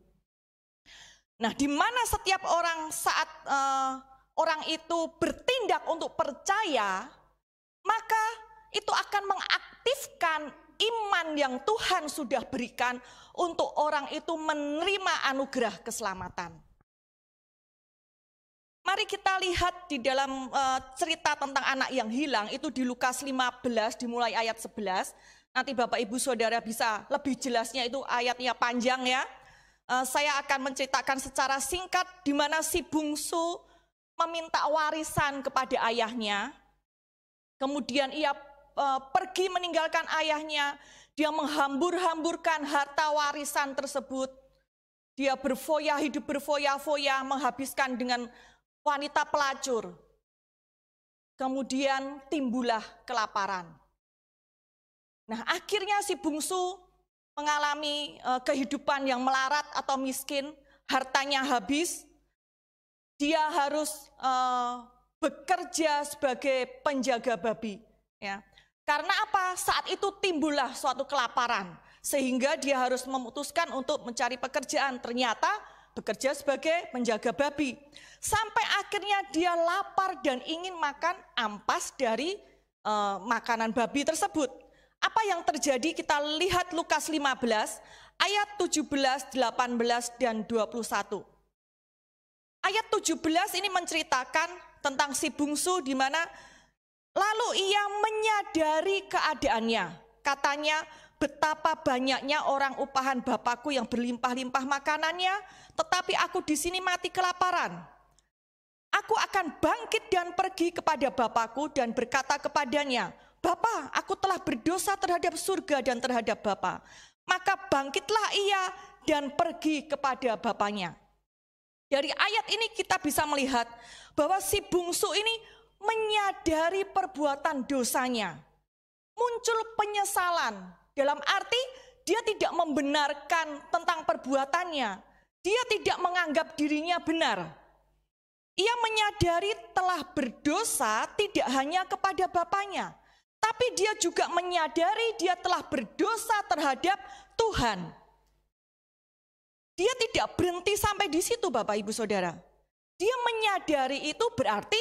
Nah, di mana setiap orang saat uh, orang itu bertindak untuk percaya, maka itu akan mengaktifkan iman yang Tuhan sudah berikan untuk orang itu menerima anugerah keselamatan. Mari kita lihat di dalam eh, cerita tentang anak yang hilang itu di Lukas 15 dimulai ayat 11. Nanti Bapak Ibu Saudara bisa lebih jelasnya itu ayatnya panjang ya. Eh, saya akan menceritakan secara singkat di mana si bungsu meminta warisan kepada ayahnya. Kemudian ia e, pergi meninggalkan ayahnya, dia menghambur-hamburkan harta warisan tersebut. Dia berfoya, hidup berfoya-foya, menghabiskan dengan wanita pelacur. Kemudian timbullah kelaparan. Nah, akhirnya si bungsu mengalami e, kehidupan yang melarat atau miskin, hartanya habis, dia harus uh, bekerja sebagai penjaga babi. Ya. Karena apa? Saat itu timbullah suatu kelaparan. Sehingga dia harus memutuskan untuk mencari pekerjaan. Ternyata bekerja sebagai penjaga babi. Sampai akhirnya dia lapar dan ingin makan ampas dari uh, makanan babi tersebut. Apa yang terjadi kita lihat Lukas 15 ayat 17, 18 dan 21. Ayat 17 ini menceritakan tentang si bungsu di mana lalu ia menyadari keadaannya. Katanya, betapa banyaknya orang upahan bapakku yang berlimpah-limpah makanannya, tetapi aku di sini mati kelaparan. Aku akan bangkit dan pergi kepada bapakku dan berkata kepadanya, Bapa, aku telah berdosa terhadap surga dan terhadap Bapa. Maka bangkitlah ia dan pergi kepada bapaknya. Dari ayat ini kita bisa melihat bahwa si bungsu ini menyadari perbuatan dosanya. Muncul penyesalan dalam arti dia tidak membenarkan tentang perbuatannya. Dia tidak menganggap dirinya benar. Ia menyadari telah berdosa tidak hanya kepada bapaknya, tapi dia juga menyadari dia telah berdosa terhadap Tuhan. Dia tidak berhenti sampai di situ Bapak Ibu Saudara. Dia menyadari itu berarti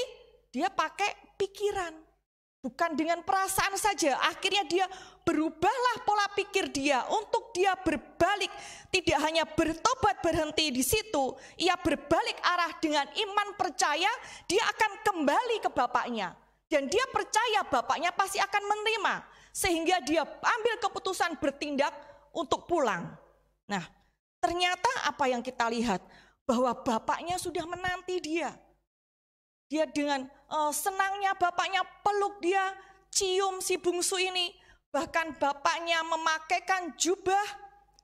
dia pakai pikiran. Bukan dengan perasaan saja, akhirnya dia berubahlah pola pikir dia untuk dia berbalik. Tidak hanya bertobat berhenti di situ, ia berbalik arah dengan iman percaya, dia akan kembali ke bapaknya. Dan dia percaya bapaknya pasti akan menerima. Sehingga dia ambil keputusan bertindak untuk pulang. Nah Ternyata apa yang kita lihat? Bahwa bapaknya sudah menanti dia. Dia dengan uh, senangnya bapaknya peluk dia, cium si bungsu ini. Bahkan bapaknya memakaikan jubah,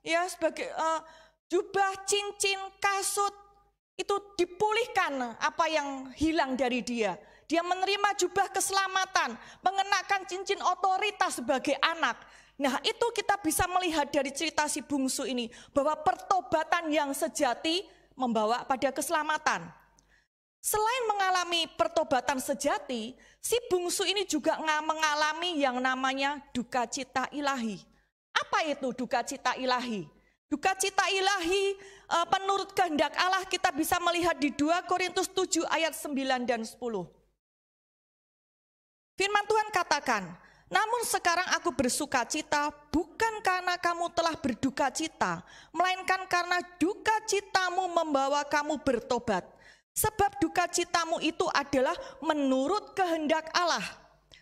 ya sebagai uh, jubah, cincin, kasut. Itu dipulihkan apa yang hilang dari dia. Dia menerima jubah keselamatan, mengenakan cincin otoritas sebagai anak. Nah, itu kita bisa melihat dari cerita si bungsu ini bahwa pertobatan yang sejati membawa pada keselamatan. Selain mengalami pertobatan sejati, si bungsu ini juga mengalami yang namanya duka cita ilahi. Apa itu duka cita ilahi? Duka cita ilahi eh, menurut kehendak Allah kita bisa melihat di 2 Korintus 7 ayat 9 dan 10. Firman Tuhan katakan, namun sekarang aku bersuka cita bukan karena kamu telah berduka cita, melainkan karena duka citamu membawa kamu bertobat. Sebab duka citamu itu adalah menurut kehendak Allah,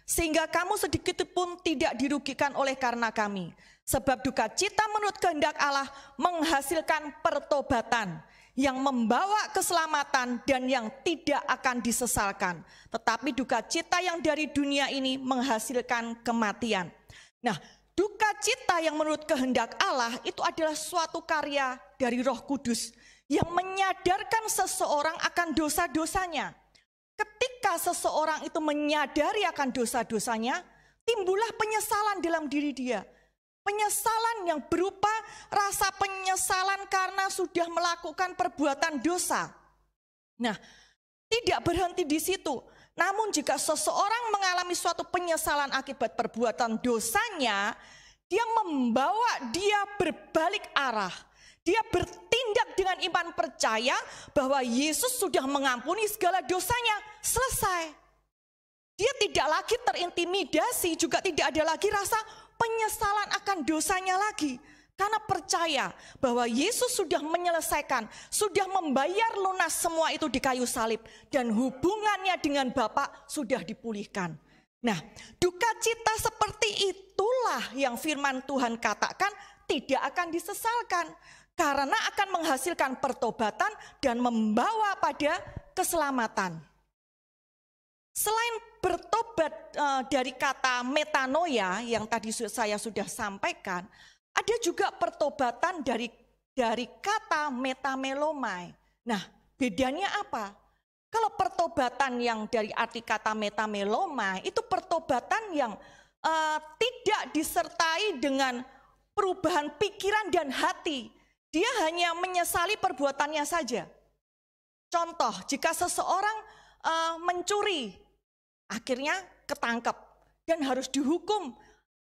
sehingga kamu sedikit pun tidak dirugikan oleh karena kami. Sebab duka cita menurut kehendak Allah menghasilkan pertobatan yang membawa keselamatan dan yang tidak akan disesalkan. Tetapi duka cita yang dari dunia ini menghasilkan kematian. Nah, duka cita yang menurut kehendak Allah itu adalah suatu karya dari Roh Kudus yang menyadarkan seseorang akan dosa-dosanya. Ketika seseorang itu menyadari akan dosa-dosanya, timbullah penyesalan dalam diri dia. Penyesalan yang berupa rasa penyesalan karena sudah melakukan perbuatan dosa. Nah, tidak berhenti di situ. Namun jika seseorang mengalami suatu penyesalan akibat perbuatan dosanya, dia membawa dia berbalik arah. Dia bertindak dengan iman percaya bahwa Yesus sudah mengampuni segala dosanya. Selesai. Dia tidak lagi terintimidasi, juga tidak ada lagi rasa penyesalan akan dosanya lagi. Karena percaya bahwa Yesus sudah menyelesaikan, sudah membayar lunas semua itu di kayu salib. Dan hubungannya dengan Bapak sudah dipulihkan. Nah, duka cita seperti itulah yang firman Tuhan katakan tidak akan disesalkan karena akan menghasilkan pertobatan dan membawa pada keselamatan. Selain bertobat eh, dari kata metanoia yang tadi saya sudah sampaikan, ada juga pertobatan dari dari kata metamelomai. Nah, bedanya apa? Kalau pertobatan yang dari arti kata metamelomai itu pertobatan yang uh, tidak disertai dengan perubahan pikiran dan hati. Dia hanya menyesali perbuatannya saja. Contoh, jika seseorang uh, mencuri, Akhirnya ketangkep dan harus dihukum,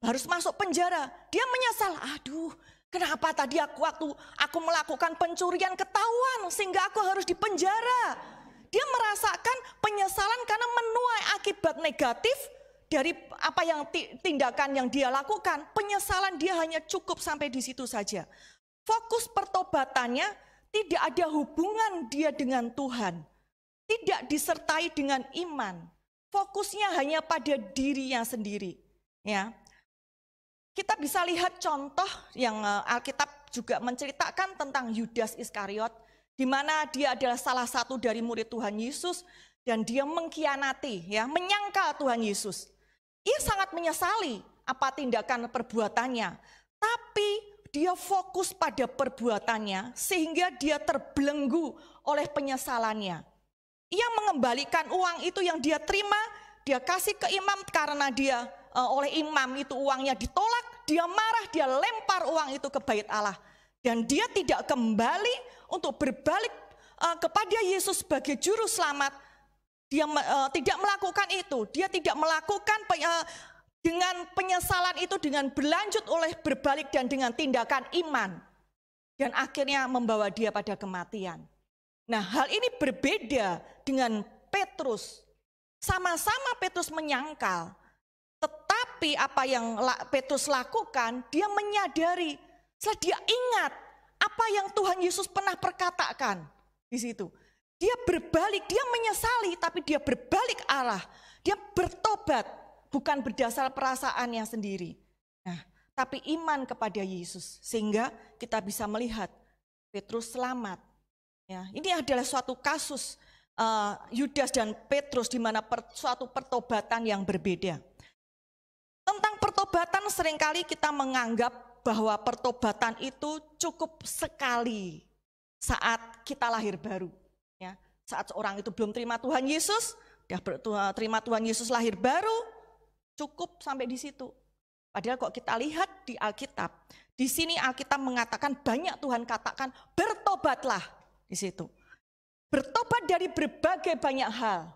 harus masuk penjara. Dia menyesal, aduh kenapa tadi aku waktu aku melakukan pencurian ketahuan sehingga aku harus dipenjara. Dia merasakan penyesalan karena menuai akibat negatif dari apa yang tindakan yang dia lakukan. Penyesalan dia hanya cukup sampai di situ saja. Fokus pertobatannya tidak ada hubungan dia dengan Tuhan. Tidak disertai dengan iman fokusnya hanya pada dirinya sendiri. Ya, kita bisa lihat contoh yang eh, Alkitab juga menceritakan tentang Yudas Iskariot, di mana dia adalah salah satu dari murid Tuhan Yesus dan dia mengkhianati, ya, menyangkal Tuhan Yesus. Ia sangat menyesali apa tindakan perbuatannya, tapi dia fokus pada perbuatannya sehingga dia terbelenggu oleh penyesalannya. Yang mengembalikan uang itu yang dia terima, dia kasih ke imam karena dia e, oleh imam itu uangnya ditolak, dia marah, dia lempar uang itu ke bait Allah. Dan dia tidak kembali untuk berbalik e, kepada Yesus sebagai juru selamat. Dia e, tidak melakukan itu, dia tidak melakukan pe, e, dengan penyesalan itu dengan berlanjut oleh berbalik dan dengan tindakan iman. Dan akhirnya membawa dia pada kematian. Nah, hal ini berbeda dengan Petrus. Sama-sama Petrus menyangkal, tetapi apa yang Petrus lakukan, dia menyadari, setelah dia ingat apa yang Tuhan Yesus pernah perkatakan di situ. Dia berbalik, dia menyesali, tapi dia berbalik arah Dia bertobat, bukan berdasar perasaannya sendiri. Nah, tapi iman kepada Yesus, sehingga kita bisa melihat Petrus selamat Ya, ini adalah suatu kasus eh, Yudas uh, dan Petrus di mana per, suatu pertobatan yang berbeda. Tentang pertobatan seringkali kita menganggap bahwa pertobatan itu cukup sekali saat kita lahir baru. Ya, saat seorang itu belum terima Tuhan Yesus, dia eh, terima Tuhan Yesus lahir baru, cukup sampai di situ. Padahal kok kita lihat di Alkitab, di sini Alkitab mengatakan banyak Tuhan katakan bertobatlah di situ. Bertobat dari berbagai banyak hal.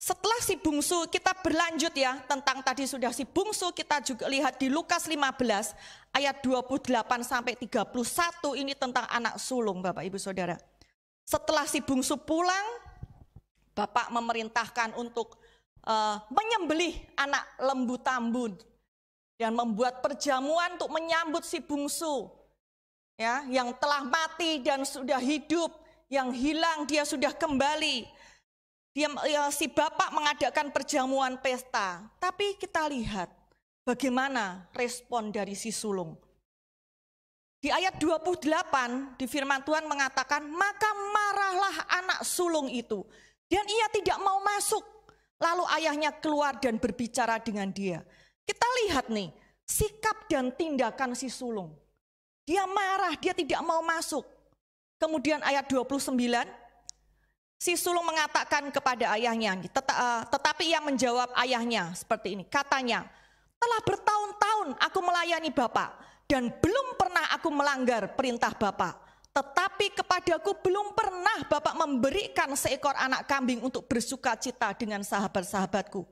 Setelah si bungsu, kita berlanjut ya tentang tadi sudah si bungsu, kita juga lihat di Lukas 15 ayat 28 sampai 31 ini tentang anak sulung Bapak Ibu Saudara. Setelah si bungsu pulang, Bapak memerintahkan untuk uh, menyembelih anak lembu tambun dan membuat perjamuan untuk menyambut si bungsu ya, yang telah mati dan sudah hidup, yang hilang dia sudah kembali. Dia ya, si bapak mengadakan perjamuan pesta, tapi kita lihat bagaimana respon dari si sulung. Di ayat 28 di firman Tuhan mengatakan, "Maka marahlah anak sulung itu dan ia tidak mau masuk." Lalu ayahnya keluar dan berbicara dengan dia. Kita lihat nih, sikap dan tindakan si sulung. Dia marah, dia tidak mau masuk. Kemudian ayat 29, si sulung mengatakan kepada ayahnya, eh, tetapi ia menjawab ayahnya seperti ini, katanya, telah bertahun-tahun aku melayani Bapak dan belum pernah aku melanggar perintah Bapak. Tetapi kepadaku belum pernah Bapak memberikan seekor anak kambing untuk bersuka cita dengan sahabat-sahabatku.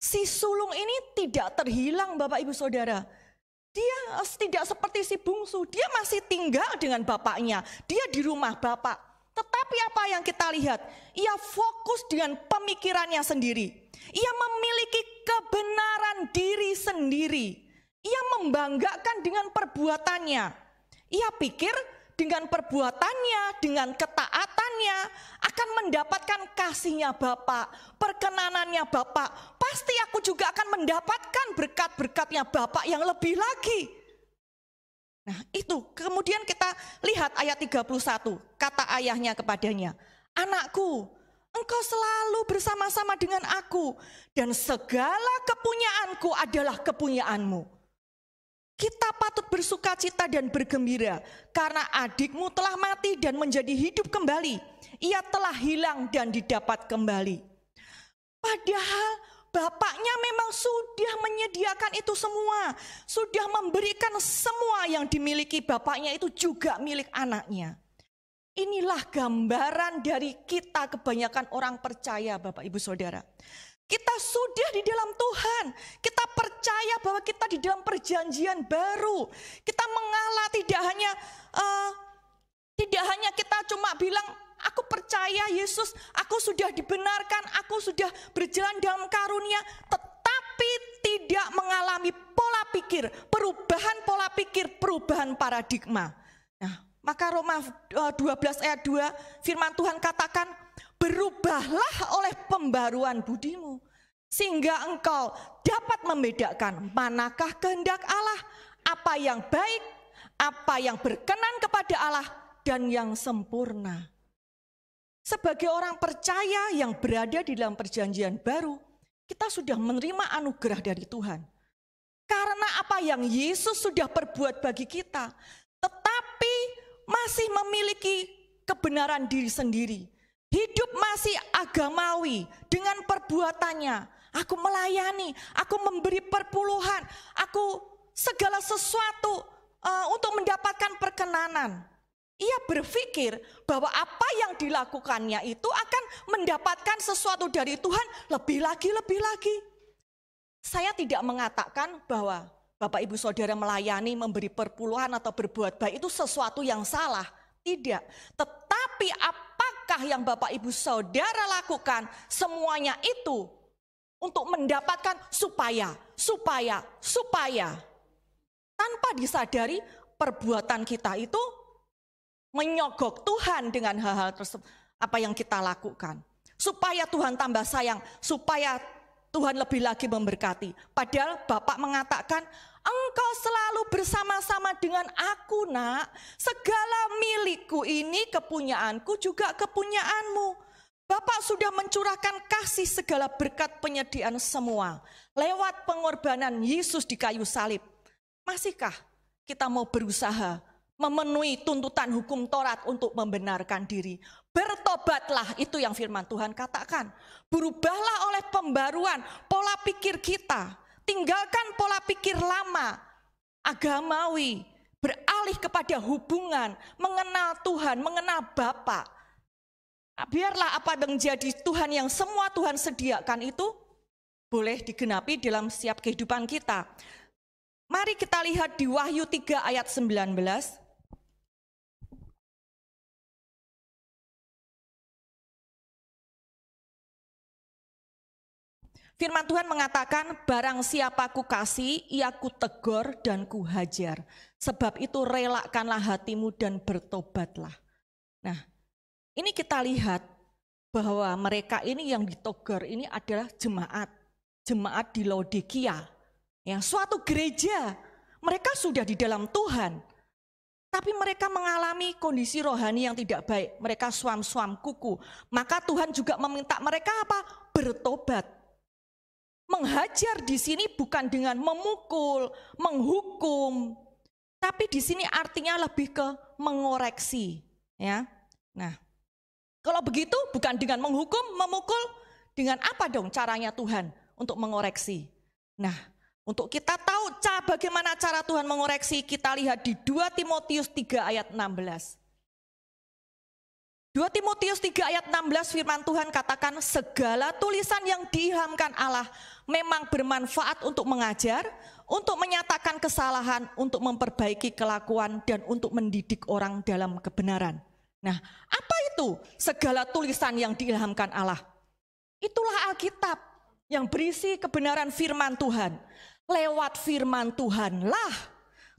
Si sulung ini tidak terhilang Bapak Ibu Saudara dia eh, tidak seperti si bungsu, dia masih tinggal dengan bapaknya, dia di rumah bapak. Tetapi apa yang kita lihat? Ia fokus dengan pemikirannya sendiri. Ia memiliki kebenaran diri sendiri. Ia membanggakan dengan perbuatannya. Ia pikir dengan perbuatannya, dengan ketaatannya akan mendapatkan kasihnya Bapak, perkenanannya Bapak. Pasti aku juga akan mendapatkan berkat-berkatnya Bapak yang lebih lagi. Nah, itu. Kemudian kita lihat ayat 31, kata ayahnya kepadanya, "Anakku, engkau selalu bersama-sama dengan aku dan segala kepunyaanku adalah kepunyaanmu." Kita patut bersuka cita dan bergembira karena adikmu telah mati dan menjadi hidup kembali. Ia telah hilang dan didapat kembali. Padahal bapaknya memang sudah menyediakan itu semua, sudah memberikan semua yang dimiliki bapaknya itu juga milik anaknya. Inilah gambaran dari kita kebanyakan orang percaya Bapak Ibu Saudara. Kita sudah di dalam Tuhan. Kita percaya bahwa kita di dalam perjanjian baru. Kita mengalah tidak hanya uh, tidak hanya kita cuma bilang aku percaya Yesus, aku sudah dibenarkan, aku sudah berjalan dalam karunia, tetapi tidak mengalami pola pikir, perubahan pola pikir, perubahan paradigma. Nah, maka Roma 12 eh, ayat 2 firman Tuhan katakan berubahlah oleh pembaruan budimu sehingga engkau dapat membedakan manakah kehendak Allah, apa yang baik, apa yang berkenan kepada Allah dan yang sempurna. Sebagai orang percaya yang berada di dalam perjanjian baru, kita sudah menerima anugerah dari Tuhan. Karena apa yang Yesus sudah perbuat bagi kita, tetapi masih memiliki kebenaran diri sendiri hidup masih agamawi dengan perbuatannya. Aku melayani, aku memberi perpuluhan, aku segala sesuatu uh, untuk mendapatkan perkenanan. Ia berpikir bahwa apa yang dilakukannya itu akan mendapatkan sesuatu dari Tuhan lebih lagi, lebih lagi. Saya tidak mengatakan bahwa Bapak Ibu Saudara melayani, memberi perpuluhan atau berbuat baik itu sesuatu yang salah. Tidak. Tetapi apa langkah yang Bapak Ibu Saudara lakukan, semuanya itu untuk mendapatkan supaya, supaya, supaya. Tanpa disadari perbuatan kita itu menyogok Tuhan dengan hal-hal tersebut apa yang kita lakukan. Supaya Tuhan tambah sayang, supaya Tuhan lebih lagi memberkati. Padahal Bapak mengatakan engkau selalu bersama-sama dengan aku nak. Segala milikku ini kepunyaanku juga kepunyaanmu. Bapak sudah mencurahkan kasih segala berkat penyediaan semua lewat pengorbanan Yesus di kayu salib. Masihkah kita mau berusaha memenuhi tuntutan hukum Taurat untuk membenarkan diri? Bertobatlah, itu yang firman Tuhan katakan. Berubahlah oleh pembaruan pola pikir kita Tinggalkan pola pikir lama, agamawi, beralih kepada hubungan, mengenal Tuhan, mengenal Bapa. Nah, biarlah apa yang menjadi Tuhan yang semua Tuhan sediakan itu boleh digenapi dalam setiap kehidupan kita. Mari kita lihat di Wahyu 3 ayat 19. Firman Tuhan mengatakan, barang siapa ku kasih, ia ku tegur dan ku hajar. Sebab itu relakanlah hatimu dan bertobatlah. Nah, ini kita lihat bahwa mereka ini yang ditegur ini adalah jemaat. Jemaat di Laodikia. Ya, suatu gereja. Mereka sudah di dalam Tuhan. Tapi mereka mengalami kondisi rohani yang tidak baik. Mereka suam-suam kuku. Maka Tuhan juga meminta mereka apa? Bertobat Menghajar di sini bukan dengan memukul, menghukum, tapi di sini artinya lebih ke mengoreksi, ya. Nah, kalau begitu bukan dengan menghukum, memukul, dengan apa dong caranya Tuhan untuk mengoreksi? Nah, untuk kita tahu cara bagaimana cara Tuhan mengoreksi, kita lihat di 2 Timotius 3 ayat 16. 2 Timotius 3 ayat 16 firman Tuhan katakan segala tulisan yang dihamkan Allah memang bermanfaat untuk mengajar, untuk menyatakan kesalahan, untuk memperbaiki kelakuan dan untuk mendidik orang dalam kebenaran. Nah, apa itu segala tulisan yang diilhamkan Allah? Itulah Alkitab yang berisi kebenaran firman Tuhan. Lewat firman Tuhanlah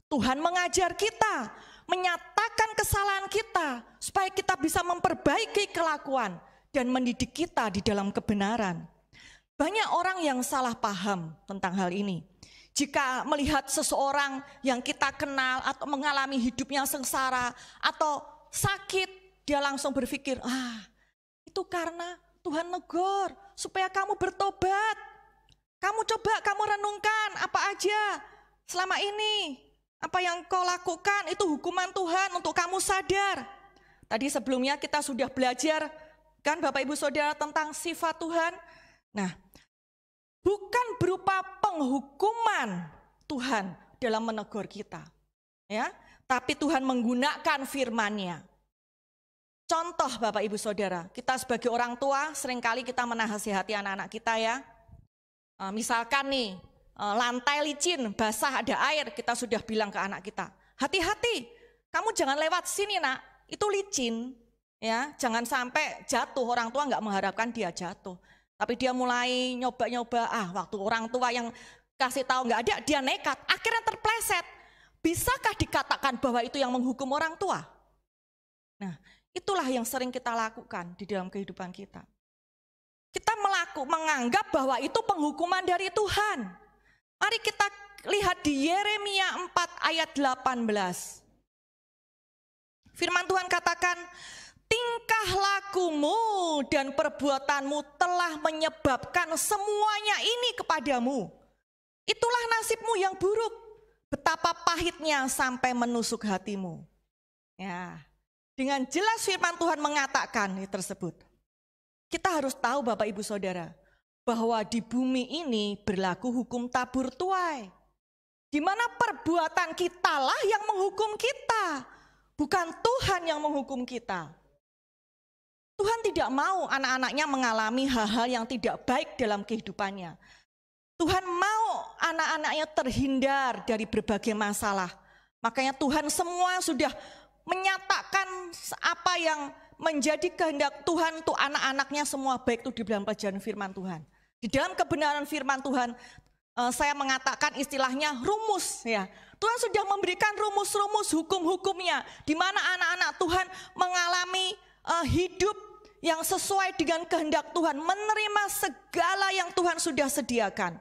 Tuhan mengajar kita, menyatakan kesalahan kita supaya kita bisa memperbaiki kelakuan dan mendidik kita di dalam kebenaran. Banyak orang yang salah paham tentang hal ini. Jika melihat seseorang yang kita kenal atau mengalami hidupnya sengsara atau sakit, dia langsung berpikir, "Ah, itu karena Tuhan negor supaya kamu bertobat. Kamu coba kamu renungkan apa aja selama ini apa yang kau lakukan itu hukuman Tuhan untuk kamu sadar. Tadi sebelumnya kita sudah belajar kan Bapak Ibu Saudara tentang sifat Tuhan. Nah, bukan berupa penghukuman Tuhan dalam menegur kita. Ya, tapi Tuhan menggunakan firman-Nya. Contoh Bapak Ibu Saudara, kita sebagai orang tua seringkali kita menasihati anak-anak kita ya. Nah, misalkan nih, Eh, lantai licin, basah, ada air, kita sudah bilang ke anak kita, hati-hati, kamu jangan lewat sini nak, itu licin, ya, jangan sampai jatuh, orang tua nggak mengharapkan dia jatuh. Tapi dia mulai nyoba-nyoba, ah waktu orang tua yang kasih tahu nggak ada, dia nekat, akhirnya terpleset. Bisakah dikatakan bahwa itu yang menghukum orang tua? Nah, itulah yang sering kita lakukan di dalam kehidupan kita. Kita melaku, menganggap bahwa itu penghukuman dari Tuhan. Mari kita lihat di Yeremia 4 ayat 18. Firman Tuhan katakan, tingkah lakumu dan perbuatanmu telah menyebabkan semuanya ini kepadamu. Itulah nasibmu yang buruk, betapa pahitnya sampai menusuk hatimu. Ya, dengan jelas firman Tuhan mengatakan tersebut. Kita harus tahu Bapak Ibu Saudara, bahwa di bumi ini berlaku hukum tabur tuai. Di mana perbuatan kitalah yang menghukum kita, bukan Tuhan yang menghukum kita. Tuhan tidak mau anak-anaknya mengalami hal-hal yang tidak baik dalam kehidupannya. Tuhan mau anak-anaknya terhindar dari berbagai masalah. Makanya Tuhan semua sudah menyatakan apa yang menjadi kehendak Tuhan untuk anak-anaknya semua baik itu di dalam pelajaran firman Tuhan. Di dalam kebenaran firman Tuhan, eh, saya mengatakan istilahnya rumus ya. Tuhan sudah memberikan rumus-rumus hukum-hukumnya di mana anak-anak Tuhan mengalami eh, hidup yang sesuai dengan kehendak Tuhan, menerima segala yang Tuhan sudah sediakan.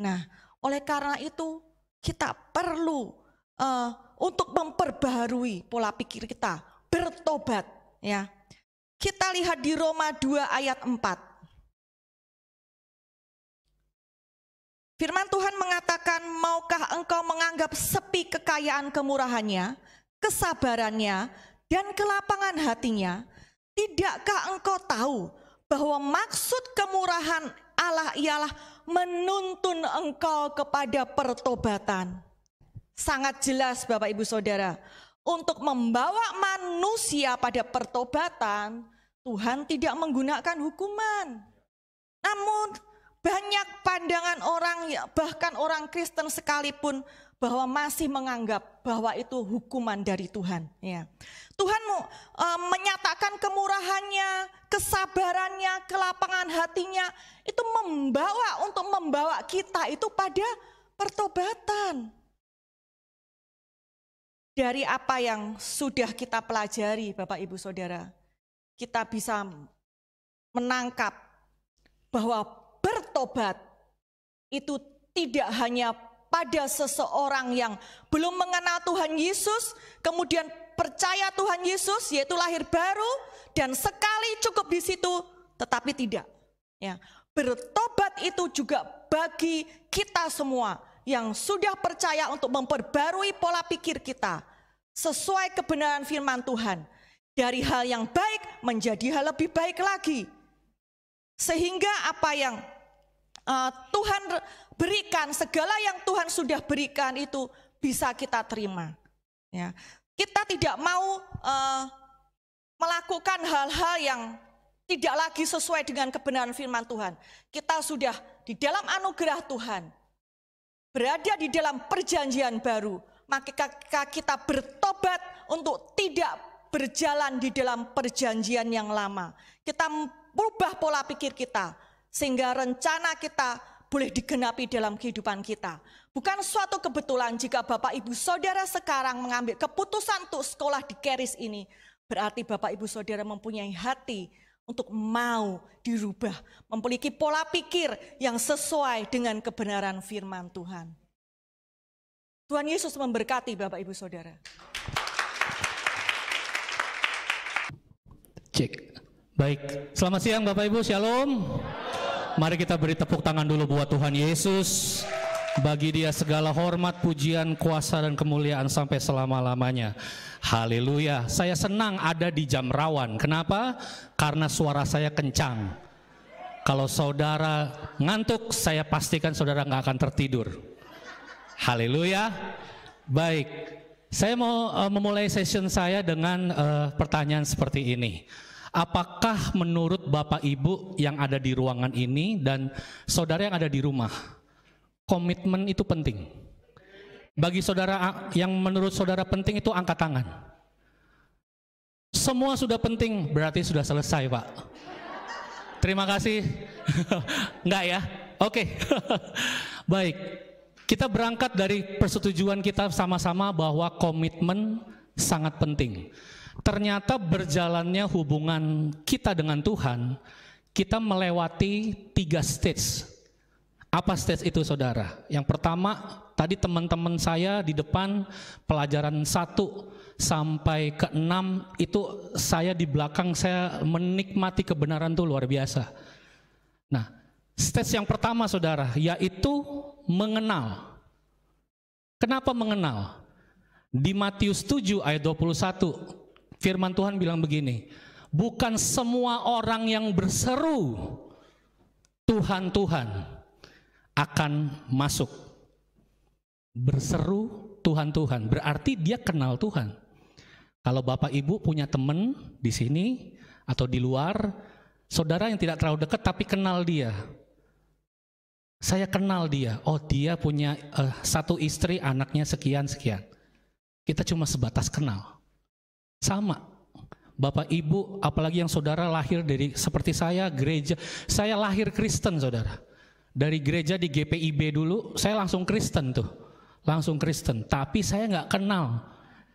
Nah, oleh karena itu kita perlu uh, untuk memperbaharui pola pikir kita, bertobat ya. Kita lihat di Roma 2 ayat 4. Firman Tuhan mengatakan, maukah engkau menganggap sepi kekayaan kemurahannya, kesabarannya, dan kelapangan hatinya? Tidakkah engkau tahu bahwa maksud kemurahan Allah ialah menuntun engkau kepada pertobatan? Sangat jelas Bapak Ibu Saudara, untuk membawa manusia pada pertobatan, Tuhan tidak menggunakan hukuman. Namun banyak pandangan orang, ya, bahkan orang Kristen sekalipun bahwa masih menganggap bahwa itu hukuman dari Tuhan. Ya. Tuhan e, eh, menyatakan kemurahannya, kesabarannya, kelapangan hatinya itu membawa untuk membawa kita itu pada pertobatan. Dari apa yang sudah kita pelajari, Bapak Ibu Saudara, kita bisa menangkap bahwa bertobat itu tidak hanya pada seseorang yang belum mengenal Tuhan Yesus, kemudian percaya Tuhan Yesus, yaitu lahir baru, dan sekali cukup di situ, tetapi tidak. Ya, bertobat itu juga bagi kita semua yang sudah percaya untuk memperbarui pola pikir kita sesuai kebenaran firman Tuhan. Dari hal yang baik menjadi hal lebih baik lagi. Sehingga apa yang Eh, Tuhan berikan, segala yang Tuhan sudah berikan itu bisa kita terima. Ya. Kita tidak mau uh, melakukan hal-hal yang tidak lagi sesuai dengan kebenaran firman Tuhan. Kita sudah di dalam anugerah Tuhan, berada di dalam perjanjian baru, maka kita bertobat untuk tidak berjalan di dalam perjanjian yang lama. Kita merubah pola pikir kita, sehingga rencana kita boleh digenapi dalam kehidupan kita. Bukan suatu kebetulan jika Bapak Ibu Saudara sekarang mengambil keputusan untuk sekolah di Keris ini. Berarti Bapak Ibu Saudara mempunyai hati untuk mau dirubah, memiliki pola pikir yang sesuai dengan kebenaran firman Tuhan. Tuhan Yesus memberkati Bapak Ibu Saudara. Cek. Baik, selamat siang Bapak Ibu, Shalom. Mari kita beri tepuk tangan dulu buat Tuhan Yesus. Bagi dia segala hormat, pujian, kuasa, dan kemuliaan sampai selama-lamanya. Haleluya. Saya senang ada di jam rawan. Kenapa? Karena suara saya kencang. Kalau saudara ngantuk, saya pastikan saudara nggak akan tertidur. Haleluya. Baik. Saya mau uh, memulai session saya dengan uh, pertanyaan seperti ini. Apakah menurut Bapak Ibu yang ada di ruangan ini dan saudara yang ada di rumah, komitmen itu penting? Bagi saudara yang menurut saudara penting itu angkat tangan. Semua sudah penting, berarti sudah selesai, Pak. Terima kasih. Enggak ya? Oke. Baik. Kita berangkat dari persetujuan kita sama-sama bahwa komitmen sangat penting ternyata berjalannya hubungan kita dengan Tuhan, kita melewati tiga stage. Apa stage itu saudara? Yang pertama, tadi teman-teman saya di depan pelajaran satu sampai ke enam itu saya di belakang saya menikmati kebenaran itu luar biasa. Nah, stage yang pertama saudara, yaitu mengenal. Kenapa mengenal? Di Matius 7 ayat 21, Firman Tuhan bilang begini, bukan semua orang yang berseru Tuhan Tuhan akan masuk. Berseru Tuhan Tuhan berarti dia kenal Tuhan. Kalau Bapak Ibu punya teman di sini atau di luar, saudara yang tidak terlalu dekat tapi kenal dia. Saya kenal dia. Oh, dia punya uh, satu istri, anaknya sekian sekian. Kita cuma sebatas kenal. Sama. Bapak, Ibu, apalagi yang saudara lahir dari seperti saya gereja. Saya lahir Kristen, Saudara. Dari gereja di GPIB dulu, saya langsung Kristen tuh. Langsung Kristen, tapi saya nggak kenal.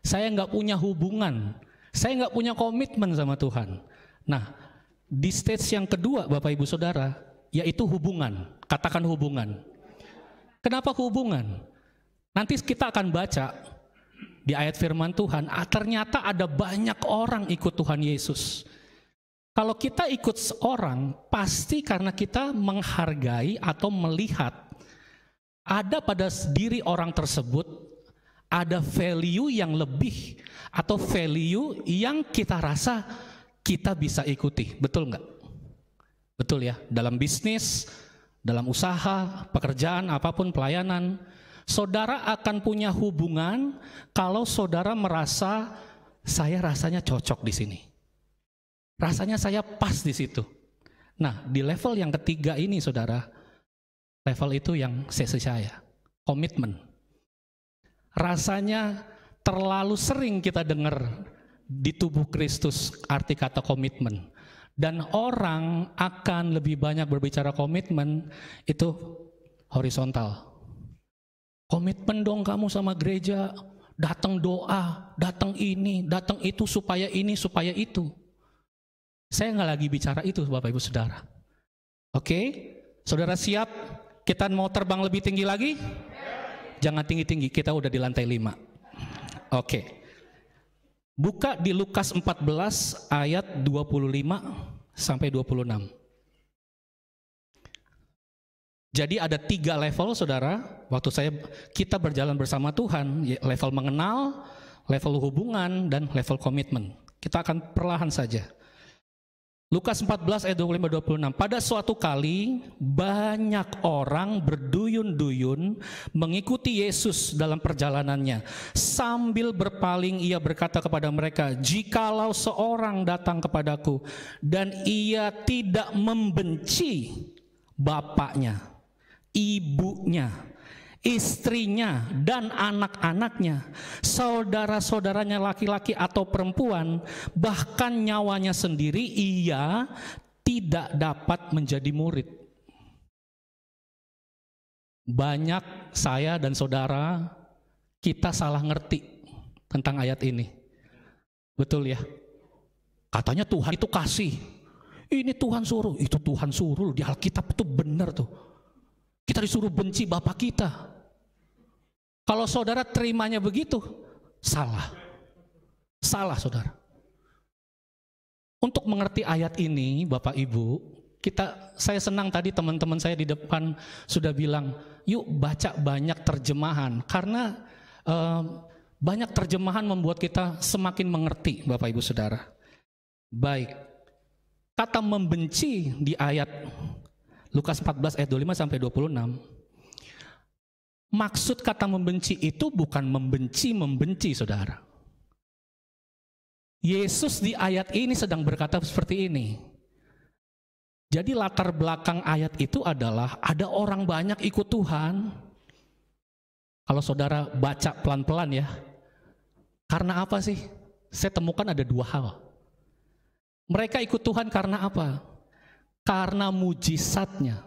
Saya nggak punya hubungan. Saya nggak punya komitmen sama Tuhan. Nah, di stage yang kedua, Bapak Ibu Saudara, yaitu hubungan. Katakan hubungan. Kenapa hubungan? Nanti kita akan baca di ayat firman Tuhan, ah, ternyata ada banyak orang ikut Tuhan Yesus. Kalau kita ikut seorang, pasti karena kita menghargai atau melihat ada pada diri orang tersebut ada value yang lebih atau value yang kita rasa kita bisa ikuti. Betul nggak? Betul ya, dalam bisnis, dalam usaha, pekerjaan, apapun pelayanan, Saudara akan punya hubungan kalau saudara merasa saya rasanya cocok di sini. Rasanya saya pas di situ. Nah, di level yang ketiga ini saudara, level itu yang sesi saya, komitmen. Rasanya terlalu sering kita dengar di tubuh Kristus arti kata komitmen. Dan orang akan lebih banyak berbicara komitmen itu horizontal, Komitmen dong kamu sama gereja, datang doa, datang ini, datang itu supaya ini, supaya itu. Saya nggak lagi bicara itu Bapak Ibu Saudara. Oke? Okay? Saudara siap? Kita mau terbang lebih tinggi lagi? Jangan tinggi-tinggi, kita udah di lantai lima Oke. Okay. Buka di Lukas 14 ayat 25 sampai 26. Jadi ada tiga level saudara, waktu saya kita berjalan bersama Tuhan, ya, level mengenal, level hubungan, dan level komitmen. Kita akan perlahan saja. Lukas 14 ayat 25 26. Pada suatu kali banyak orang berduyun-duyun mengikuti Yesus dalam perjalanannya. Sambil berpaling ia berkata kepada mereka, "Jikalau seorang datang kepadaku dan ia tidak membenci bapaknya, ibunya, istrinya, dan anak-anaknya, saudara-saudaranya laki-laki atau perempuan, bahkan nyawanya sendiri, ia tidak dapat menjadi murid. Banyak saya dan saudara kita salah ngerti tentang ayat ini. Betul ya? Katanya Tuhan itu kasih. Ini Tuhan suruh, itu Tuhan suruh di Alkitab itu benar tuh. Kita disuruh benci bapak kita. Kalau saudara terimanya begitu, salah. Salah saudara. Untuk mengerti ayat ini, Bapak Ibu, kita saya senang tadi teman-teman saya di depan sudah bilang, yuk baca banyak terjemahan karena eh, banyak terjemahan membuat kita semakin mengerti, Bapak Ibu Saudara. Baik. Kata membenci di ayat Lukas 14 ayat 25 sampai 26. Maksud kata membenci itu bukan membenci-membenci, saudara. Yesus di ayat ini sedang berkata seperti ini. Jadi latar belakang ayat itu adalah ada orang banyak ikut Tuhan. Kalau saudara baca pelan-pelan ya. Karena apa sih? Saya temukan ada dua hal. Mereka ikut Tuhan karena apa? karena mujizatnya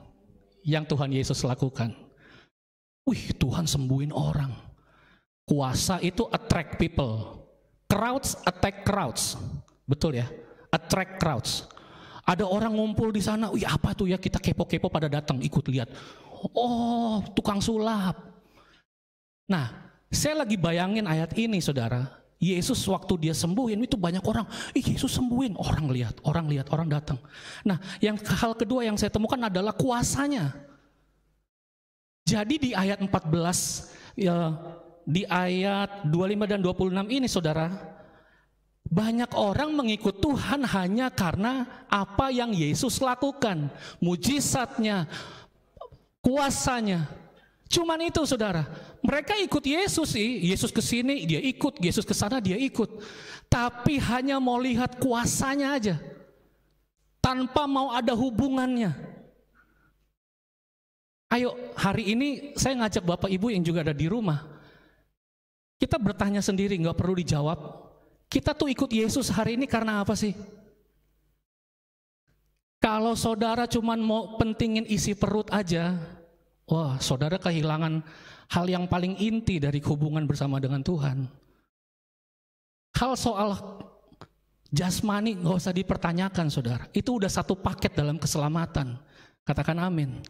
yang Tuhan Yesus lakukan. Wih, Tuhan sembuhin orang. Kuasa itu attract people. Crowds attack crowds. Betul ya? Attract crowds. Ada orang ngumpul di sana, wih apa tuh ya kita kepo-kepo pada datang ikut lihat. Oh, tukang sulap. Nah, saya lagi bayangin ayat ini saudara. Yesus waktu dia sembuhin itu banyak orang, Ih, Yesus sembuhin, orang lihat, orang lihat, orang datang. Nah, yang hal kedua yang saya temukan adalah kuasanya. Jadi di ayat 14 ya di ayat 25 dan 26 ini Saudara, banyak orang mengikut Tuhan hanya karena apa yang Yesus lakukan, mujizatnya, kuasanya. Cuman itu Saudara. Mereka ikut Yesus sih, Yesus ke sini dia ikut, Yesus ke sana dia ikut. Tapi hanya mau lihat kuasanya aja. Tanpa mau ada hubungannya. Ayo, hari ini saya ngajak Bapak Ibu yang juga ada di rumah. Kita bertanya sendiri, nggak perlu dijawab. Kita tuh ikut Yesus hari ini karena apa sih? Kalau saudara cuman mau pentingin isi perut aja, wah saudara kehilangan hal yang paling inti dari hubungan bersama dengan Tuhan. Hal soal jasmani nggak usah dipertanyakan saudara. Itu udah satu paket dalam keselamatan. Katakan amin.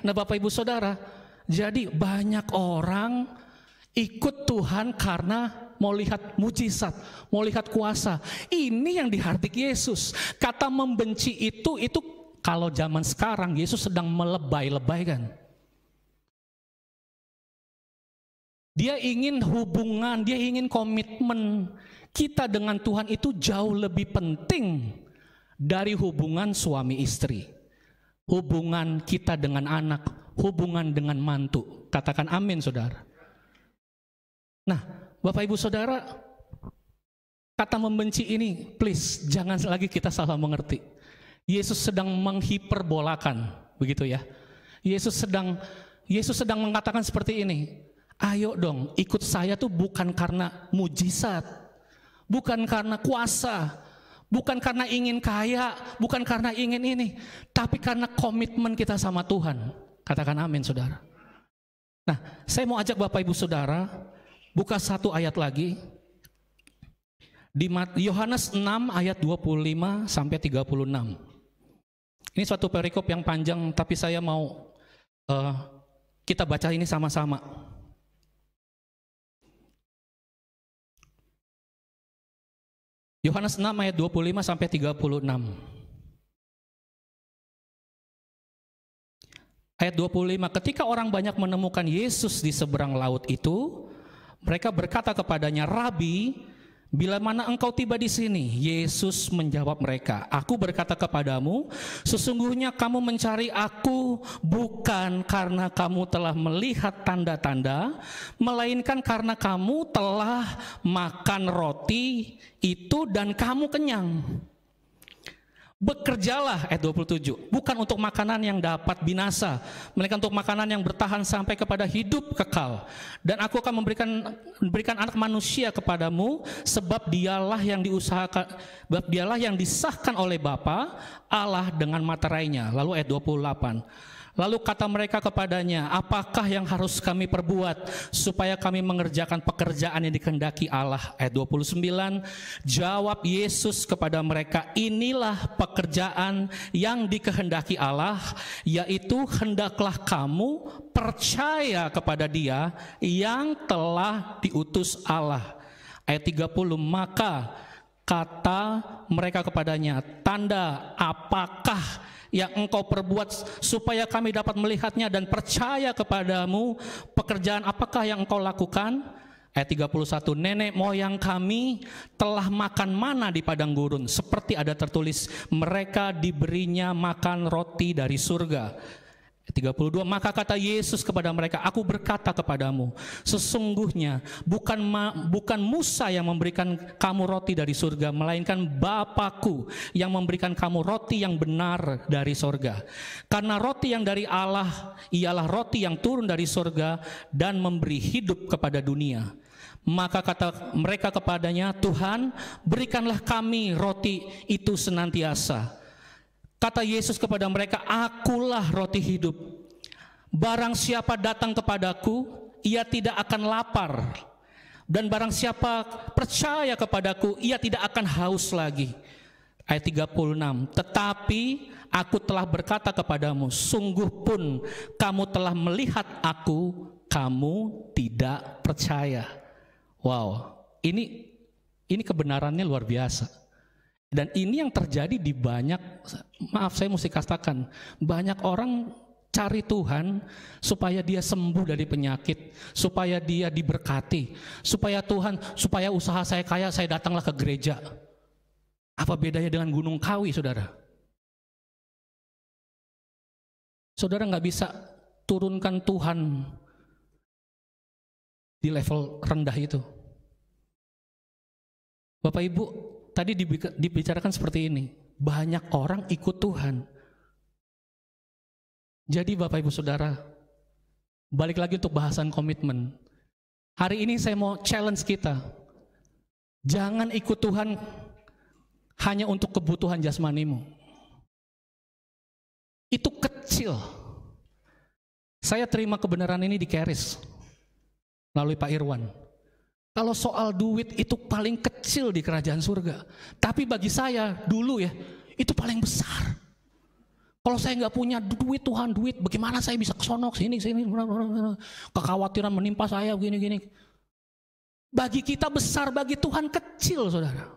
Nah Bapak Ibu Saudara, jadi banyak orang ikut Tuhan karena mau lihat mujizat, mau lihat kuasa. Ini yang dihardik Yesus. Kata membenci itu, itu kalau zaman sekarang Yesus sedang melebay-lebay kan. Dia ingin hubungan, dia ingin komitmen. Kita dengan Tuhan itu jauh lebih penting dari hubungan suami istri. Hubungan kita dengan anak, hubungan dengan mantu. Katakan amin saudara. Nah, Bapak Ibu Saudara, kata membenci ini, please jangan lagi kita salah mengerti. Yesus sedang menghiperbolakan, begitu ya. Yesus sedang Yesus sedang mengatakan seperti ini. Ayo dong, ikut saya tuh bukan karena mujizat, bukan karena kuasa, bukan karena ingin kaya, bukan karena ingin ini, tapi karena komitmen kita sama Tuhan. Katakan amin, saudara. Nah, saya mau ajak Bapak Ibu Saudara buka satu ayat lagi di Yohanes 6 ayat 25 sampai 36. Ini suatu perikop yang panjang tapi saya mau uh, kita baca ini sama-sama. Yohanes 6 ayat 25 sampai 36. Ayat 25, ketika orang banyak menemukan Yesus di seberang laut itu, mereka berkata kepadanya, Rabi, Bila mana engkau tiba di sini, Yesus menjawab mereka, Aku berkata kepadamu, sesungguhnya kamu mencari aku bukan karena kamu telah melihat tanda-tanda, melainkan karena kamu telah makan roti itu dan kamu kenyang. Bekerjalah ayat 27, bukan untuk makanan yang dapat binasa, melainkan untuk makanan yang bertahan sampai kepada hidup kekal. Dan aku akan memberikan memberikan anak manusia kepadamu sebab dialah yang diusahakan sebab dialah yang disahkan oleh Bapa Allah dengan materainya. Lalu ayat 28. Lalu kata mereka kepadanya, apakah yang harus kami perbuat supaya kami mengerjakan pekerjaan yang dikehendaki Allah? Ayat 29, jawab Yesus kepada mereka, inilah pekerjaan yang dikehendaki Allah, yaitu hendaklah kamu percaya kepada dia yang telah diutus Allah. Ayat 30, maka kata mereka kepadanya, tanda apakah yang engkau perbuat supaya kami dapat melihatnya dan percaya kepadamu pekerjaan apakah yang engkau lakukan Ayat 31, nenek moyang kami telah makan mana di padang gurun, seperti ada tertulis, mereka diberinya makan roti dari surga. 32 maka kata Yesus kepada mereka aku berkata kepadamu sesungguhnya bukan ma, bukan Musa yang memberikan kamu roti dari surga melainkan Bapakku yang memberikan kamu roti yang benar dari surga karena roti yang dari Allah ialah roti yang turun dari surga dan memberi hidup kepada dunia maka kata mereka kepadanya Tuhan berikanlah kami roti itu senantiasa Kata Yesus kepada mereka, "Akulah roti hidup. Barang siapa datang kepadaku, ia tidak akan lapar, dan barang siapa percaya kepadaku, ia tidak akan haus lagi." Ayat 36, "Tetapi aku telah berkata kepadamu, sungguh pun kamu telah melihat aku, kamu tidak percaya." Wow, ini ini kebenarannya luar biasa. Dan ini yang terjadi di banyak, maaf saya mesti katakan, banyak orang cari Tuhan supaya dia sembuh dari penyakit, supaya dia diberkati, supaya Tuhan, supaya usaha saya kaya, saya datanglah ke gereja. Apa bedanya dengan Gunung Kawi, saudara? Saudara nggak bisa turunkan Tuhan di level rendah itu. Bapak Ibu, tadi dibicarakan seperti ini. Banyak orang ikut Tuhan. Jadi Bapak Ibu Saudara, balik lagi untuk bahasan komitmen. Hari ini saya mau challenge kita. Jangan ikut Tuhan hanya untuk kebutuhan jasmanimu. Itu kecil. Saya terima kebenaran ini di Keris melalui Pak Irwan. Kalau soal duit itu paling kecil di kerajaan surga. Tapi bagi saya dulu ya, itu paling besar. Kalau saya nggak punya duit Tuhan duit, bagaimana saya bisa kesonok sini sini kekhawatiran menimpa saya begini gini. Bagi kita besar, bagi Tuhan kecil, saudara.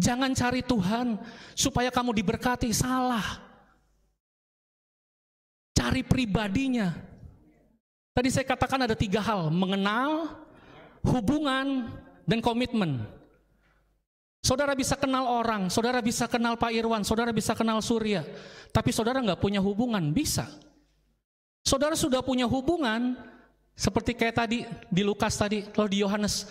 Jangan cari Tuhan supaya kamu diberkati salah. Cari pribadinya. Tadi saya katakan ada tiga hal, mengenal, hubungan, dan komitmen. Saudara bisa kenal orang, saudara bisa kenal Pak Irwan, saudara bisa kenal Surya, tapi saudara nggak punya hubungan, bisa. Saudara sudah punya hubungan, seperti kayak tadi di Lukas tadi, kalau di Yohanes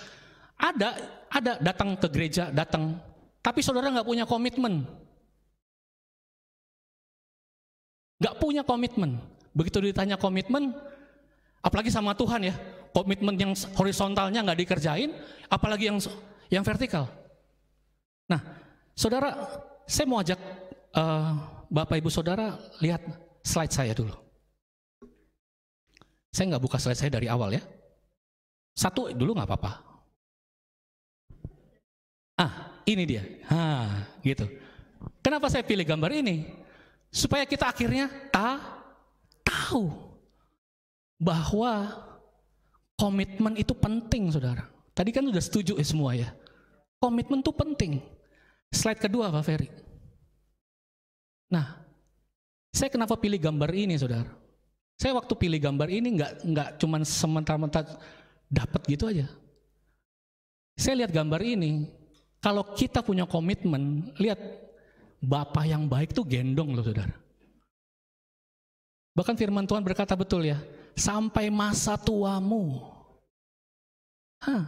ada, ada datang ke gereja, datang, tapi saudara nggak punya komitmen, nggak punya komitmen. Begitu ditanya komitmen, apalagi sama Tuhan ya, komitmen yang horizontalnya nggak dikerjain, apalagi yang yang vertikal. Nah, saudara, saya mau ajak uh, bapak ibu saudara lihat slide saya dulu. Saya nggak buka slide saya dari awal ya. Satu dulu nggak apa-apa. Ah, ini dia. Ah, gitu. Kenapa saya pilih gambar ini? Supaya kita akhirnya tahu bahwa Komitmen itu penting, saudara. Tadi kan sudah setuju ya semua ya. Komitmen itu penting. Slide kedua, Pak Ferry. Nah, saya kenapa pilih gambar ini, saudara? Saya waktu pilih gambar ini nggak nggak cuman sementara-mentara dapat gitu aja. Saya lihat gambar ini, kalau kita punya komitmen, lihat bapak yang baik tuh gendong loh, saudara. Bahkan firman Tuhan berkata betul ya, sampai masa tuamu Hah.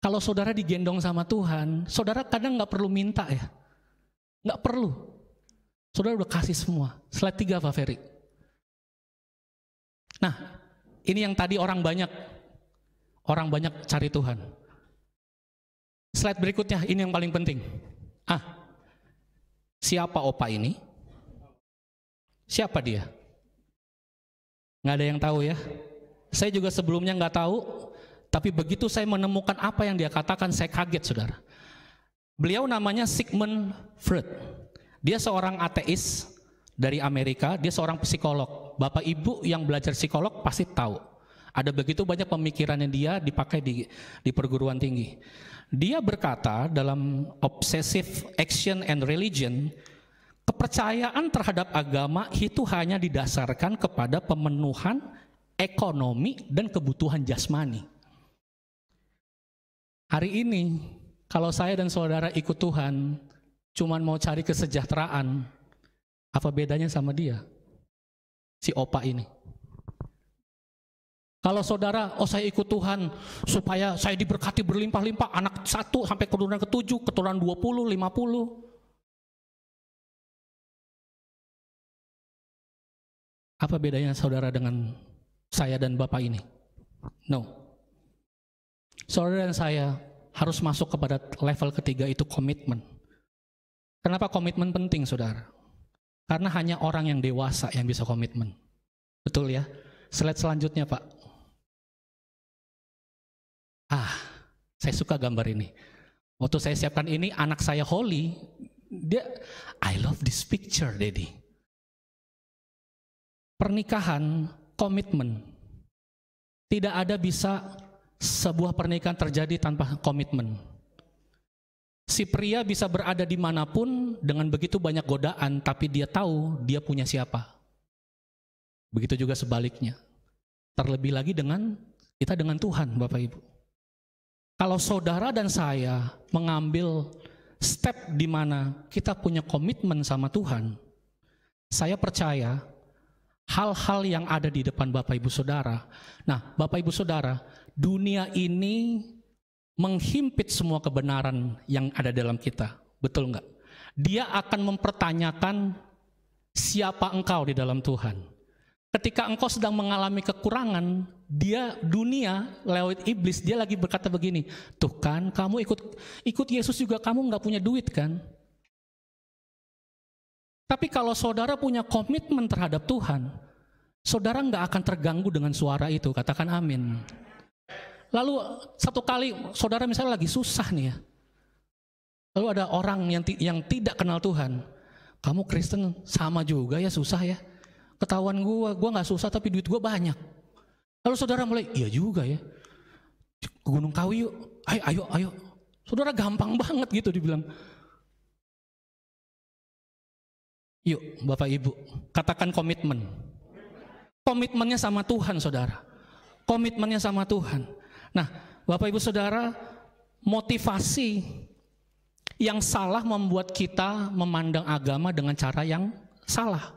Kalau saudara digendong sama Tuhan, saudara kadang nggak perlu minta ya. Nggak perlu. Saudara udah kasih semua. Slide tiga Pak Ferry. Nah, ini yang tadi orang banyak. Orang banyak cari Tuhan. Slide berikutnya, ini yang paling penting. Ah, siapa opa ini? Siapa dia? Nggak ada yang tahu ya. Saya juga sebelumnya nggak tahu, tapi begitu saya menemukan apa yang dia katakan, saya kaget, saudara. Beliau namanya Sigmund Freud. Dia seorang ateis dari Amerika, dia seorang psikolog. Bapak ibu yang belajar psikolog pasti tahu. Ada begitu banyak pemikiran yang dia dipakai di, di perguruan tinggi. Dia berkata dalam Obsessive Action and Religion, kepercayaan terhadap agama itu hanya didasarkan kepada pemenuhan ekonomi, dan kebutuhan jasmani. Hari ini, kalau saya dan saudara ikut Tuhan, cuman mau cari kesejahteraan, apa bedanya sama dia? Si opa ini. Kalau saudara, oh saya ikut Tuhan supaya saya diberkati berlimpah-limpah, anak satu sampai keturunan ketujuh, keturunan dua puluh, lima puluh. Apa bedanya saudara dengan saya dan Bapak ini. No. Saudara dan saya harus masuk kepada level ketiga itu komitmen. Kenapa komitmen penting, saudara? Karena hanya orang yang dewasa yang bisa komitmen. Betul ya? Slide selanjutnya, Pak. Ah, saya suka gambar ini. Waktu saya siapkan ini, anak saya Holly, dia, I love this picture, Daddy. Pernikahan komitmen. Tidak ada bisa sebuah pernikahan terjadi tanpa komitmen. Si pria bisa berada di dimanapun dengan begitu banyak godaan, tapi dia tahu dia punya siapa. Begitu juga sebaliknya. Terlebih lagi dengan kita dengan Tuhan, Bapak Ibu. Kalau saudara dan saya mengambil step di mana kita punya komitmen sama Tuhan, saya percaya hal-hal yang ada di depan Bapak Ibu Saudara. Nah, Bapak Ibu Saudara, dunia ini menghimpit semua kebenaran yang ada dalam kita. Betul enggak? Dia akan mempertanyakan siapa engkau di dalam Tuhan. Ketika engkau sedang mengalami kekurangan, dia dunia lewat iblis dia lagi berkata begini, tuh kan kamu ikut ikut Yesus juga kamu nggak punya duit kan? Tapi kalau saudara punya komitmen terhadap Tuhan, saudara nggak akan terganggu dengan suara itu. Katakan amin. Lalu satu kali saudara misalnya lagi susah nih ya. Lalu ada orang yang yang tidak kenal Tuhan. Kamu Kristen sama juga ya susah ya. Ketahuan gue, gue nggak susah tapi duit gue banyak. Lalu saudara mulai, iya juga ya. Ke Gunung Kawi yuk. Ayo, ayo, ayo. Saudara gampang banget gitu dibilang. Yuk, Bapak Ibu, katakan komitmen. Komitmennya sama Tuhan, saudara. Komitmennya sama Tuhan. Nah, Bapak Ibu, saudara, motivasi yang salah membuat kita memandang agama dengan cara yang salah.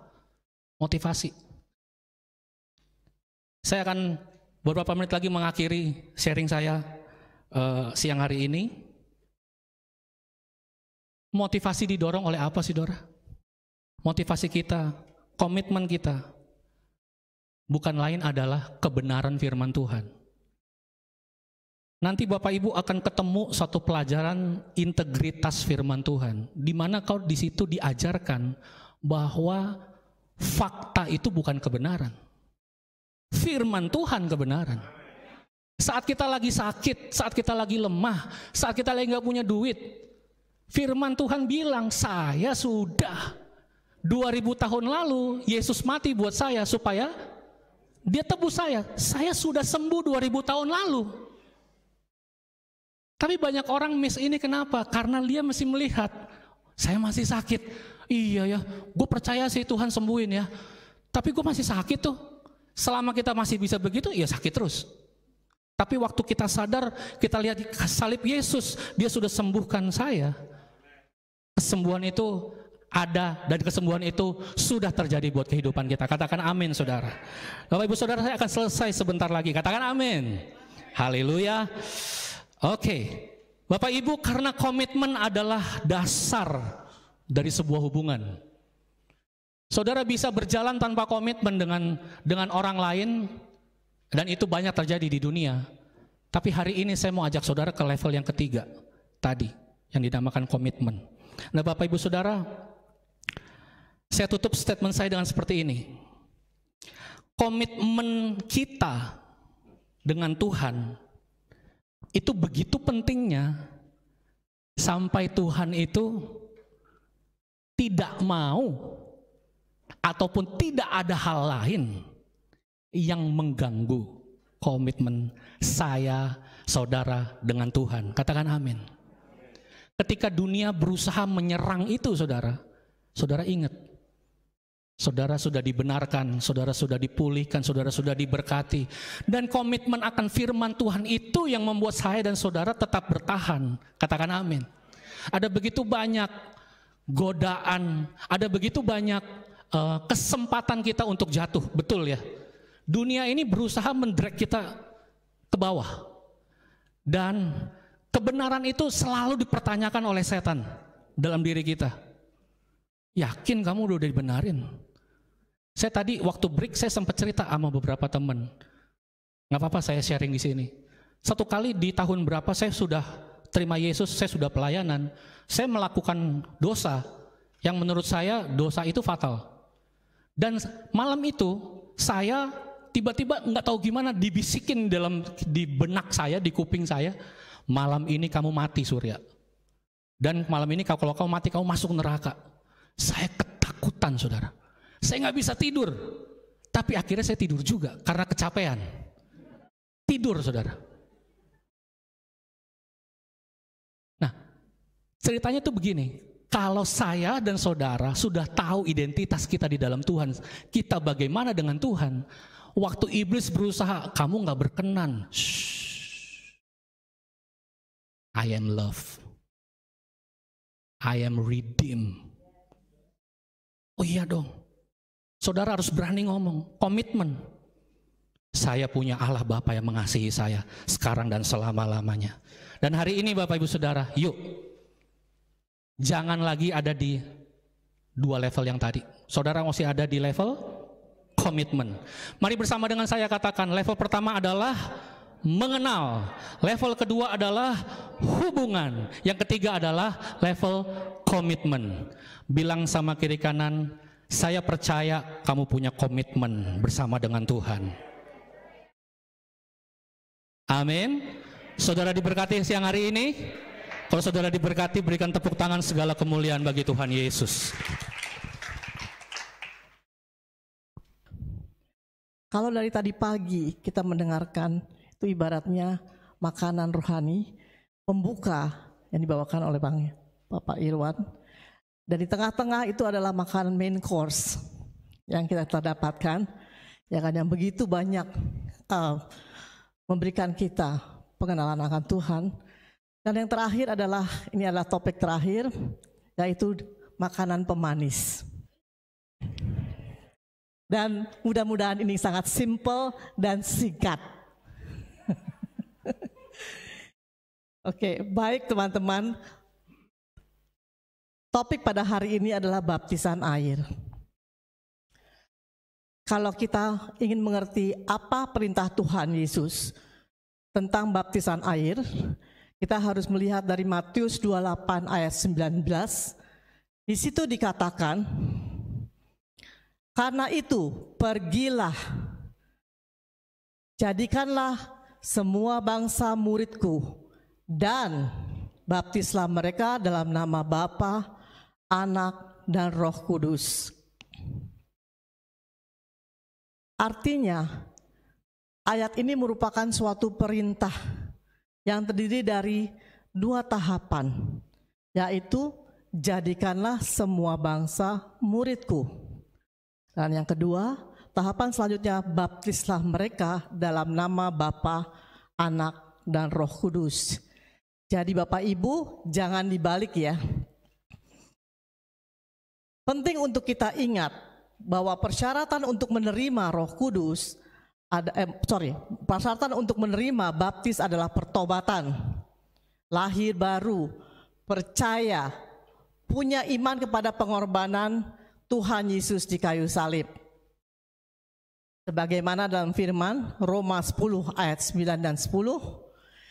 Motivasi. Saya akan beberapa menit lagi mengakhiri sharing saya uh, siang hari ini motivasi didorong oleh apa sih Dora? motivasi kita, komitmen kita, bukan lain adalah kebenaran firman Tuhan. Nanti Bapak Ibu akan ketemu satu pelajaran integritas firman Tuhan, di mana kau di situ diajarkan bahwa fakta itu bukan kebenaran. Firman Tuhan kebenaran. Saat kita lagi sakit, saat kita lagi lemah, saat kita lagi nggak punya duit, firman Tuhan bilang, saya sudah 2000 tahun lalu Yesus mati buat saya supaya dia tebus saya. Saya sudah sembuh 2000 tahun lalu. Tapi banyak orang miss ini kenapa? Karena dia masih melihat saya masih sakit. Iya ya, gue percaya sih Tuhan sembuhin ya. Tapi gue masih sakit tuh. Selama kita masih bisa begitu, ya sakit terus. Tapi waktu kita sadar, kita lihat di salib Yesus, dia sudah sembuhkan saya. Kesembuhan itu ada dan kesembuhan itu sudah terjadi buat kehidupan kita. Katakan amin saudara. Bapak ibu saudara saya akan selesai sebentar lagi. Katakan amin. Haleluya. Oke. Bapak ibu karena komitmen adalah dasar dari sebuah hubungan. Saudara bisa berjalan tanpa komitmen dengan dengan orang lain dan itu banyak terjadi di dunia. Tapi hari ini saya mau ajak saudara ke level yang ketiga tadi yang dinamakan komitmen. Nah Bapak Ibu Saudara, saya tutup statement saya dengan seperti ini. Komitmen kita dengan Tuhan itu begitu pentingnya sampai Tuhan itu tidak mau ataupun tidak ada hal lain yang mengganggu komitmen saya, saudara dengan Tuhan. Katakan amin. Ketika dunia berusaha menyerang itu saudara, saudara ingat Saudara sudah dibenarkan, saudara sudah dipulihkan, saudara sudah diberkati. Dan komitmen akan firman Tuhan itu yang membuat saya dan saudara tetap bertahan. Katakan amin. Ada begitu banyak godaan, ada begitu banyak uh, kesempatan kita untuk jatuh, betul ya. Dunia ini berusaha mendrag kita ke bawah. Dan kebenaran itu selalu dipertanyakan oleh setan dalam diri kita. Yakin kamu udah dibenarin? Saya tadi waktu break saya sempat cerita sama beberapa teman. Nggak apa-apa saya sharing di sini. Satu kali di tahun berapa saya sudah terima Yesus, saya sudah pelayanan. Saya melakukan dosa yang menurut saya dosa itu fatal. Dan malam itu saya tiba-tiba nggak tahu gimana dibisikin dalam di benak saya, di kuping saya, malam ini kamu mati Surya. Dan malam ini kalau kamu mati kamu masuk neraka. Saya ketakutan saudara. Saya nggak bisa tidur. Tapi akhirnya saya tidur juga karena kecapean. Tidur saudara. Nah ceritanya tuh begini. Kalau saya dan saudara sudah tahu identitas kita di dalam Tuhan, kita bagaimana dengan Tuhan? Waktu iblis berusaha, kamu nggak berkenan. Shh. I am love. I am redeemed. Oh iya dong. Saudara harus berani ngomong, komitmen. Saya punya Allah Bapa yang mengasihi saya sekarang dan selama-lamanya. Dan hari ini Bapak Ibu Saudara, yuk. Jangan lagi ada di dua level yang tadi. Saudara masih ada di level komitmen. Mari bersama dengan saya katakan, level pertama adalah mengenal. Level kedua adalah hubungan. Yang ketiga adalah level komitmen. Bilang sama kiri kanan, saya percaya kamu punya komitmen bersama dengan Tuhan. Amin. Saudara diberkati siang hari ini. Kalau saudara diberkati, berikan tepuk tangan segala kemuliaan bagi Tuhan Yesus. Kalau dari tadi pagi kita mendengarkan itu ibaratnya makanan rohani pembuka yang dibawakan oleh Bang Bapak Irwan. Dan di tengah-tengah itu adalah makanan main course yang kita terdapatkan dapatkan, kan yang begitu banyak uh, memberikan kita pengenalan akan Tuhan. Dan yang terakhir adalah ini adalah topik terakhir yaitu makanan pemanis. Dan mudah-mudahan ini sangat simple dan singkat. Oke, okay, baik teman-teman. Topik pada hari ini adalah baptisan air. Kalau kita ingin mengerti apa perintah Tuhan Yesus tentang baptisan air, kita harus melihat dari Matius 28 ayat 19. Di situ dikatakan, "Karena itu, pergilah, jadikanlah semua bangsa muridku dan baptislah mereka dalam nama Bapa, Anak, dan Roh Kudus. Artinya, ayat ini merupakan suatu perintah yang terdiri dari dua tahapan, yaitu jadikanlah semua bangsa muridku. Dan yang kedua, Tahapan selanjutnya baptislah mereka dalam nama Bapa, Anak, dan Roh Kudus. Jadi Bapak Ibu jangan dibalik ya. Penting untuk kita ingat bahwa persyaratan untuk menerima Roh Kudus ada eh, sorry persyaratan untuk menerima baptis adalah pertobatan, lahir baru, percaya, punya iman kepada pengorbanan Tuhan Yesus di kayu salib. Sebagaimana dalam firman Roma 10 ayat 9 dan 10,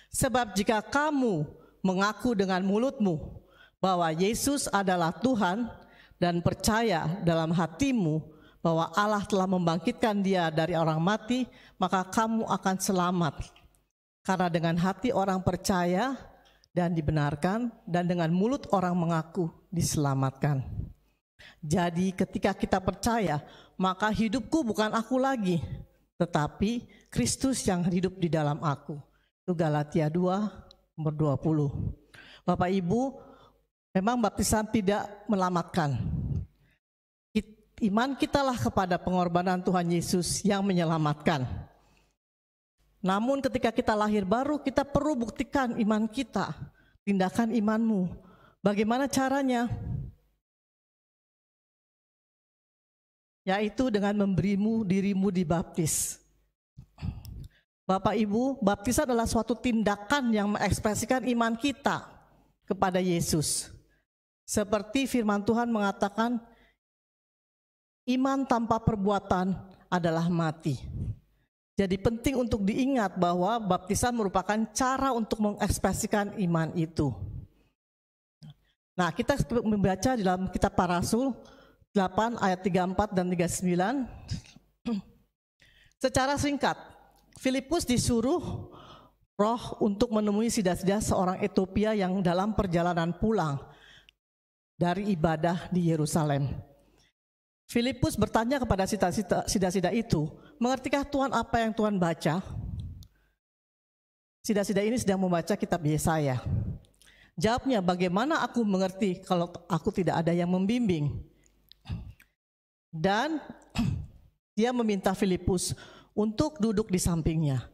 sebab jika kamu mengaku dengan mulutmu bahwa Yesus adalah Tuhan dan percaya dalam hatimu bahwa Allah telah membangkitkan dia dari orang mati, maka kamu akan selamat. Karena dengan hati orang percaya dan dibenarkan, dan dengan mulut orang mengaku diselamatkan. Jadi ketika kita percaya maka hidupku bukan aku lagi, tetapi Kristus yang hidup di dalam aku. Itu Galatia 2 nomor 20. Bapak Ibu, memang baptisan tidak melamatkan. Iman kitalah kepada pengorbanan Tuhan Yesus yang menyelamatkan. Namun ketika kita lahir baru, kita perlu buktikan iman kita, tindakan imanmu. Bagaimana caranya? yaitu dengan memberimu dirimu dibaptis. Bapak Ibu, baptisan adalah suatu tindakan yang mengekspresikan iman kita kepada Yesus. Seperti firman Tuhan mengatakan, iman tanpa perbuatan adalah mati. Jadi penting untuk diingat bahwa baptisan merupakan cara untuk mengekspresikan iman itu. Nah, kita membaca di dalam kitab Para Rasul 8 ayat 34 dan 39. Secara singkat, Filipus disuruh roh untuk menemui sida-sida seorang Ethiopia yang dalam perjalanan pulang dari ibadah di Yerusalem. Filipus bertanya kepada sida-sida itu, mengertikah Tuhan apa yang Tuhan baca? Sida-sida ini sedang membaca kitab Yesaya. Jawabnya, bagaimana aku mengerti kalau aku tidak ada yang membimbing? dan dia meminta Filipus untuk duduk di sampingnya.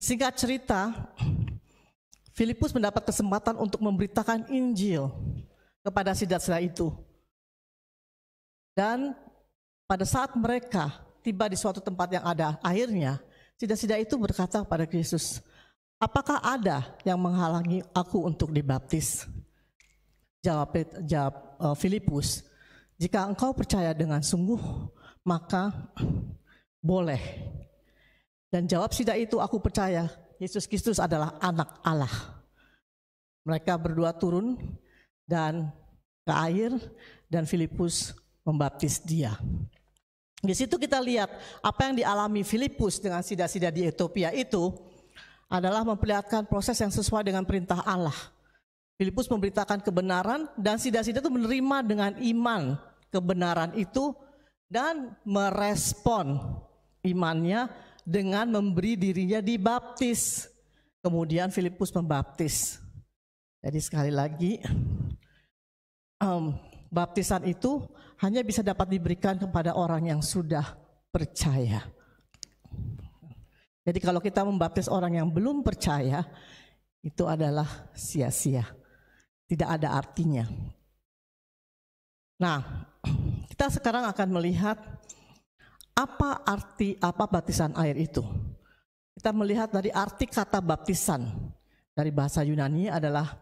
Singkat cerita, Filipus mendapat kesempatan untuk memberitakan Injil kepada sidasra itu. Dan pada saat mereka tiba di suatu tempat yang ada airnya, sidasida itu berkata kepada Kristus, apakah ada yang menghalangi aku untuk dibaptis? Jawab, jawab uh, Filipus, jika engkau percaya dengan sungguh, maka boleh. Dan jawab sida itu, aku percaya Yesus Kristus adalah anak Allah. Mereka berdua turun dan ke air dan Filipus membaptis dia. Di situ kita lihat apa yang dialami Filipus dengan sida-sida di Ethiopia itu adalah memperlihatkan proses yang sesuai dengan perintah Allah. Filipus memberitakan kebenaran dan sida-sida itu menerima dengan iman kebenaran itu dan merespon imannya dengan memberi dirinya dibaptis. Kemudian Filipus membaptis. Jadi sekali lagi, um, baptisan itu hanya bisa dapat diberikan kepada orang yang sudah percaya. Jadi kalau kita membaptis orang yang belum percaya, itu adalah sia-sia. Tidak ada artinya. Nah, kita sekarang akan melihat apa arti apa baptisan air itu. Kita melihat dari arti kata baptisan dari bahasa Yunani adalah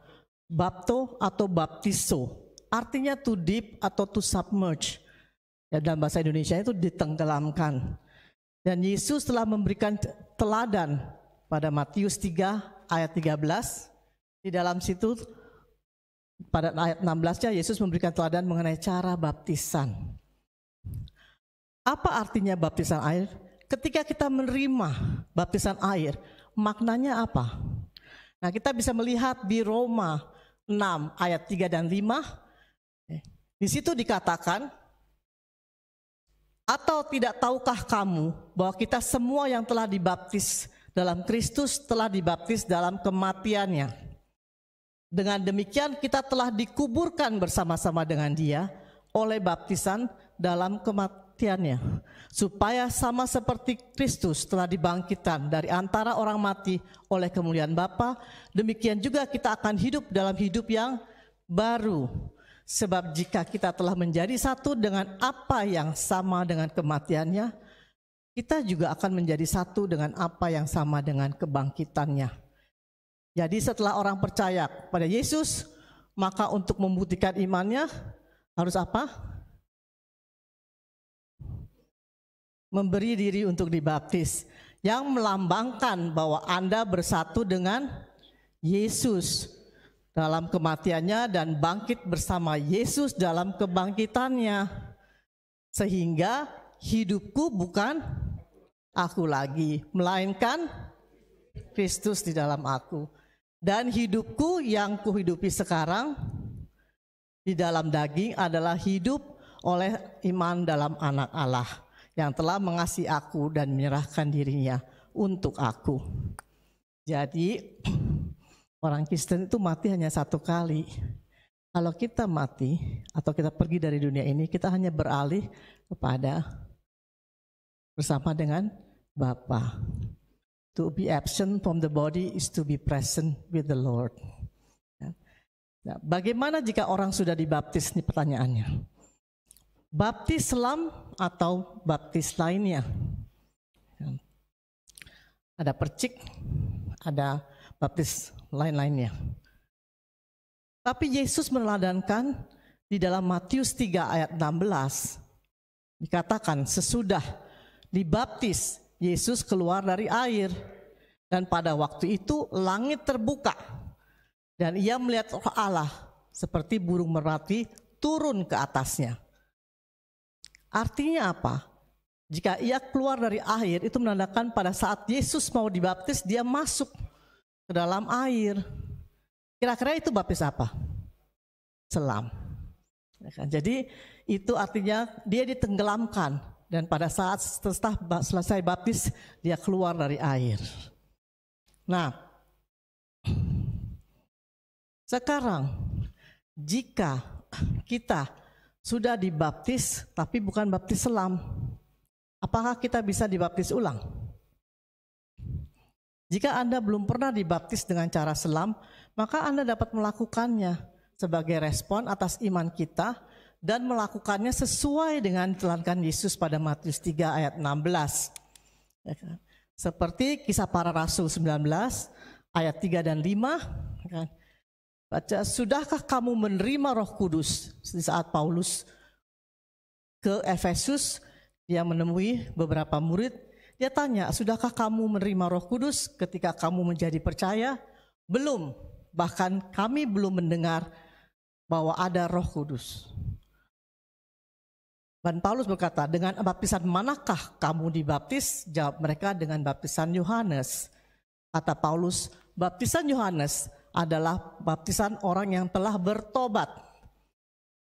bapto atau baptiso. Artinya to deep atau to submerge. Ya, dalam bahasa Indonesia itu ditenggelamkan. Dan Yesus telah memberikan teladan pada Matius 3 ayat 13. Di dalam situ pada ayat 16-nya Yesus memberikan teladan mengenai cara baptisan. Apa artinya baptisan air? Ketika kita menerima baptisan air, maknanya apa? Nah, kita bisa melihat di Roma 6 ayat 3 dan 5 di situ dikatakan atau tidak tahukah kamu bahwa kita semua yang telah dibaptis dalam Kristus telah dibaptis dalam kematiannya. Dengan demikian kita telah dikuburkan bersama-sama dengan dia oleh baptisan dalam kematiannya. Supaya sama seperti Kristus telah dibangkitkan dari antara orang mati oleh kemuliaan Bapa, demikian juga kita akan hidup dalam hidup yang baru. Sebab jika kita telah menjadi satu dengan apa yang sama dengan kematiannya, kita juga akan menjadi satu dengan apa yang sama dengan kebangkitannya. Jadi setelah orang percaya pada Yesus, maka untuk membuktikan imannya harus apa? Memberi diri untuk dibaptis yang melambangkan bahwa Anda bersatu dengan Yesus dalam kematiannya dan bangkit bersama Yesus dalam kebangkitannya. Sehingga hidupku bukan aku lagi, melainkan Kristus di dalam aku. Dan hidupku yang kuhidupi sekarang di dalam daging adalah hidup oleh iman dalam anak Allah yang telah mengasihi aku dan menyerahkan dirinya untuk aku. Jadi orang Kristen itu mati hanya satu kali. Kalau kita mati atau kita pergi dari dunia ini, kita hanya beralih kepada bersama dengan Bapa. To be absent from the body is to be present with the Lord. Nah, bagaimana jika orang sudah dibaptis? Ini pertanyaannya. Baptis selam atau baptis lainnya? Ya. Ada percik, ada baptis lain-lainnya. Tapi Yesus meneladankan di dalam Matius 3 ayat 16 dikatakan sesudah dibaptis Yesus keluar dari air. Dan pada waktu itu langit terbuka dan ia melihat roh Allah seperti burung merpati turun ke atasnya. Artinya apa? Jika ia keluar dari air itu menandakan pada saat Yesus mau dibaptis dia masuk ke dalam air. Kira-kira itu baptis apa? Selam. Ya kan? Jadi itu artinya dia ditenggelamkan dan pada saat setelah selesai baptis dia keluar dari air. Nah, sekarang jika kita sudah dibaptis tapi bukan baptis selam, apakah kita bisa dibaptis ulang? Jika Anda belum pernah dibaptis dengan cara selam, maka Anda dapat melakukannya sebagai respon atas iman kita dan melakukannya sesuai dengan telankan Yesus pada Matius 3 ayat 16. Ya kan? Seperti kisah para rasul 19 ayat 3 dan 5. Ya kan? Baca, sudahkah kamu menerima roh kudus? Di saat Paulus ke Efesus, dia menemui beberapa murid. Dia tanya, sudahkah kamu menerima roh kudus ketika kamu menjadi percaya? Belum, bahkan kami belum mendengar bahwa ada roh kudus. Dan Paulus berkata, dengan baptisan manakah kamu dibaptis? Jawab mereka dengan baptisan Yohanes. Kata Paulus, baptisan Yohanes adalah baptisan orang yang telah bertobat.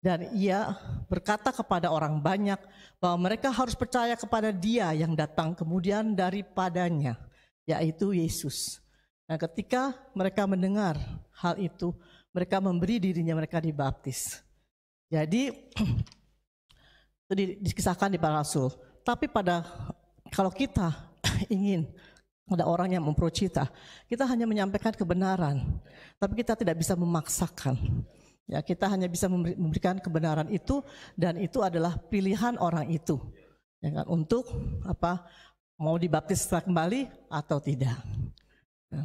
Dan ia berkata kepada orang banyak bahwa mereka harus percaya kepada dia yang datang kemudian daripadanya, yaitu Yesus. Nah ketika mereka mendengar hal itu, mereka memberi dirinya mereka dibaptis. Jadi di, dikisahkan di para rasul. Tapi pada kalau kita ingin ada orang yang memprocita, Kita hanya menyampaikan kebenaran, tapi kita tidak bisa memaksakan. Ya, kita hanya bisa memberikan kebenaran itu dan itu adalah pilihan orang itu. Ya kan, untuk apa mau dibaptis kembali atau tidak. Ya.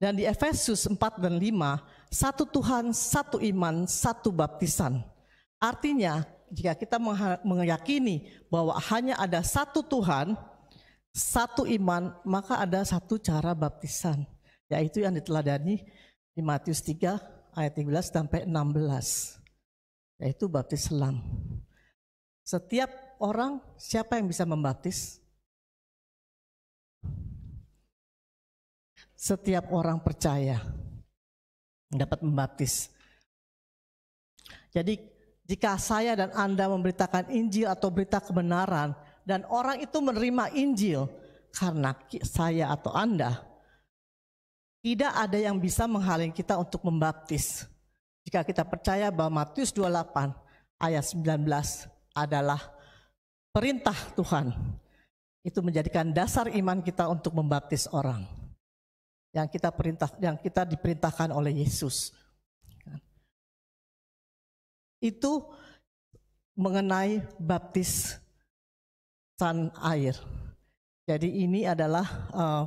Dan di Efesus 4 dan 5, satu Tuhan, satu iman, satu baptisan. Artinya jika kita meyakini bahwa hanya ada satu Tuhan, satu iman, maka ada satu cara baptisan, yaitu yang diteladani di Matius 3 ayat 13 sampai 16, yaitu baptis selam. Setiap orang, siapa yang bisa membaptis? Setiap orang percaya dapat membaptis. Jadi jika saya dan Anda memberitakan Injil atau berita kebenaran dan orang itu menerima Injil karena saya atau Anda, tidak ada yang bisa menghalangi kita untuk membaptis. Jika kita percaya bahwa Matius 28 ayat 19 adalah perintah Tuhan, itu menjadikan dasar iman kita untuk membaptis orang yang kita perintah yang kita diperintahkan oleh Yesus itu mengenai baptis san air. Jadi ini adalah uh,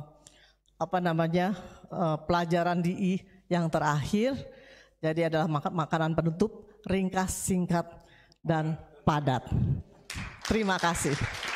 apa namanya uh, pelajaran di I e yang terakhir. Jadi adalah mak makanan penutup ringkas, singkat dan padat. Terima kasih.